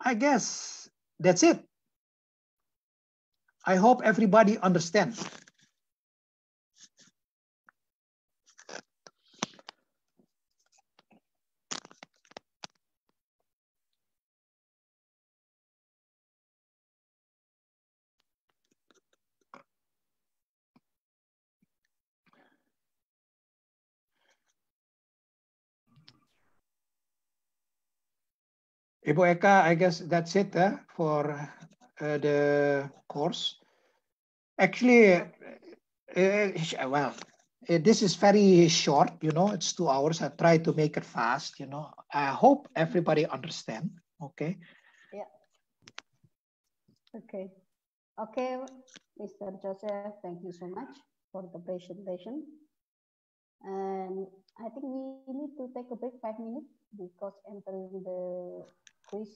I guess that's it. I hope everybody understands. Eh, Ibu Eka, I guess that's it uh, for uh, the course. Actually, uh, well, this is very short, you know, it's two hours. I try to make it fast, you know. I hope everybody understand, okay? Yeah. Okay. Okay, Mr. Joseph, thank you so much for the presentation. And I think we need to take a break five minutes because entering the quiz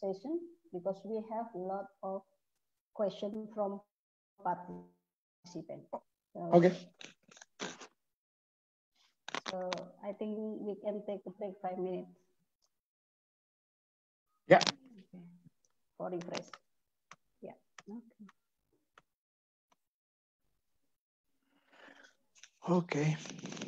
session because we have a lot of questions from participants. So, okay. So I think we can take a break five minutes. Yeah. Okay. For refresh. Yeah. Okay. Okay.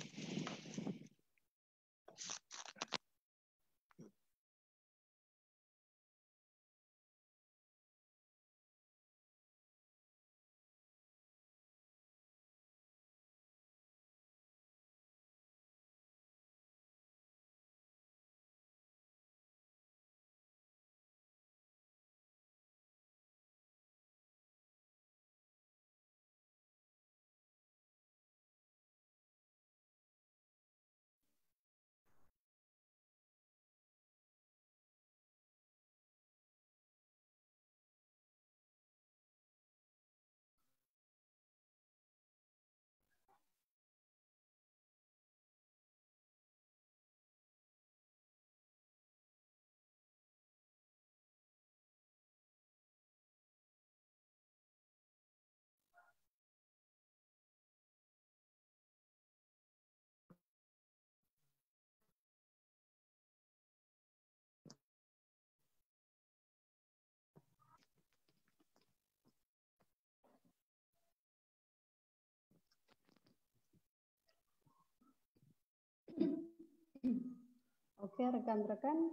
Oke, rekan-rekan,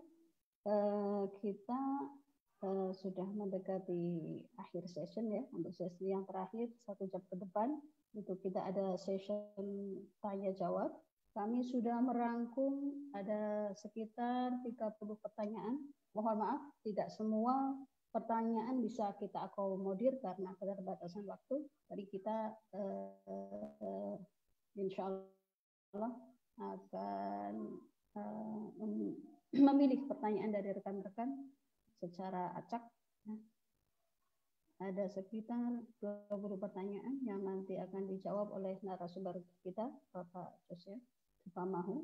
eh, kita eh, sudah mendekati akhir session ya. Untuk sesi yang terakhir, satu jam ke depan, itu kita ada session tanya-jawab. Kami sudah merangkum ada sekitar 30 pertanyaan. Mohon maaf, tidak semua pertanyaan bisa kita akomodir karena keterbatasan waktu. Tadi kita uh, uh, insya Allah akan Eh, [CLEARS THROAT] memilih pertanyaan dari rekan-rekan secara acak. Ada sekitar 20 pertanyaan yang nanti akan dijawab oleh narasumber kita, Bapak Joseph Bapak Mahu.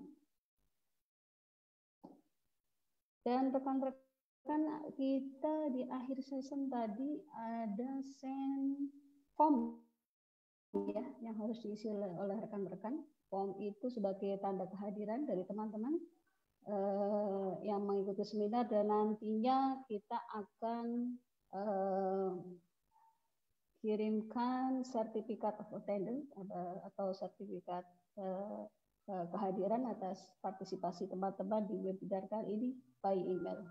Dan rekan-rekan kita di akhir season tadi ada sen form ya yang harus diisi oleh rekan-rekan form itu sebagai tanda kehadiran dari teman-teman eh, yang mengikuti seminar dan nantinya kita akan eh, kirimkan sertifikat of attendance eh, atau sertifikat eh, eh, kehadiran atas partisipasi teman-teman di webinar kali ini by email.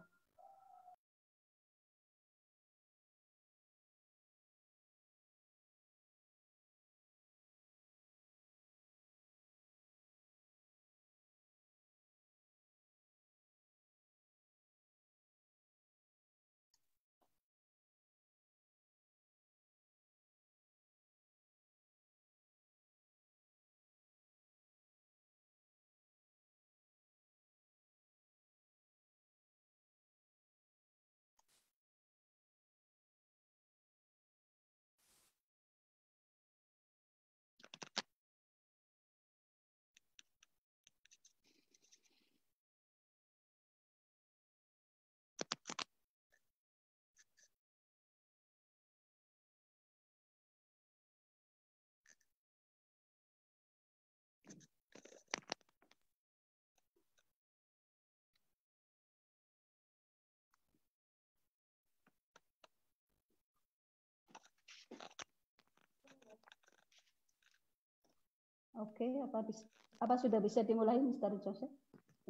Oke, apa bisa, apa sudah bisa dimulai, Mr. Joseph?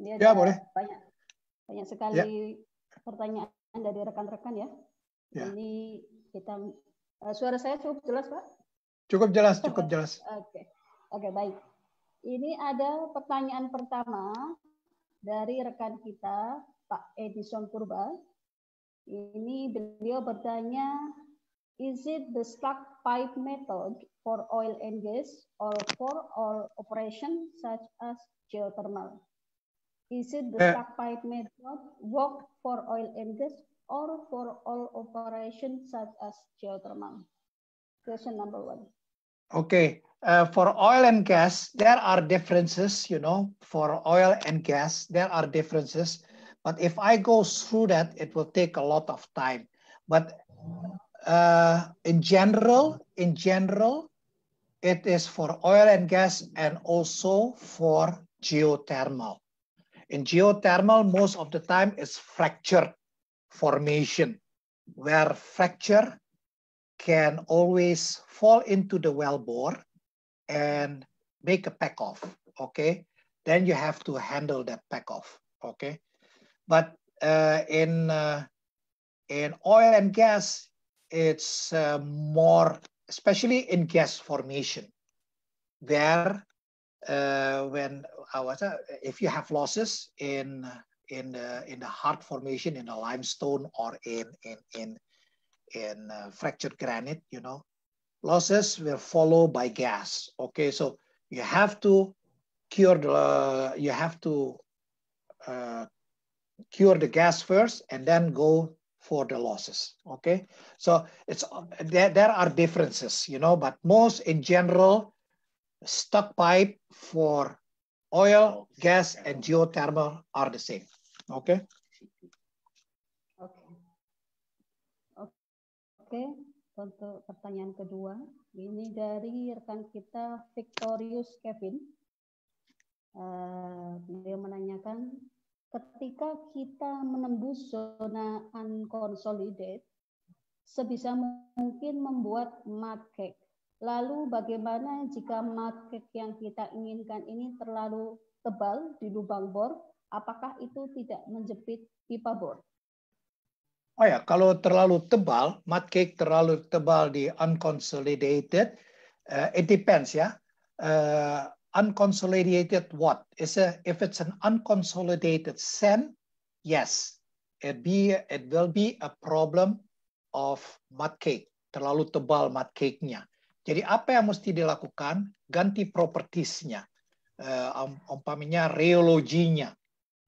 Ini ya, ada ya, boleh. Banyak, banyak sekali ya. pertanyaan dari rekan-rekan ya. ya. Ini kita uh, suara saya cukup jelas, Pak? Cukup jelas, [LAUGHS] cukup jelas. Oke. Oke, baik. Ini ada pertanyaan pertama dari rekan kita, Pak Edison Purba. Ini beliau bertanya, is it the stock pipe method for oil and gas or for all operations such as geothermal? Is it the uh, stockpile method work for oil and gas or for all operations such as geothermal? Question number one. Okay, uh, for oil and gas, there are differences, you know, for oil and gas, there are differences. But if I go through that, it will take a lot of time. But uh, in general, in general, it is for oil and gas and also for geothermal. In geothermal, most of the time it's fracture formation, where fracture can always fall into the well bore and make a pack off, okay? Then you have to handle that pack off, okay? But uh, in, uh, in oil and gas, it's uh, more especially in gas formation, where uh, when uh, uh, if you have losses in in the in the hard formation in the limestone or in in in in uh, fractured granite, you know, losses will follow by gas. Okay, so you have to cure the you have to uh, cure the gas first and then go for the losses. Okay, so it's there. There are differences, you know, but most in general, stock pipe for oil, gas, and geothermal are the same. Okay. Okay. Okay. Untuk pertanyaan kedua, ini dari rekan kita Victorius Kevin. Uh, beliau menanyakan ketika kita menembus zona unconsolidated, sebisa mungkin membuat market. Lalu bagaimana jika market yang kita inginkan ini terlalu tebal di lubang bor, apakah itu tidak menjepit pipa bor? Oh ya, kalau terlalu tebal, mud cake terlalu tebal di unconsolidated, uh, it depends ya. Uh, unconsolidated what? Is a, if it's an unconsolidated send, yes, it be it will be a problem of mud cake. Terlalu tebal mud cake-nya. Jadi apa yang mesti dilakukan? Ganti propertiesnya. Uh, umpamanya reologinya.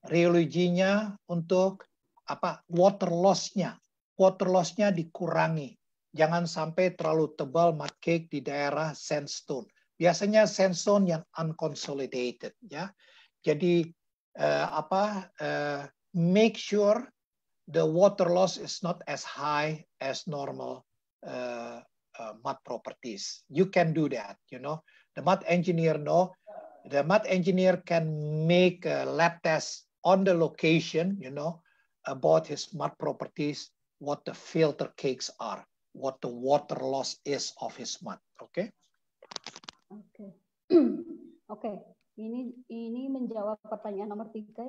Reologinya untuk apa? Water loss-nya. Water loss-nya dikurangi. Jangan sampai terlalu tebal mud cake di daerah sandstone biasanya sand zone yang unconsolidated ya. Jadi eh, apa eh, make sure the water loss is not as high as normal uh, uh, mud properties. You can do that, you know. The mud engineer know, the mud engineer can make a lab test on the location, you know, about his mud properties, what the filter cakes are, what the water loss is of his mud, okay? Oke, ini ini menjawab pertanyaan nomor tiga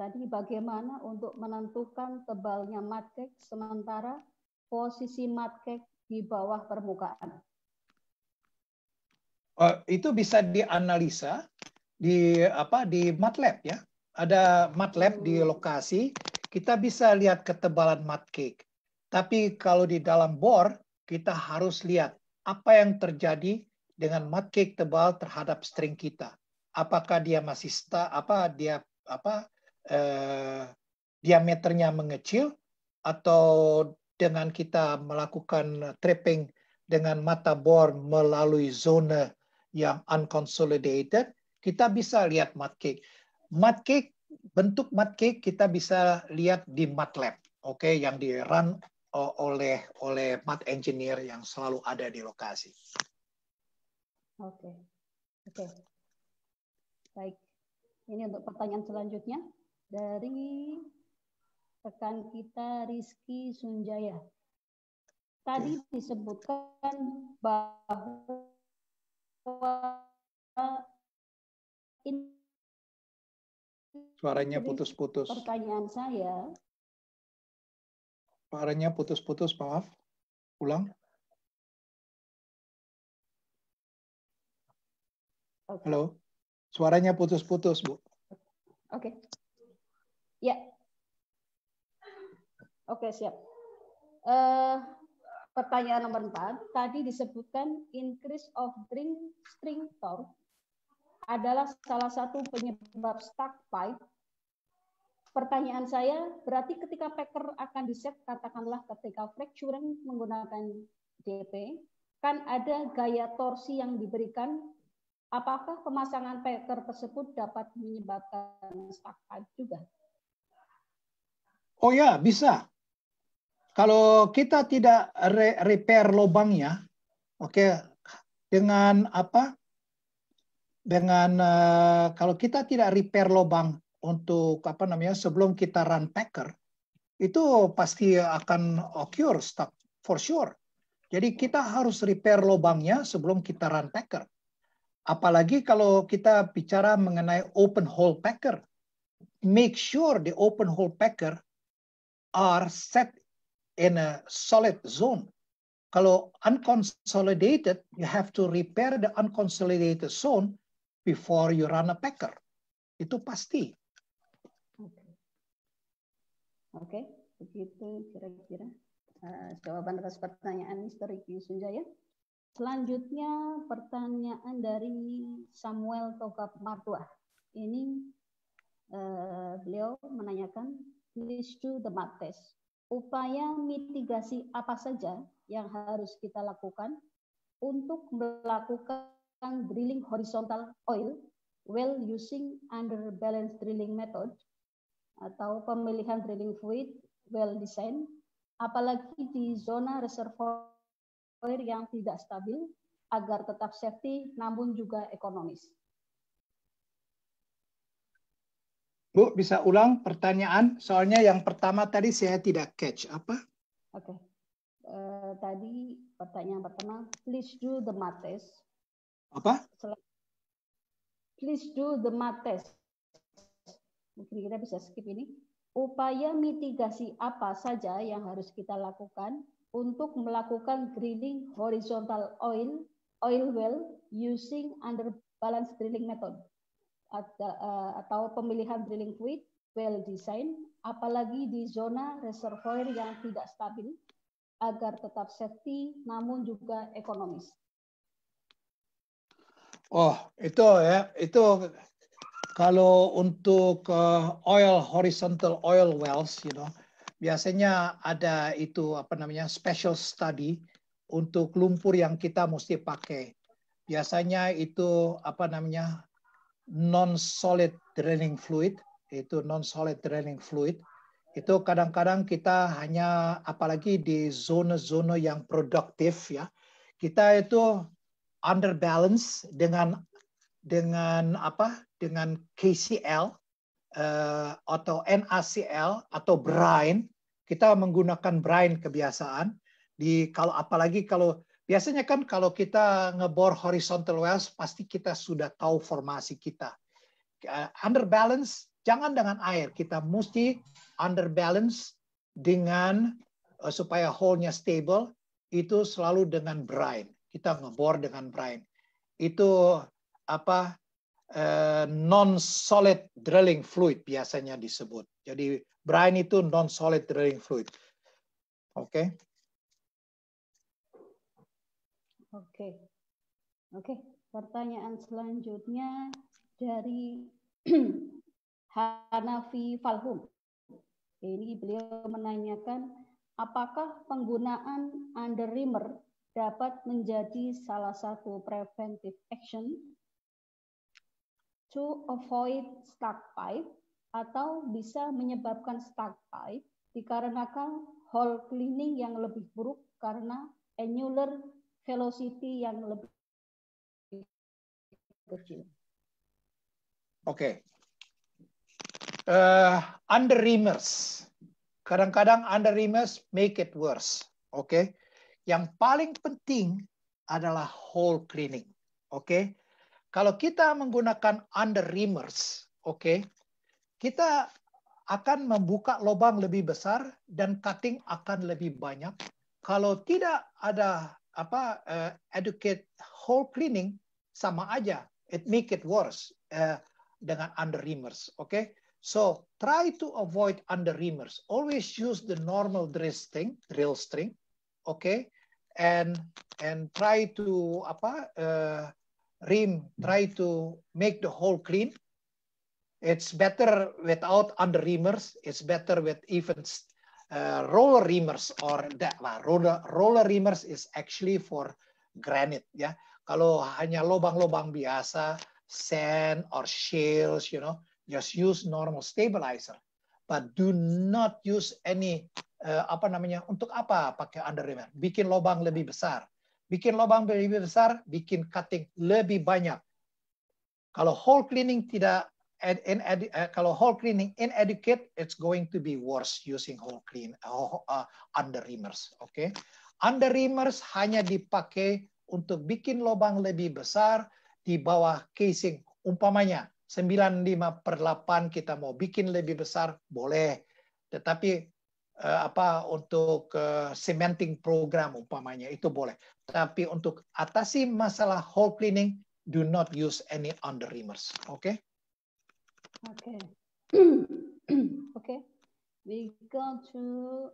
tadi bagaimana untuk menentukan tebalnya matkek sementara posisi matkek di bawah permukaan? Uh, itu bisa dianalisa di apa di MATLAB ya. Ada MATLAB di hmm. lokasi, kita bisa lihat ketebalan matkek. Tapi kalau di dalam bor, kita harus lihat apa yang terjadi dengan kek tebal terhadap string kita. Apakah dia masih sta, apa dia apa eh, diameternya mengecil atau dengan kita melakukan trapping dengan mata bor melalui zona yang unconsolidated, kita bisa lihat mud cake. Mud cake bentuk mud cake kita bisa lihat di MATLAB, oke, okay, yang di run oleh oleh mud engineer yang selalu ada di lokasi. Oke. Okay. Oke. Okay. Baik. Ini untuk pertanyaan selanjutnya dari rekan kita Rizky Sunjaya. Tadi disebutkan bahwa suaranya putus-putus. Pertanyaan saya. Suaranya putus-putus, maaf. Ulang. Okay. Halo, suaranya putus-putus, Bu. Oke. Okay. Ya. Oke, okay, siap. Uh, pertanyaan nomor empat tadi disebutkan increase of drink string torque adalah salah satu penyebab stuck pipe. Pertanyaan saya, berarti ketika packer akan diset, katakanlah ketika fracturing menggunakan DP, kan ada gaya torsi yang diberikan Apakah pemasangan peker tersebut dapat menyebabkan stalagmit juga? Oh ya, bisa. Kalau kita tidak re repair lubangnya, oke, okay, dengan apa? Dengan uh, kalau kita tidak repair lubang untuk apa namanya sebelum kita run packer, itu pasti akan occur stuck for sure. Jadi kita harus repair lubangnya sebelum kita run packer. Apalagi kalau kita bicara mengenai open hole packer, make sure the open hole packer are set in a solid zone. Kalau unconsolidated, you have to repair the unconsolidated zone before you run a packer. Itu pasti. Oke, okay. begitu kira-kira uh, jawaban atas pertanyaan Mr. Riki Sunjaya. Selanjutnya pertanyaan dari Samuel Togap Martua. Ini uh, beliau menanyakan list to the map test. Upaya mitigasi apa saja yang harus kita lakukan untuk melakukan drilling horizontal oil well using under balance drilling method atau pemilihan drilling fluid well design apalagi di zona reservoir air yang tidak stabil agar tetap safety namun juga ekonomis. Bu, bisa ulang pertanyaan? Soalnya yang pertama tadi saya tidak catch. Apa? Oke. Okay. Uh, eh, tadi pertanyaan pertama, please do the math test. Apa? Please do the math test. Mungkin kita bisa skip ini. Upaya mitigasi apa saja yang harus kita lakukan untuk melakukan drilling horizontal oil oil well using under balance drilling method eh, atau pemilihan drilling fluid well design apalagi di zona reservoir yang tidak stabil agar tetap safety namun juga ekonomis. Oh, itu ya, itu kalau untuk eh, oil horizontal oil wells, you know, biasanya ada itu apa namanya special study untuk lumpur yang kita mesti pakai. Biasanya itu apa namanya non solid draining fluid, itu non solid draining fluid. Itu kadang-kadang kita hanya apalagi di zona-zona yang produktif ya. Kita itu under balance dengan dengan apa? dengan KCl uh, atau NaCl atau brine, kita menggunakan brine kebiasaan di kalau apalagi kalau biasanya kan kalau kita ngebor horizontal wells pasti kita sudah tahu formasi kita. Uh, eh, underbalance jangan dengan air, kita mesti underbalance dengan uh, supaya hole-nya stable itu selalu dengan brine. Kita ngebor dengan brine. Itu apa Eh, non-solid drilling fluid biasanya disebut. Jadi brine itu non-solid drilling fluid. Oke. Okay? Oke. Okay. Oke, okay. pertanyaan selanjutnya dari [CLEARS THROAT] Hanafi Falhum. Ini beliau menanyakan apakah penggunaan underreamer dapat menjadi salah satu preventive action to avoid stuck pipe atau bisa menyebabkan stuck pipe dikarenakan hole cleaning yang lebih buruk karena annular velocity yang lebih kecil. Oke. Okay. Uh, eh, under rimmers, Kadang-kadang under rimmers make it worse. Oke. Okay? Yang paling penting adalah hole cleaning. Oke. Okay? Kalau kita menggunakan under reamers, oke, okay, kita akan membuka lubang lebih besar dan cutting akan lebih banyak. Kalau tidak ada apa uh, eh, educate hole cleaning sama aja, it make it worse uh, dengan under reamers, oke? Okay? So try to avoid under reamers. Always use the normal drill string, drill string, oke? Okay? And and try to apa uh, rim try to make the hole clean. It's better without under reamers. It's better with even uh, roller reamers or that well, roller roller reamers is actually for granite ya. Kalau hanya lubang-lubang biasa, sand or shales, you know, just use normal stabilizer. But do not use any uh, apa namanya untuk apa pakai under reamer? Bikin lubang lebih besar bikin lubang lebih besar, bikin cutting lebih banyak. Kalau hole cleaning tidak in, eh, kalau hole cleaning inadequate, it's going to be worse using hole clean uh, uh, under reamers. Oke, okay? under reamers hanya dipakai untuk bikin lubang lebih besar di bawah casing. Umpamanya 95 per 8 kita mau bikin lebih besar, boleh. Tetapi Eh, apa untuk eh, cementing program umpamanya itu boleh. Tapi untuk atasi masalah hole cleaning, do not use any under reamers. Oke? Okay? Oke. Okay. [COUGHS] Oke. okay. We go to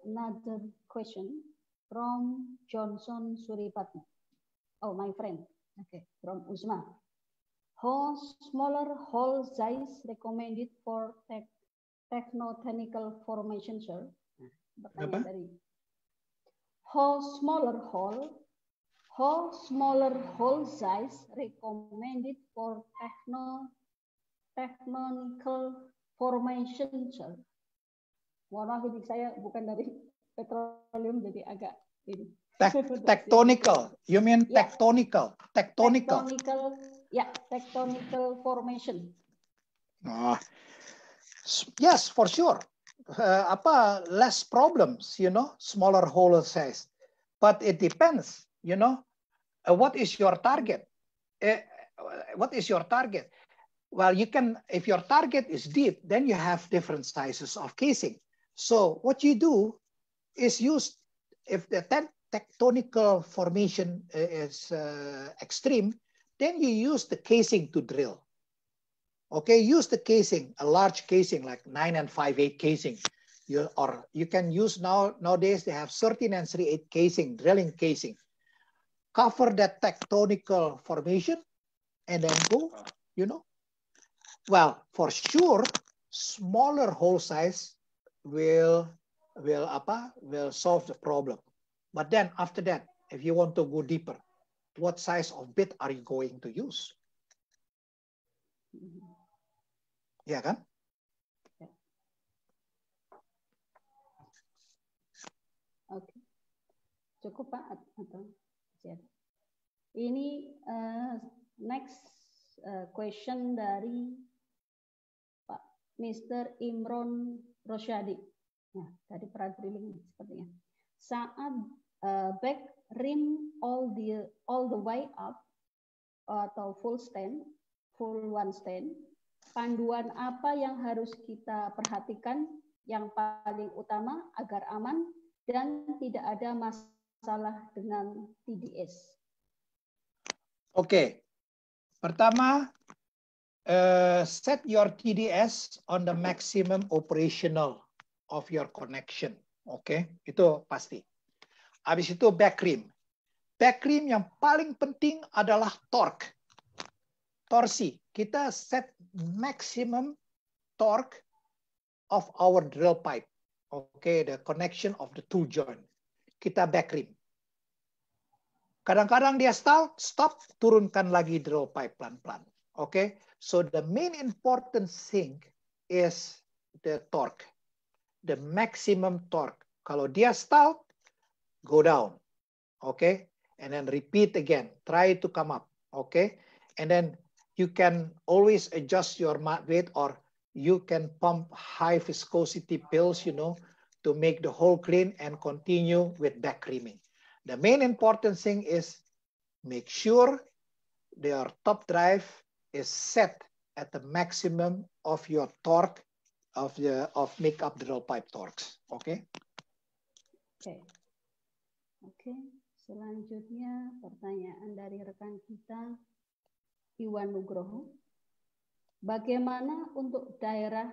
another question from Johnson Suripatna. Oh, my friend. Okay, from Usma. How smaller hole size recommended for tech, techno-technical formation, sir? bertanya dari Hall smaller hole, hole smaller hole size recommended for techno, technical formation. Mohon maaf ini saya bukan dari petroleum jadi agak ini. Tek [LAUGHS] tectonical, you mean yeah. tectonical, tectonical. Tectonical, ya yeah, tectonical formation. Ah, yes, for sure. uh, apa less problems you know smaller hole size but it depends you know uh, what is your target uh, what is your target well you can if your target is deep then you have different sizes of casing so what you do is use if the tectonical formation uh, is uh, extreme then you use the casing to drill Okay, use the casing, a large casing like 9 and 5 8 casing. You, or you can use now, nowadays they have 13 and 3 8 casing, drilling casing. Cover that tectonical formation and then go, you know. Well, for sure, smaller hole size will, will, apa, will solve the problem. But then after that, if you want to go deeper, what size of bit are you going to use? Ya kan? Oke. Cukup Pak atau Ini uh, next uh, question dari Pak Mr. Imron Rosyadi. Nah, tadi Pradriling sepertinya. Saat uh, back rim all the all the way up atau full stand, full one stand, panduan apa yang harus kita perhatikan yang paling utama agar aman dan tidak ada masalah dengan TDS. Oke. Pertama, uh, set your TDS on the maximum operational of your connection. Oke, itu pasti. Habis itu back back Backrim yang paling penting adalah torque torsi. Kita set maximum torque of our drill pipe. Okay, the connection of the two joint. Kita back rim. Kadang-kadang dia stall, stop, turunkan lagi drill pipe pelan-pelan. Okay, so the main important thing is the torque. The maximum torque. Kalau dia stall, go down. Okay, and then repeat again. Try to come up. Okay, and then you can always adjust your weight or you can pump high viscosity pills, you know, to make the hole clean and continue with back creaming. The main important thing is make sure your top drive is set at the maximum of your torque of the of make up the roll pipe torques. Okay. Okay. okay. selanjutnya pertanyaan dari rekan kita Iwan Nugroho, bagaimana untuk daerah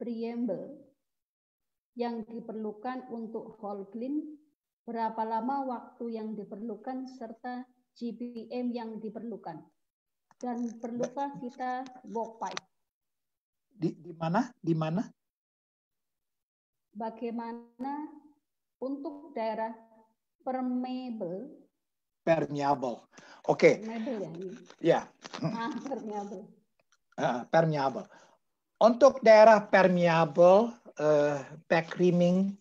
preamble yang diperlukan untuk whole clean, berapa lama waktu yang diperlukan, serta GPM yang diperlukan. Dan perlukah kita walk pipe? Di, di mana? Di mana? Bagaimana untuk daerah permeable permeable. Oke. Okay. Ya. Yeah. Ya. Ah, permeable. Uh, permeable. Untuk daerah permeable, uh, back rimming.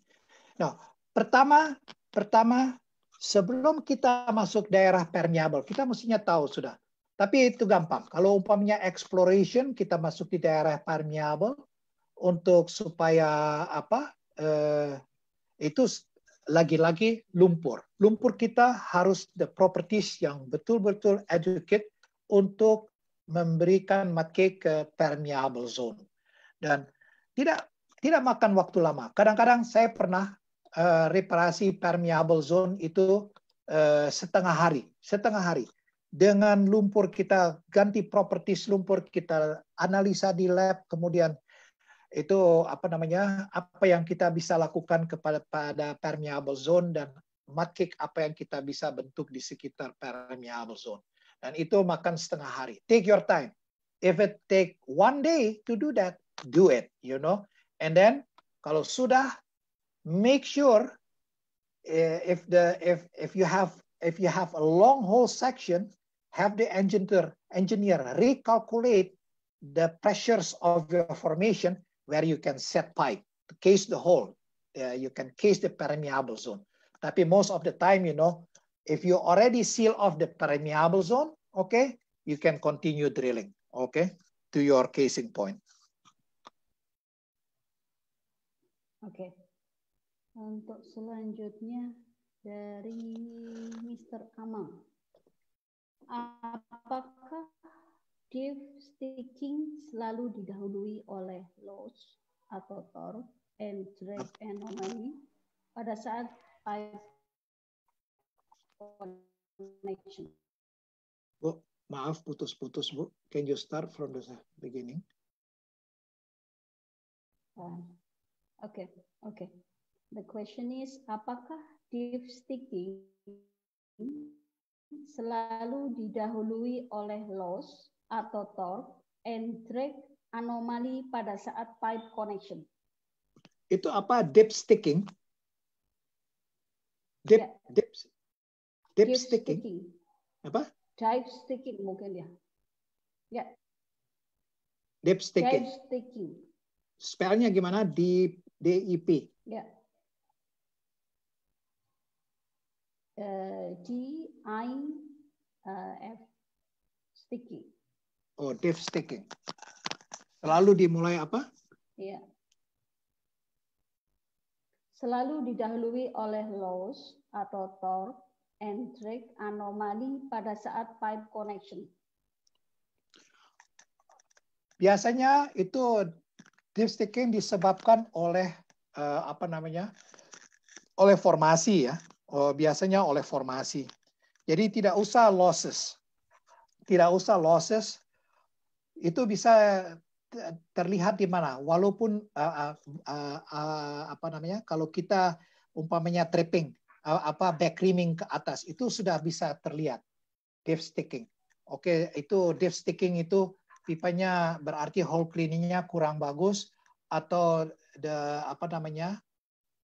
Nah, pertama, pertama sebelum kita masuk daerah permeable, kita mestinya tahu sudah. Tapi itu gampang. Kalau umpamanya exploration, kita masuk di daerah permeable untuk supaya apa? Uh, itu lagi-lagi lumpur. Lumpur kita harus the properties yang betul-betul educate untuk memberikan matke ke permeable zone. Dan tidak tidak makan waktu lama. Kadang-kadang saya pernah uh, reparasi permeable zone itu uh, setengah hari, setengah hari. Dengan lumpur kita ganti properties lumpur kita analisa di lab, kemudian itu apa namanya apa yang kita bisa lakukan kepada pada permeable zone dan kick apa yang kita bisa bentuk di sekitar permeable zone dan itu makan setengah hari take your time if it take one day to do that do it you know and then kalau sudah make sure eh, if the if if you have if you have a long hole section have the engineer engineer recalculate the pressures of your formation where you can set pipe to case the hole. Uh, you can case the permeable zone. Tapi most of the time, you know, if you already seal off the permeable zone, okay, you can continue drilling, okay, to your casing point. Oke. Okay. Untuk selanjutnya dari Mr. Amang, Apakah Deep sticking selalu didahului oleh loss atau tor and drag anomaly pada saat pipe connection. Bu, maaf putus-putus Bu. Can you start from the beginning? Oke, okay, okay. The question is, apakah deep sticking selalu didahului oleh loss atau torque and drag anomali pada saat pipe connection. Itu apa dip sticking? Dip, ya. dip, dip, sticking. sticking. Apa? Dive sticking mungkin ya. Ya. Dip sticking. Dive sticking. Spellnya gimana? D D I e P. Ya. Uh, D I uh, F sticking Oh, Dave Sticking. Ya. Selalu dimulai apa? Iya. Selalu didahului oleh loss atau torque and drag anomali pada saat pipe connection. Biasanya itu Dave Sticking disebabkan oleh uh, apa namanya? oleh formasi ya. Oh, biasanya oleh formasi. Jadi tidak usah losses. Tidak usah losses itu bisa terlihat di mana walaupun uh, uh, uh, apa namanya kalau kita umpamanya tripping uh, apa back rimming ke atas itu sudah bisa terlihat deep sticking oke okay, itu deep sticking itu pipanya berarti hole cleaningnya kurang bagus atau the, apa namanya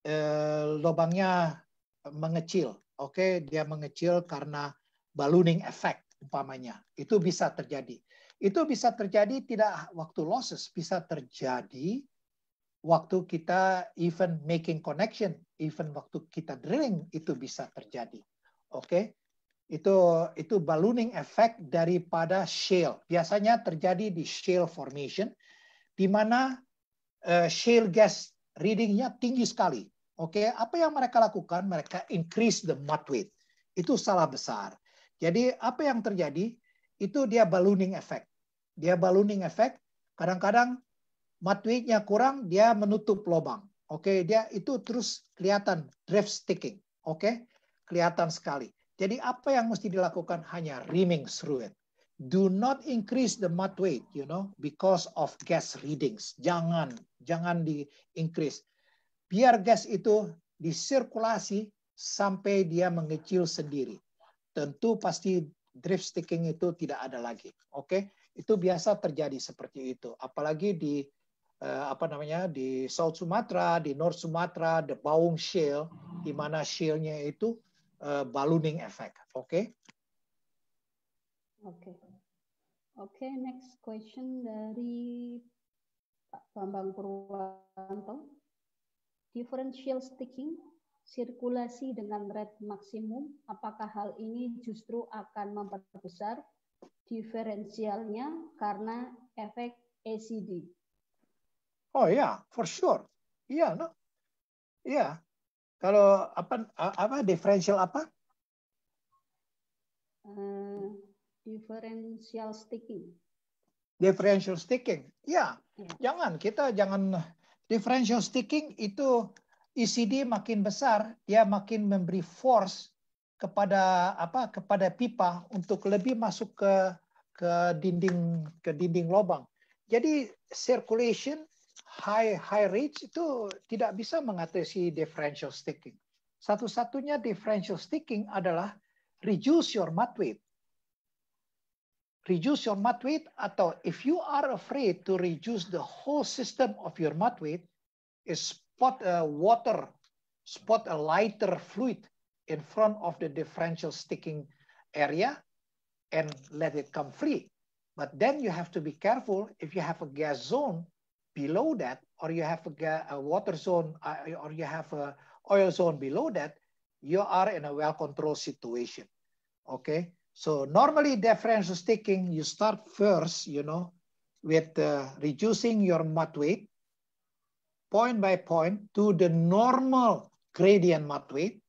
uh, lubangnya mengecil oke okay? dia mengecil karena ballooning effect umpamanya itu bisa terjadi itu bisa terjadi tidak waktu losses, bisa terjadi waktu kita even making connection, even waktu kita drilling itu bisa terjadi. Oke. Okay? Itu itu ballooning effect daripada shale. Biasanya terjadi di shale formation di mana uh, shale gas readingnya tinggi sekali. Oke, okay? apa yang mereka lakukan? Mereka increase the mud weight. Itu salah besar. Jadi apa yang terjadi? Itu dia ballooning effect dia ballooning effect. Kadang-kadang matweight kurang, dia menutup lubang. Oke, okay? dia itu terus kelihatan drift sticking. Oke, okay? kelihatan sekali. Jadi apa yang mesti dilakukan hanya rimming through it. Do not increase the mud weight, you know, because of gas readings. Jangan, jangan di increase. Biar gas itu disirkulasi sampai dia mengecil sendiri. Tentu pasti drift sticking itu tidak ada lagi. Oke, okay? Itu biasa terjadi seperti itu, apalagi di eh, apa namanya di South Sumatra di North Sumatra the Baung Shale, di mana shale-nya itu eh, ballooning effect. Oke? Okay? Oke. Okay. Oke, okay, next question dari Pak Bambang Purwanto. Differential sticking, sirkulasi dengan rate maksimum, apakah hal ini justru akan memperbesar diferensialnya karena efek ACD. Oh ya, for sure. Iya, no. Iya. Kalau apa apa diferensial apa? Uh, differential sticking. Differential sticking. Ya, yeah. jangan kita jangan differential sticking itu ECD makin besar, dia makin memberi force kepada apa kepada pipa untuk lebih masuk ke ke dinding ke dinding lubang. Jadi circulation high high reach itu tidak bisa mengatasi differential sticking. Satu-satunya differential sticking adalah reduce your mud weight. Reduce your mud weight atau if you are afraid to reduce the whole system of your mud weight, is spot a water, spot a lighter fluid in front of the differential sticking area and let it come free. But then you have to be careful if you have a gas zone below that, or you have a, a water zone, uh, or you have a oil zone below that, you are in a well-controlled situation, okay? So normally differential sticking, you start first, you know, with uh, reducing your mud weight point by point to the normal gradient mud weight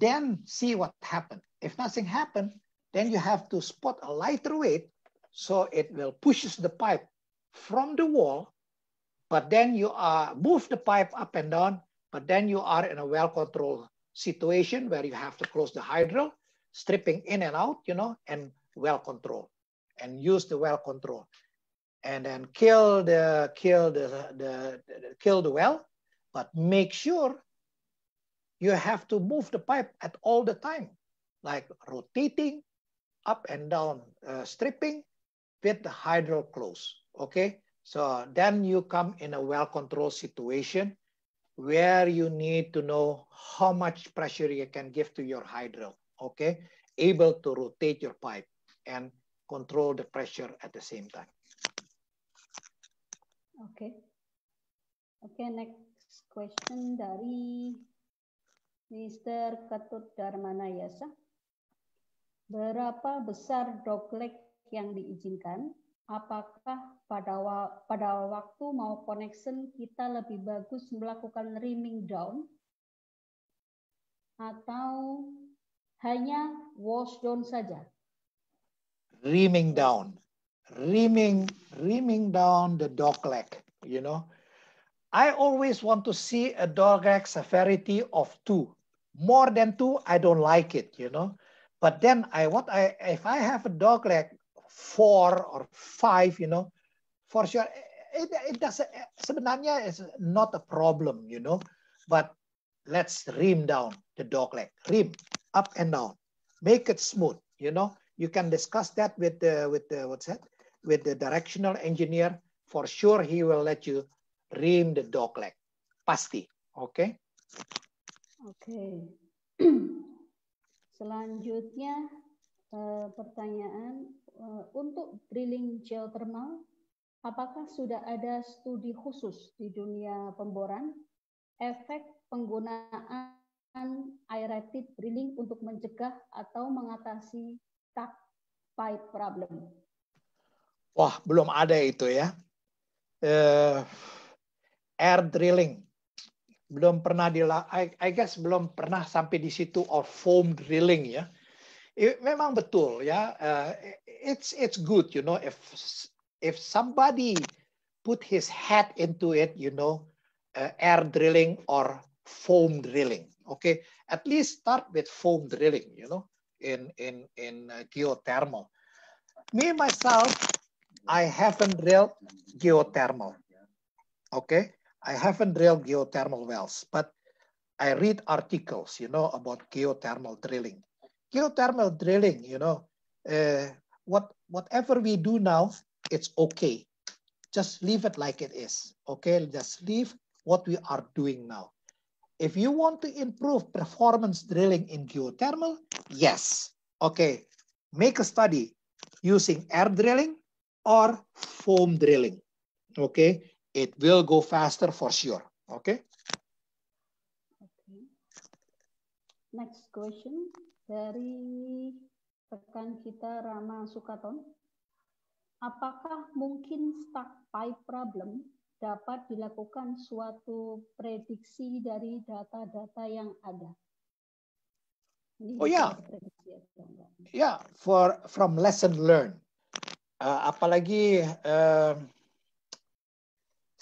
then see what happened. If nothing happened, then you have to spot a lighter weight so it will pushes the pipe from the wall, but then you are uh, move the pipe up and down, but then you are in a well-controlled situation where you have to close the hydril, stripping in and out, you know, and well control, and use the well control, and then kill the kill the, the, the kill the well, but make sure you have to move the pipe at all the time, like rotating, up and down uh, stripping with the hydro close, okay? So then you come in a well-controlled situation where you need to know how much pressure you can give to your hydro, okay? Able to rotate your pipe and control the pressure at the same time. Okay. Okay, next question dari Mr. Ketut Darmana Yasa. Berapa besar dogleg yang diizinkan? Apakah pada wa pada waktu mau connection kita lebih bagus melakukan reaming down atau hanya wash down saja? Reaming down. reaming, reaming down the dogleg, you know. I always want to see a dogleg severity of two. More than two, I don't like it, you know. But then I what I if I have a dog like four or five, you know, for sure it, it doesn't sebenarnya is not a problem, you know. But let's rim down the dog leg, rim up and down, make it smooth, you know. You can discuss that with the with the what's that with the directional engineer. For sure, he will let you rim the dog leg. Pasti, okay? Oke. [CLEARS THROAT] Selanjutnya eh, pertanyaan eh, untuk drilling geothermal, apakah sudah ada studi khusus di dunia pemboran efek penggunaan aerated drilling untuk mencegah atau mengatasi tak pipe problem? Wah, belum ada itu ya. Uh, air drilling belum pernah di I, guess belum pernah sampai di situ or foam drilling ya. It, memang betul ya. Uh, it's it's good you know if if somebody put his head into it you know uh, air drilling or foam drilling. Okay, at least start with foam drilling you know in in in uh, geothermal. Me myself, I haven't drilled geothermal. Okay, I haven't drilled geothermal wells, but I read articles, you know, about geothermal drilling. Geothermal drilling, you know, uh, what whatever we do now, it's okay. Just leave it like it is, okay? Just leave what we are doing now. If you want to improve performance drilling in geothermal, yes, okay. Make a study using air drilling or foam drilling, okay? it will go faster for sure. Okay. okay. Next question dari rekan kita Rama Sukaton. Apakah mungkin stuck pipe problem dapat dilakukan suatu prediksi dari data-data yang ada? Ini oh ya, ya yeah, for from lesson learned. Uh, apalagi uh,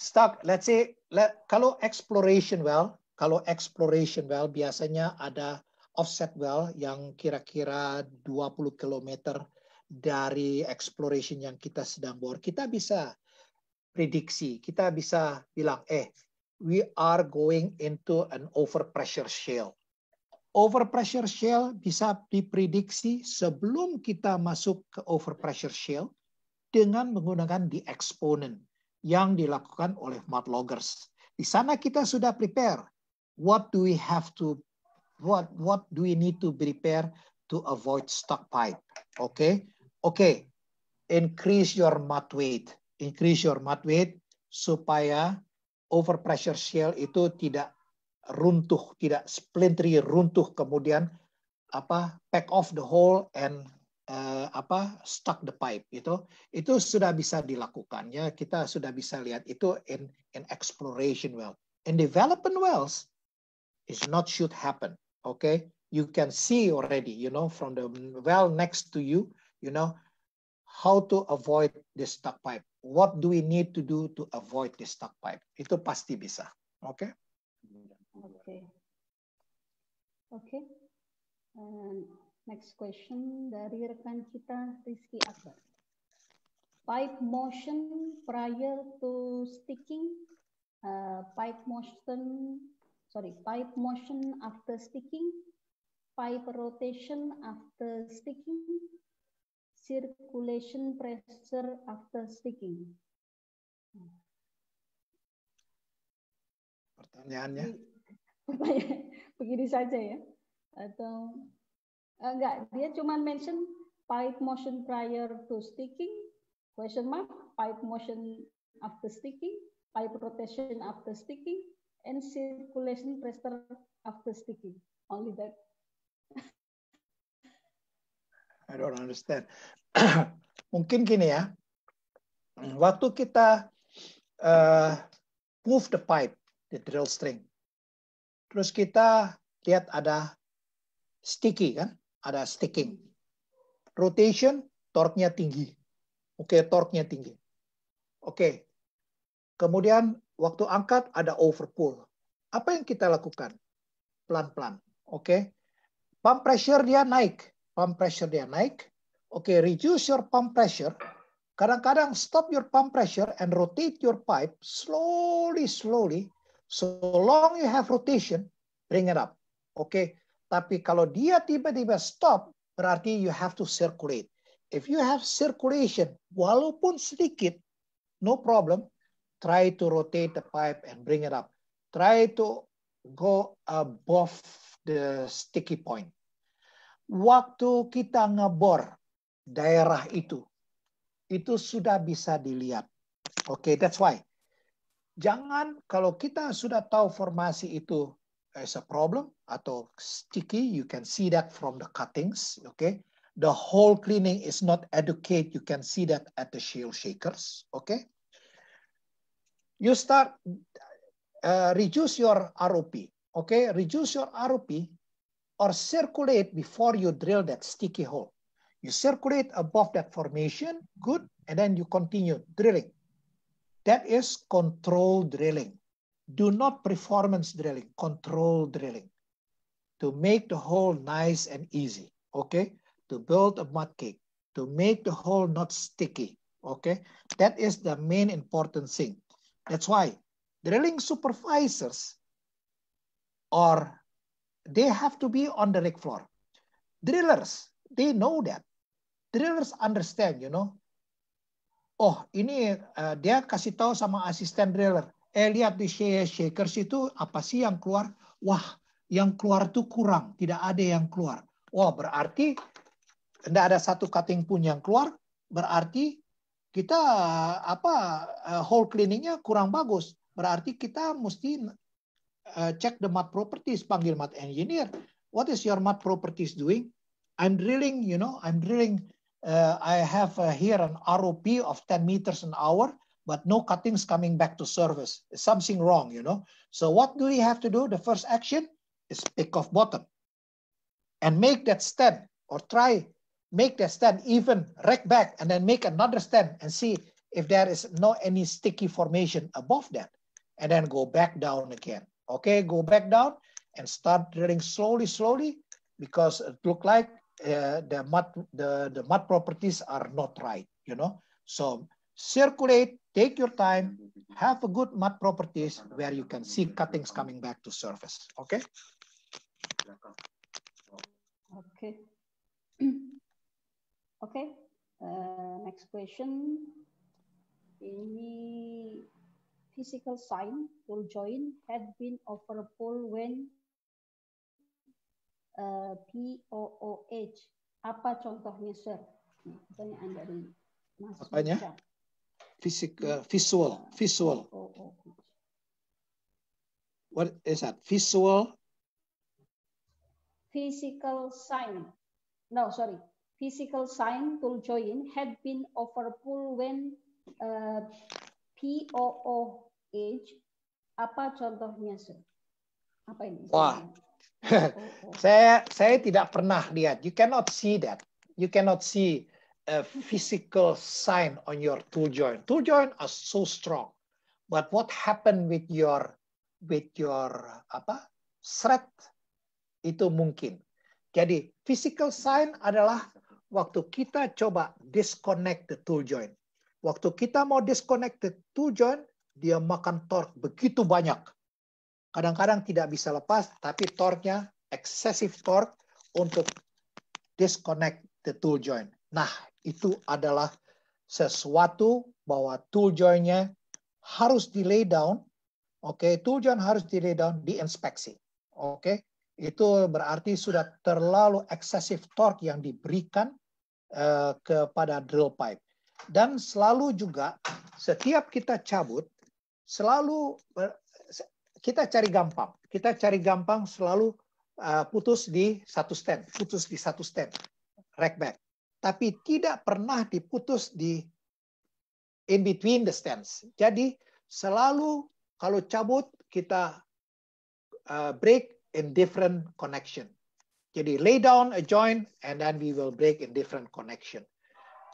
stuck let's say let, kalau exploration well kalau exploration well biasanya ada offset well yang kira-kira 20 km dari exploration yang kita sedang bor kita bisa prediksi kita bisa bilang eh we are going into an overpressure shale overpressure shale bisa diprediksi sebelum kita masuk ke overpressure shale dengan menggunakan the exponent yang dilakukan oleh mud loggers. Di sana kita sudah prepare. What do we have to what what do we need to prepare to avoid stockpile? Oke. Okay? Oke. Okay. Increase your mud weight. Increase your mud weight supaya overpressure shell itu tidak runtuh, tidak splintery runtuh kemudian apa pack off the hole and uh, apa stuck the pipe itu itu sudah bisa dilakukan ya kita sudah bisa lihat itu in in exploration well in development wells is not should happen okay you can see already you know from the well next to you you know how to avoid the stuck pipe what do we need to do to avoid the stuck pipe itu pasti bisa oke okay? oke okay. okay. Next question dari rekan kita Rizky Akbar. Pipe motion prior to sticking, uh, pipe motion, sorry, pipe motion after sticking, pipe rotation after sticking, circulation pressure after sticking. Pertanyaannya? begini saja [LAUGHS] ya, atau Eh, enggak dia cuma mention pipe motion prior to sticking question mark pipe motion after sticking pipe rotation after sticking and circulation pressure after sticking only that I don't understand [CLEARS THROAT] mungkin gini ya waktu kita uh, move the pipe the drill string terus kita lihat ada sticky kan ada sticking. Rotation, torque-nya tinggi. Oke, okay, torque-nya tinggi. Oke. Okay. Kemudian waktu angkat ada overpull. Apa yang kita lakukan? Pelan-pelan. Oke. Okay. Pump pressure dia naik. Pump pressure dia naik. Oke, okay, reduce your pump pressure. Kadang-kadang stop your pump pressure and rotate your pipe slowly, slowly. So long you have rotation, bring it up. Oke, okay. Tapi kalau dia tiba-tiba stop, berarti you have to circulate. If you have circulation, walaupun sedikit, no problem. Try to rotate the pipe and bring it up. Try to go above the sticky point. Waktu kita ngebor daerah itu, itu sudah bisa dilihat. Oke, okay, that's why. Jangan kalau kita sudah tahu formasi itu, as a problem atau sticky you can see that from the cuttings okay the whole cleaning is not adequate you can see that at the shale shakers okay you start uh, reduce your ROP okay reduce your ROP or circulate before you drill that sticky hole you circulate above that formation good and then you continue drilling that is control drilling do not performance drilling, control drilling to make the hole nice and easy, okay? To build a mud cake, to make the hole not sticky, okay? That is the main important thing. That's why drilling supervisors or they have to be on the rig floor. Drillers, they know that. Drillers understand, you know. Oh, ini uh, dia kasih tahu sama asisten driller eh lihat di share shakers itu apa sih yang keluar? Wah, yang keluar tuh kurang, tidak ada yang keluar. Wah, oh, berarti tidak ada satu cutting pun yang keluar, berarti kita apa whole eh, cleaningnya kurang bagus. Berarti kita mesti uh, eh, check the mat properties, panggil mat engineer. What is your mat properties doing? I'm drilling, you know, I'm drilling. Uh, I have uh, here an ROP of 10 meters an hour. but no cuttings coming back to surface. It's something wrong, you know. So what do we have to do? The first action is pick off bottom and make that stand, or try make that stand even rack back and then make another stand and see if there is no any sticky formation above that and then go back down again. Okay, go back down and start drilling slowly, slowly because it look like uh, the mud the, the mud properties are not right, you know. So circulate Take your time, have a good mud properties where you can see cuttings coming back to surface. Okay? Okay. [CLEARS THROAT] okay. Uh, next question. Any physical sign will join had been over pull when uh, POOH. Apa contohnya, Sir? Nah, contohnya Anda dulu. Mas Apanya? Bisa fisik uh, hmm. visual visual oh, oh, oh. what is that visual physical sign no sorry physical sign to join had been over pool when uh, P O O H apa contohnya sir apa ini wah [LAUGHS] saya saya tidak pernah lihat you cannot see that you cannot see a physical sign on your tool joint. Tool joint are so strong, but what happened with your with your apa thread itu mungkin. Jadi physical sign adalah waktu kita coba disconnect the tool joint. Waktu kita mau disconnect the tool joint, dia makan torque begitu banyak. Kadang-kadang tidak bisa lepas, tapi torque-nya excessive torque untuk disconnect the tool joint. Nah, itu adalah sesuatu bahwa tool joint-nya harus di lay down, oke, okay? join harus di lay down, di inspeksi, oke, okay? itu berarti sudah terlalu excessive torque yang diberikan uh, kepada drill pipe. Dan selalu juga setiap kita cabut, selalu kita cari gampang, kita cari gampang selalu uh, putus di satu stand, putus di satu stand, rack back, tapi tidak pernah diputus di in between the stands. Jadi selalu kalau cabut kita uh, break in different connection. Jadi lay down a joint and then we will break in different connection.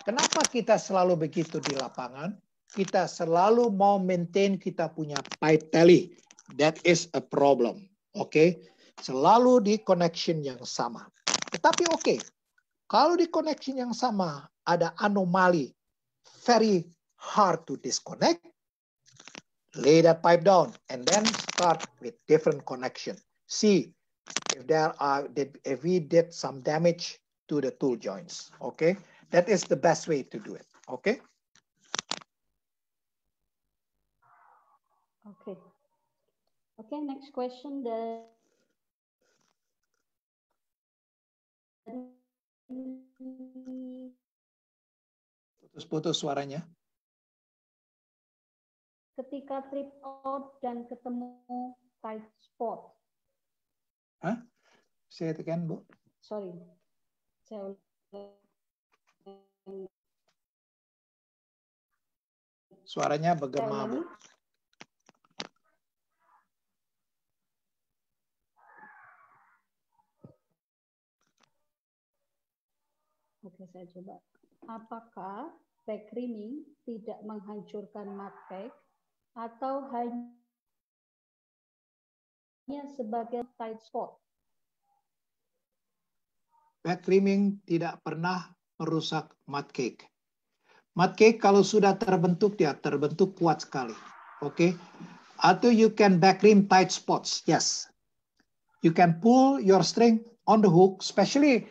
Kenapa kita selalu begitu di lapangan? Kita selalu mau maintain kita punya pipe tally. That is a problem. Oke. Okay? Selalu di connection yang sama. Tetapi oke, okay, Kalau di connection yang sama ada anomali, very hard to disconnect, lay that pipe down and then start with different connection. See if there are if we did some damage to the tool joints. Okay, that is the best way to do it. Okay. Okay. Okay. Next question. The Putus-putus suaranya. Ketika trip out dan ketemu tight spot. Hah? Saya tekan, Bu. Sorry. Saya Suaranya bagaimana Bu. Oke, saya coba. Apakah back creaming tidak menghancurkan cake atau hanya sebagai tight spot? Back creaming tidak pernah merusak mud cake. Mud cake kalau sudah terbentuk ya terbentuk kuat sekali. Oke. Okay? Atau you can back rim tight spots. Yes. You can pull your string on the hook, especially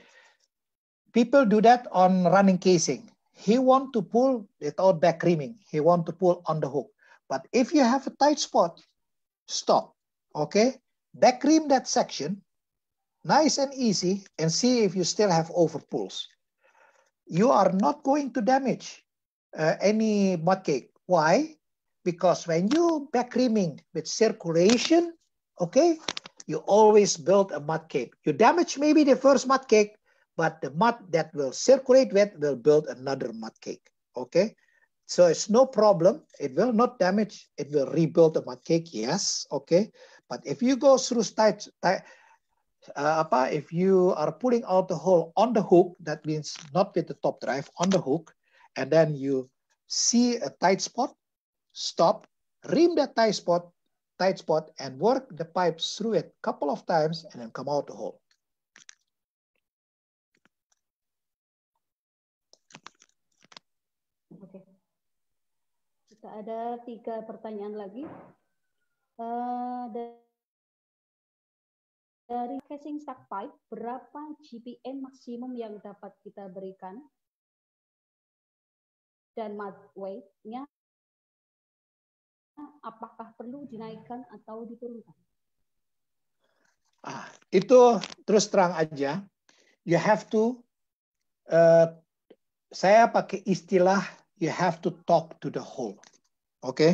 people do that on running casing. He want to pull without back reaming. He want to pull on the hook. But if you have a tight spot, stop. Okay, back ream that section, nice and easy, and see if you still have over pulls. You are not going to damage uh, any mud cake. Why? Because when you back reaming with circulation, okay, you always build a mud cake. You damage maybe the first mud cake, but the mud that will circulate with will build another mud cake, okay? So it's no problem. It will not damage. It will rebuild the mud cake, yes, okay? But if you go through tight tight, uh, apa, if you are pulling out the hole on the hook, that means not with the top drive, on the hook, and then you see a tight spot, stop, rim that tight spot, tight spot, and work the pipes through it a couple of times, and then come out the hole. ada tiga pertanyaan lagi. Uh, dari casing pipe, berapa GPM maksimum yang dapat kita berikan? Dan mud weight-nya apakah perlu dinaikkan atau diturunkan? Ah, itu terus terang aja, you have to uh, saya pakai istilah you have to talk to the whole. Oke. Okay?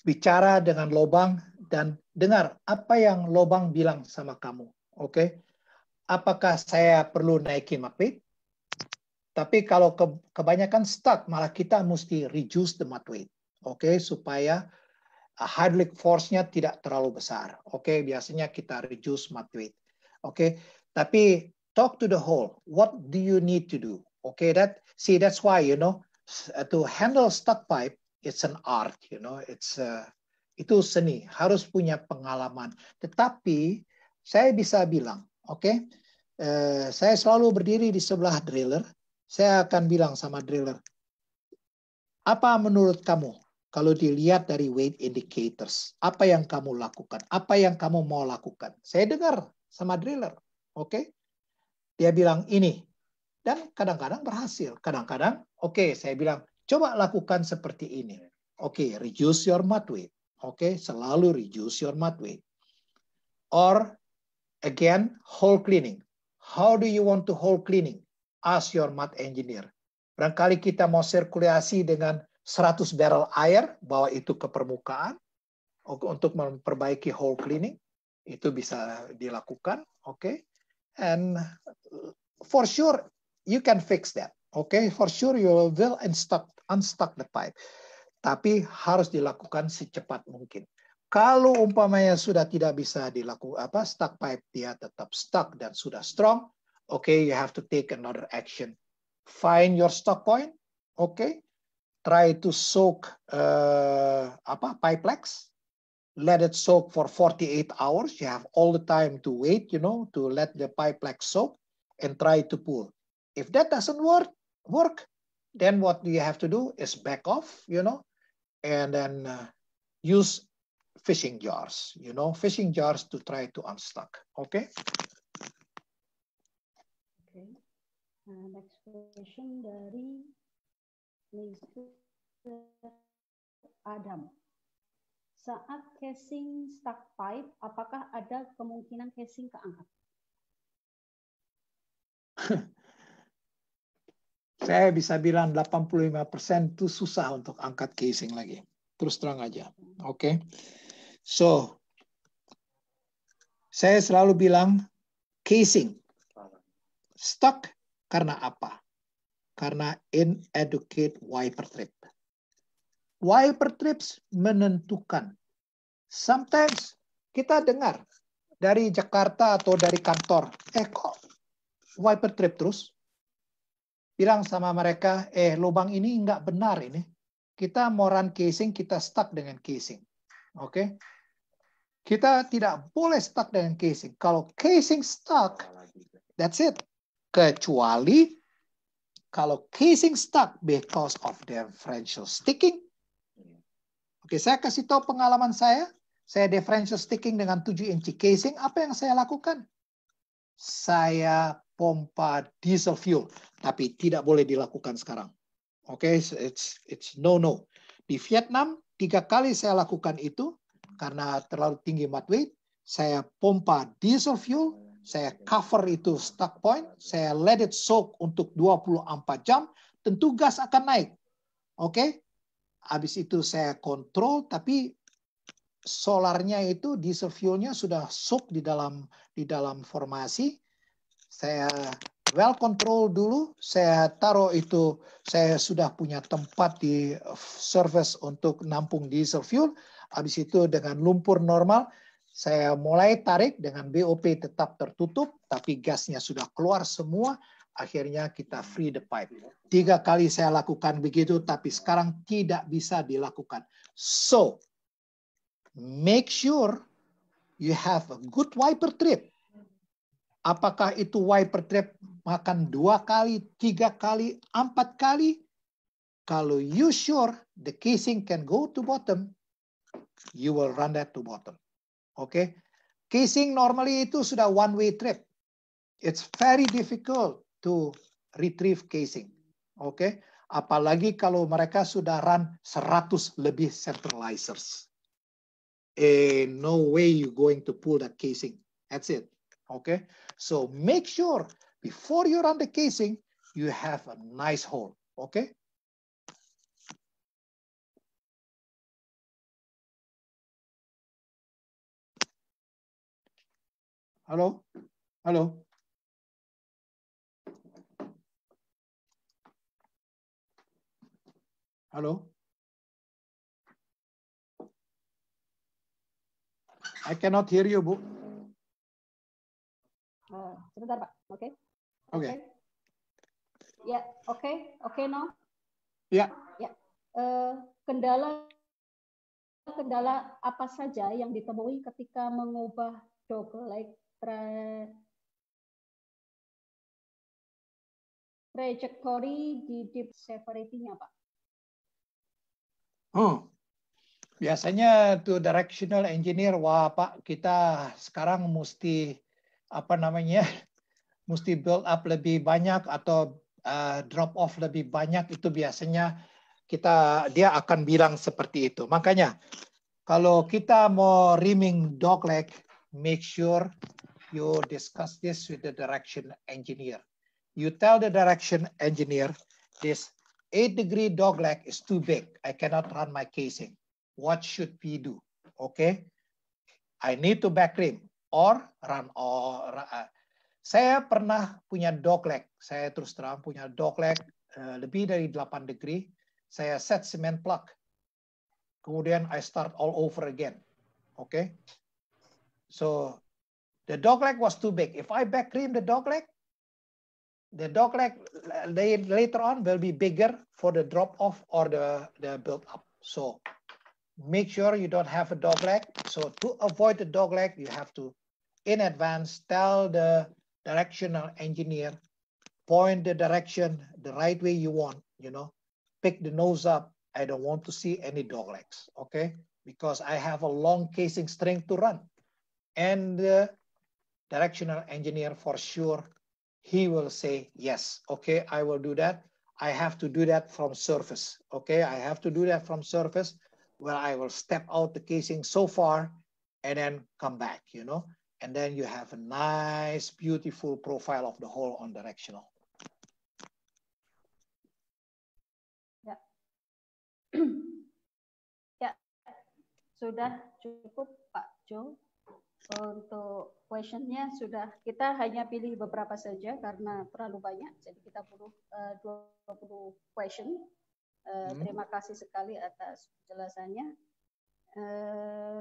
Bicara dengan lobang dan dengar apa yang lobang bilang sama kamu. Oke. Okay? Apakah saya perlu naikin market? Tapi kalau kebanyakan stuck, malah kita mesti reduce the mat weight. Oke, okay? supaya hydraulic force-nya tidak terlalu besar. Oke, okay? biasanya kita reduce mat weight. Oke, okay? tapi talk to the hole. What do you need to do? Okay, that see that's why you know to handle stuck pipe, it's an art, you know, it's a, uh, itu seni, harus punya pengalaman. Tetapi saya bisa bilang, oke, okay, eh, saya selalu berdiri di sebelah driller, saya akan bilang sama driller, apa menurut kamu kalau dilihat dari weight indicators, apa yang kamu lakukan, apa yang kamu mau lakukan? Saya dengar sama driller, oke? Okay? Dia bilang ini, dan kadang-kadang berhasil, kadang-kadang oke, okay, saya bilang Coba lakukan seperti ini. Oke, okay, reduce your mat weight. Oke, okay, selalu reduce your mat weight. Or again, whole cleaning. How do you want to whole cleaning? Ask your mat engineer. Barangkali kita mau sirkulasi dengan 100 barrel air, bawa itu ke permukaan untuk memperbaiki whole cleaning. Itu bisa dilakukan, oke? Okay? And for sure you can fix that. Okay, for sure you will install unstuck the pipe. Tapi harus dilakukan secepat mungkin. Kalau umpamanya sudah tidak bisa dilakukan apa stuck pipe dia tetap stuck dan sudah strong, okay, you have to take another action. Find your stop point, okay? Try to soak uh, apa pipelex. Let it soak for 48 hours. You have all the time to wait, you know, to let the pipelex soak and try to pull. If that doesn't work, work, then what you have to do is back off, you know, and then uh, use fishing jars, you know, fishing jars to try to unstuck, okay? Okay. Uh, next question dari Mr. Adam. Saat casing stuck pipe, apakah ada kemungkinan casing keangkat? [LAUGHS] saya bisa bilang 85% itu susah untuk angkat casing lagi. Terus terang aja. Oke. Okay? So, saya selalu bilang casing. Stuck karena apa? Karena inadequate wiper trip. Wiper trips menentukan. Sometimes kita dengar dari Jakarta atau dari kantor, eh kok wiper trip terus? bilang sama mereka, eh lubang ini nggak benar ini. Kita mau run casing, kita stuck dengan casing. Oke? Okay? Kita tidak boleh stuck dengan casing. Kalau casing stuck, that's it. Kecuali kalau casing stuck because of differential sticking. Oke, saya kasih tahu pengalaman saya. Saya differential sticking dengan 7 inci casing. Apa yang saya lakukan? Saya pompa diesel fuel, tapi tidak boleh dilakukan sekarang. Oke, okay? it's it's no no. Di Vietnam tiga kali saya lakukan itu karena terlalu tinggi mud weight, saya pompa diesel fuel, saya cover itu stuck point, saya let it soak untuk 24 jam, tentu gas akan naik. Oke. Okay? Habis itu saya kontrol tapi solarnya itu diesel fuelnya sudah soak di dalam di dalam formasi saya well control dulu, saya taruh itu, saya sudah punya tempat di service untuk nampung diesel fuel, habis itu dengan lumpur normal, saya mulai tarik dengan BOP tetap tertutup, tapi gasnya sudah keluar semua, akhirnya kita free the pipe. Tiga kali saya lakukan begitu, tapi sekarang tidak bisa dilakukan. So, make sure you have a good wiper trip Apakah itu wiper trap makan dua kali, tiga kali, empat kali? Kalau you sure the casing can go to bottom, you will run that to bottom. Oke, okay? casing normally itu sudah one way trip. It's very difficult to retrieve casing. Oke, okay? apalagi kalau mereka sudah run 100 lebih centralizers. Eh, no way you going to pull that casing. That's it. okay? So make sure before you run the casing, you have a nice hole, okay? Hello? Hello? Hello? I cannot hear you, Ah, sebentar Pak, oke? Okay? Oke. Okay. Ya, oke, okay. oke okay. no Ya. Yeah. Ya. Yeah. Uh, kendala kendala apa saja yang ditemui ketika mengubah dog like tra trajectory di deep severity-nya, Pak? Oh, biasanya tuh directional engineer, wah Pak, kita sekarang mesti apa namanya [LAUGHS] mesti build up lebih banyak atau uh, drop off lebih banyak itu biasanya kita dia akan bilang seperti itu. Makanya kalau kita mau rimming dog leg, make sure you discuss this with the direction engineer. You tell the direction engineer this 8 degree dog leg is too big. I cannot run my casing. What should we do? Okay. I need to back rim or run or uh, saya pernah punya dog leg. Saya terus terang punya dog leg uh, lebih dari 8 degree. Saya set cement plug. Kemudian I start all over again. Oke. Okay? So the dog leg was too big. If I back cream the dog leg, the dog leg eh, later on will be bigger for the drop off or the, the build up. So make sure you don't have a dog leg. So to avoid the dog leg, you have to in advance, tell the directional engineer, point the direction the right way you want, you know, pick the nose up. I don't want to see any dog legs, okay? Because I have a long casing string to run. And the directional engineer for sure, he will say, yes, okay, I will do that. I have to do that from surface, okay? I have to do that from surface where I will step out the casing so far and then come back, you know? And then you have a nice, beautiful profile of the whole on directional. Ya. [CLEARS THROAT] ya, sudah cukup Pak Jo. Untuk questionnya sudah, kita hanya pilih beberapa saja karena terlalu banyak. Jadi kita perlu eh, uh, 20 question. Uh, hmm. Terima kasih sekali atas penjelasannya. Eh,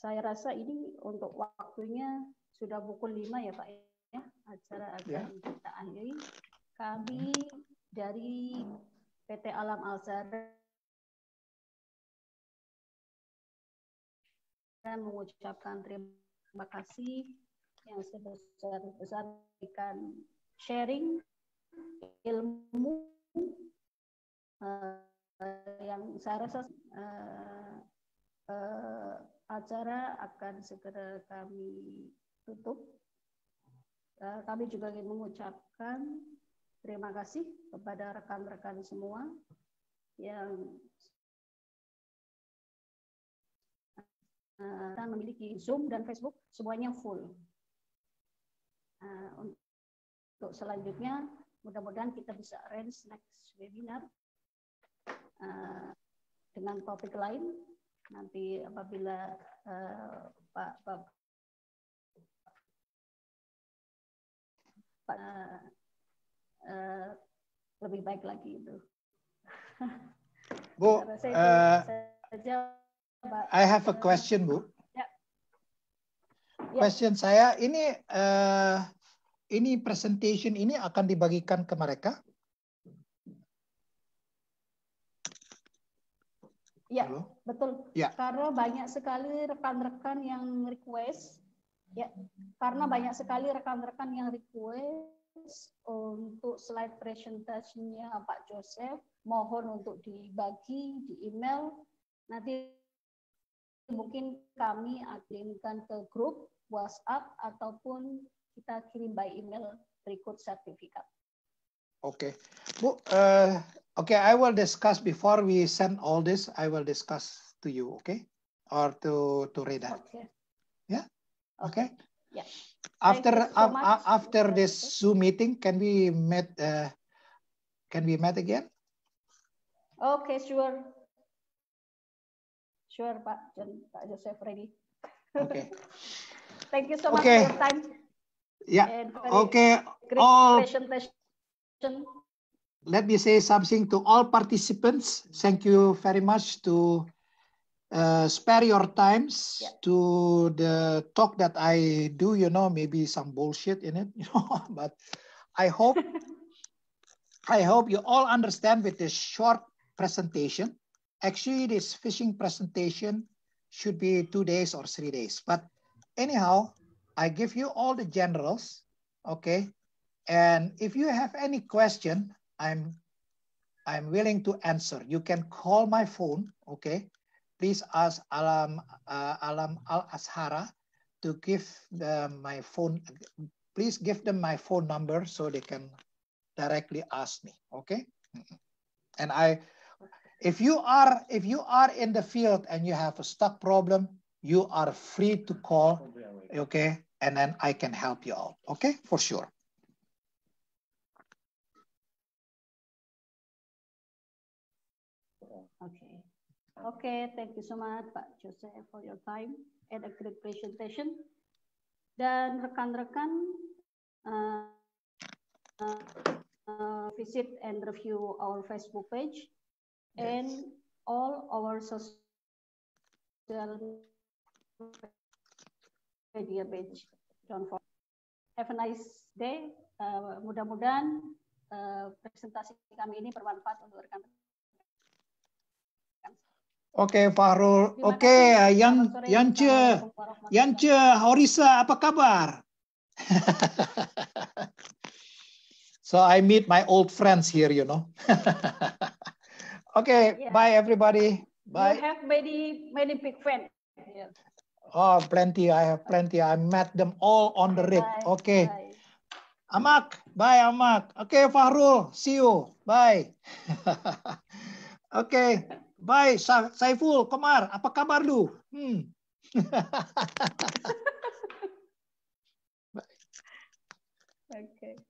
saya rasa ini untuk waktunya sudah pukul 5 ya Pak ya, acara akan ya. kita akhiri. Kami hmm. dari PT Alam dan mengucapkan terima kasih yang sebesar-besar berikan sharing ilmu eh, yang saya rasa eh, eh, acara akan segera kami tutup. Eh, kami juga ingin mengucapkan terima kasih kepada rekan-rekan semua yang kita eh, memiliki Zoom dan Facebook semuanya full. Eh, untuk selanjutnya, mudah-mudahan kita bisa arrange next webinar dengan topik lain nanti apabila uh, Pak Pak Pak uh, uh, lebih baik lagi itu. Bu, uh, eh, saja, I have a question, Bu. Ya. Ya. Question saya ini uh, ini presentation ini akan dibagikan ke mereka? Ya, Halo? betul. Ya. Karena banyak sekali rekan-rekan yang request. Ya, karena banyak sekali rekan-rekan yang request untuk slide presentasinya Pak Joseph. Mohon untuk dibagi di email. Nanti mungkin kami kirimkan ke grup WhatsApp ataupun kita kirim by email berikut sertifikat. Oke, Bu, uh, Okay, I will discuss before we send all this, I will discuss to you, okay? Or to, to read that. Okay. Yeah? Okay? Yeah. After so uh, after this Zoom meeting, can we meet uh, can we meet again? Okay, sure. Sure, Pak, John, Pak Joseph ready. Okay. [LAUGHS] Thank you so okay. much for your time. Yeah. Okay. all presentation let me say something to all participants. Thank you very much to uh, spare your times yeah. to the talk that I do, you know, maybe some bullshit in it, [LAUGHS] you know, but I hope, [LAUGHS] I hope you all understand with this short presentation. Actually, this fishing presentation should be two days or three days, but anyhow, I give you all the generals, okay? And if you have any question, I'm I'm willing to answer. You can call my phone, okay? Please ask Alam uh, Alam Al Ashara to give them my phone. Please give them my phone number so they can directly ask me, okay? Mm-hmm. And I, if you are if you are in the field and you have a stuck problem, you are free to call, okay? And then I can help you out, okay? For sure. okay, thank you so much Pak Joseph for your time and a great presentation. Dan rekan-rekan uh, uh, visit and review our Facebook page yes. and all our social media page. Don't forget. Have a nice day. Uh, Mudah-mudahan uh, presentasi kami ini bermanfaat untuk rekan-rekan. Oke, okay, Farul. Oke, okay, yang Yance, Yance, Horisa, apa kabar? [LAUGHS] so I meet my old friends here, you know. [LAUGHS] okay, iya. yeah. bye everybody. Bye. You have many many big friends. Yeah. Oh, plenty. I have plenty. I met them all on the rig. Oke, Okay. Amak, bye Amak. Okay, Farul, see you. Bye. [LAUGHS] okay. Baik, Saiful, Komar, apa kabar lu? Hmm. [LAUGHS] Oke. okay.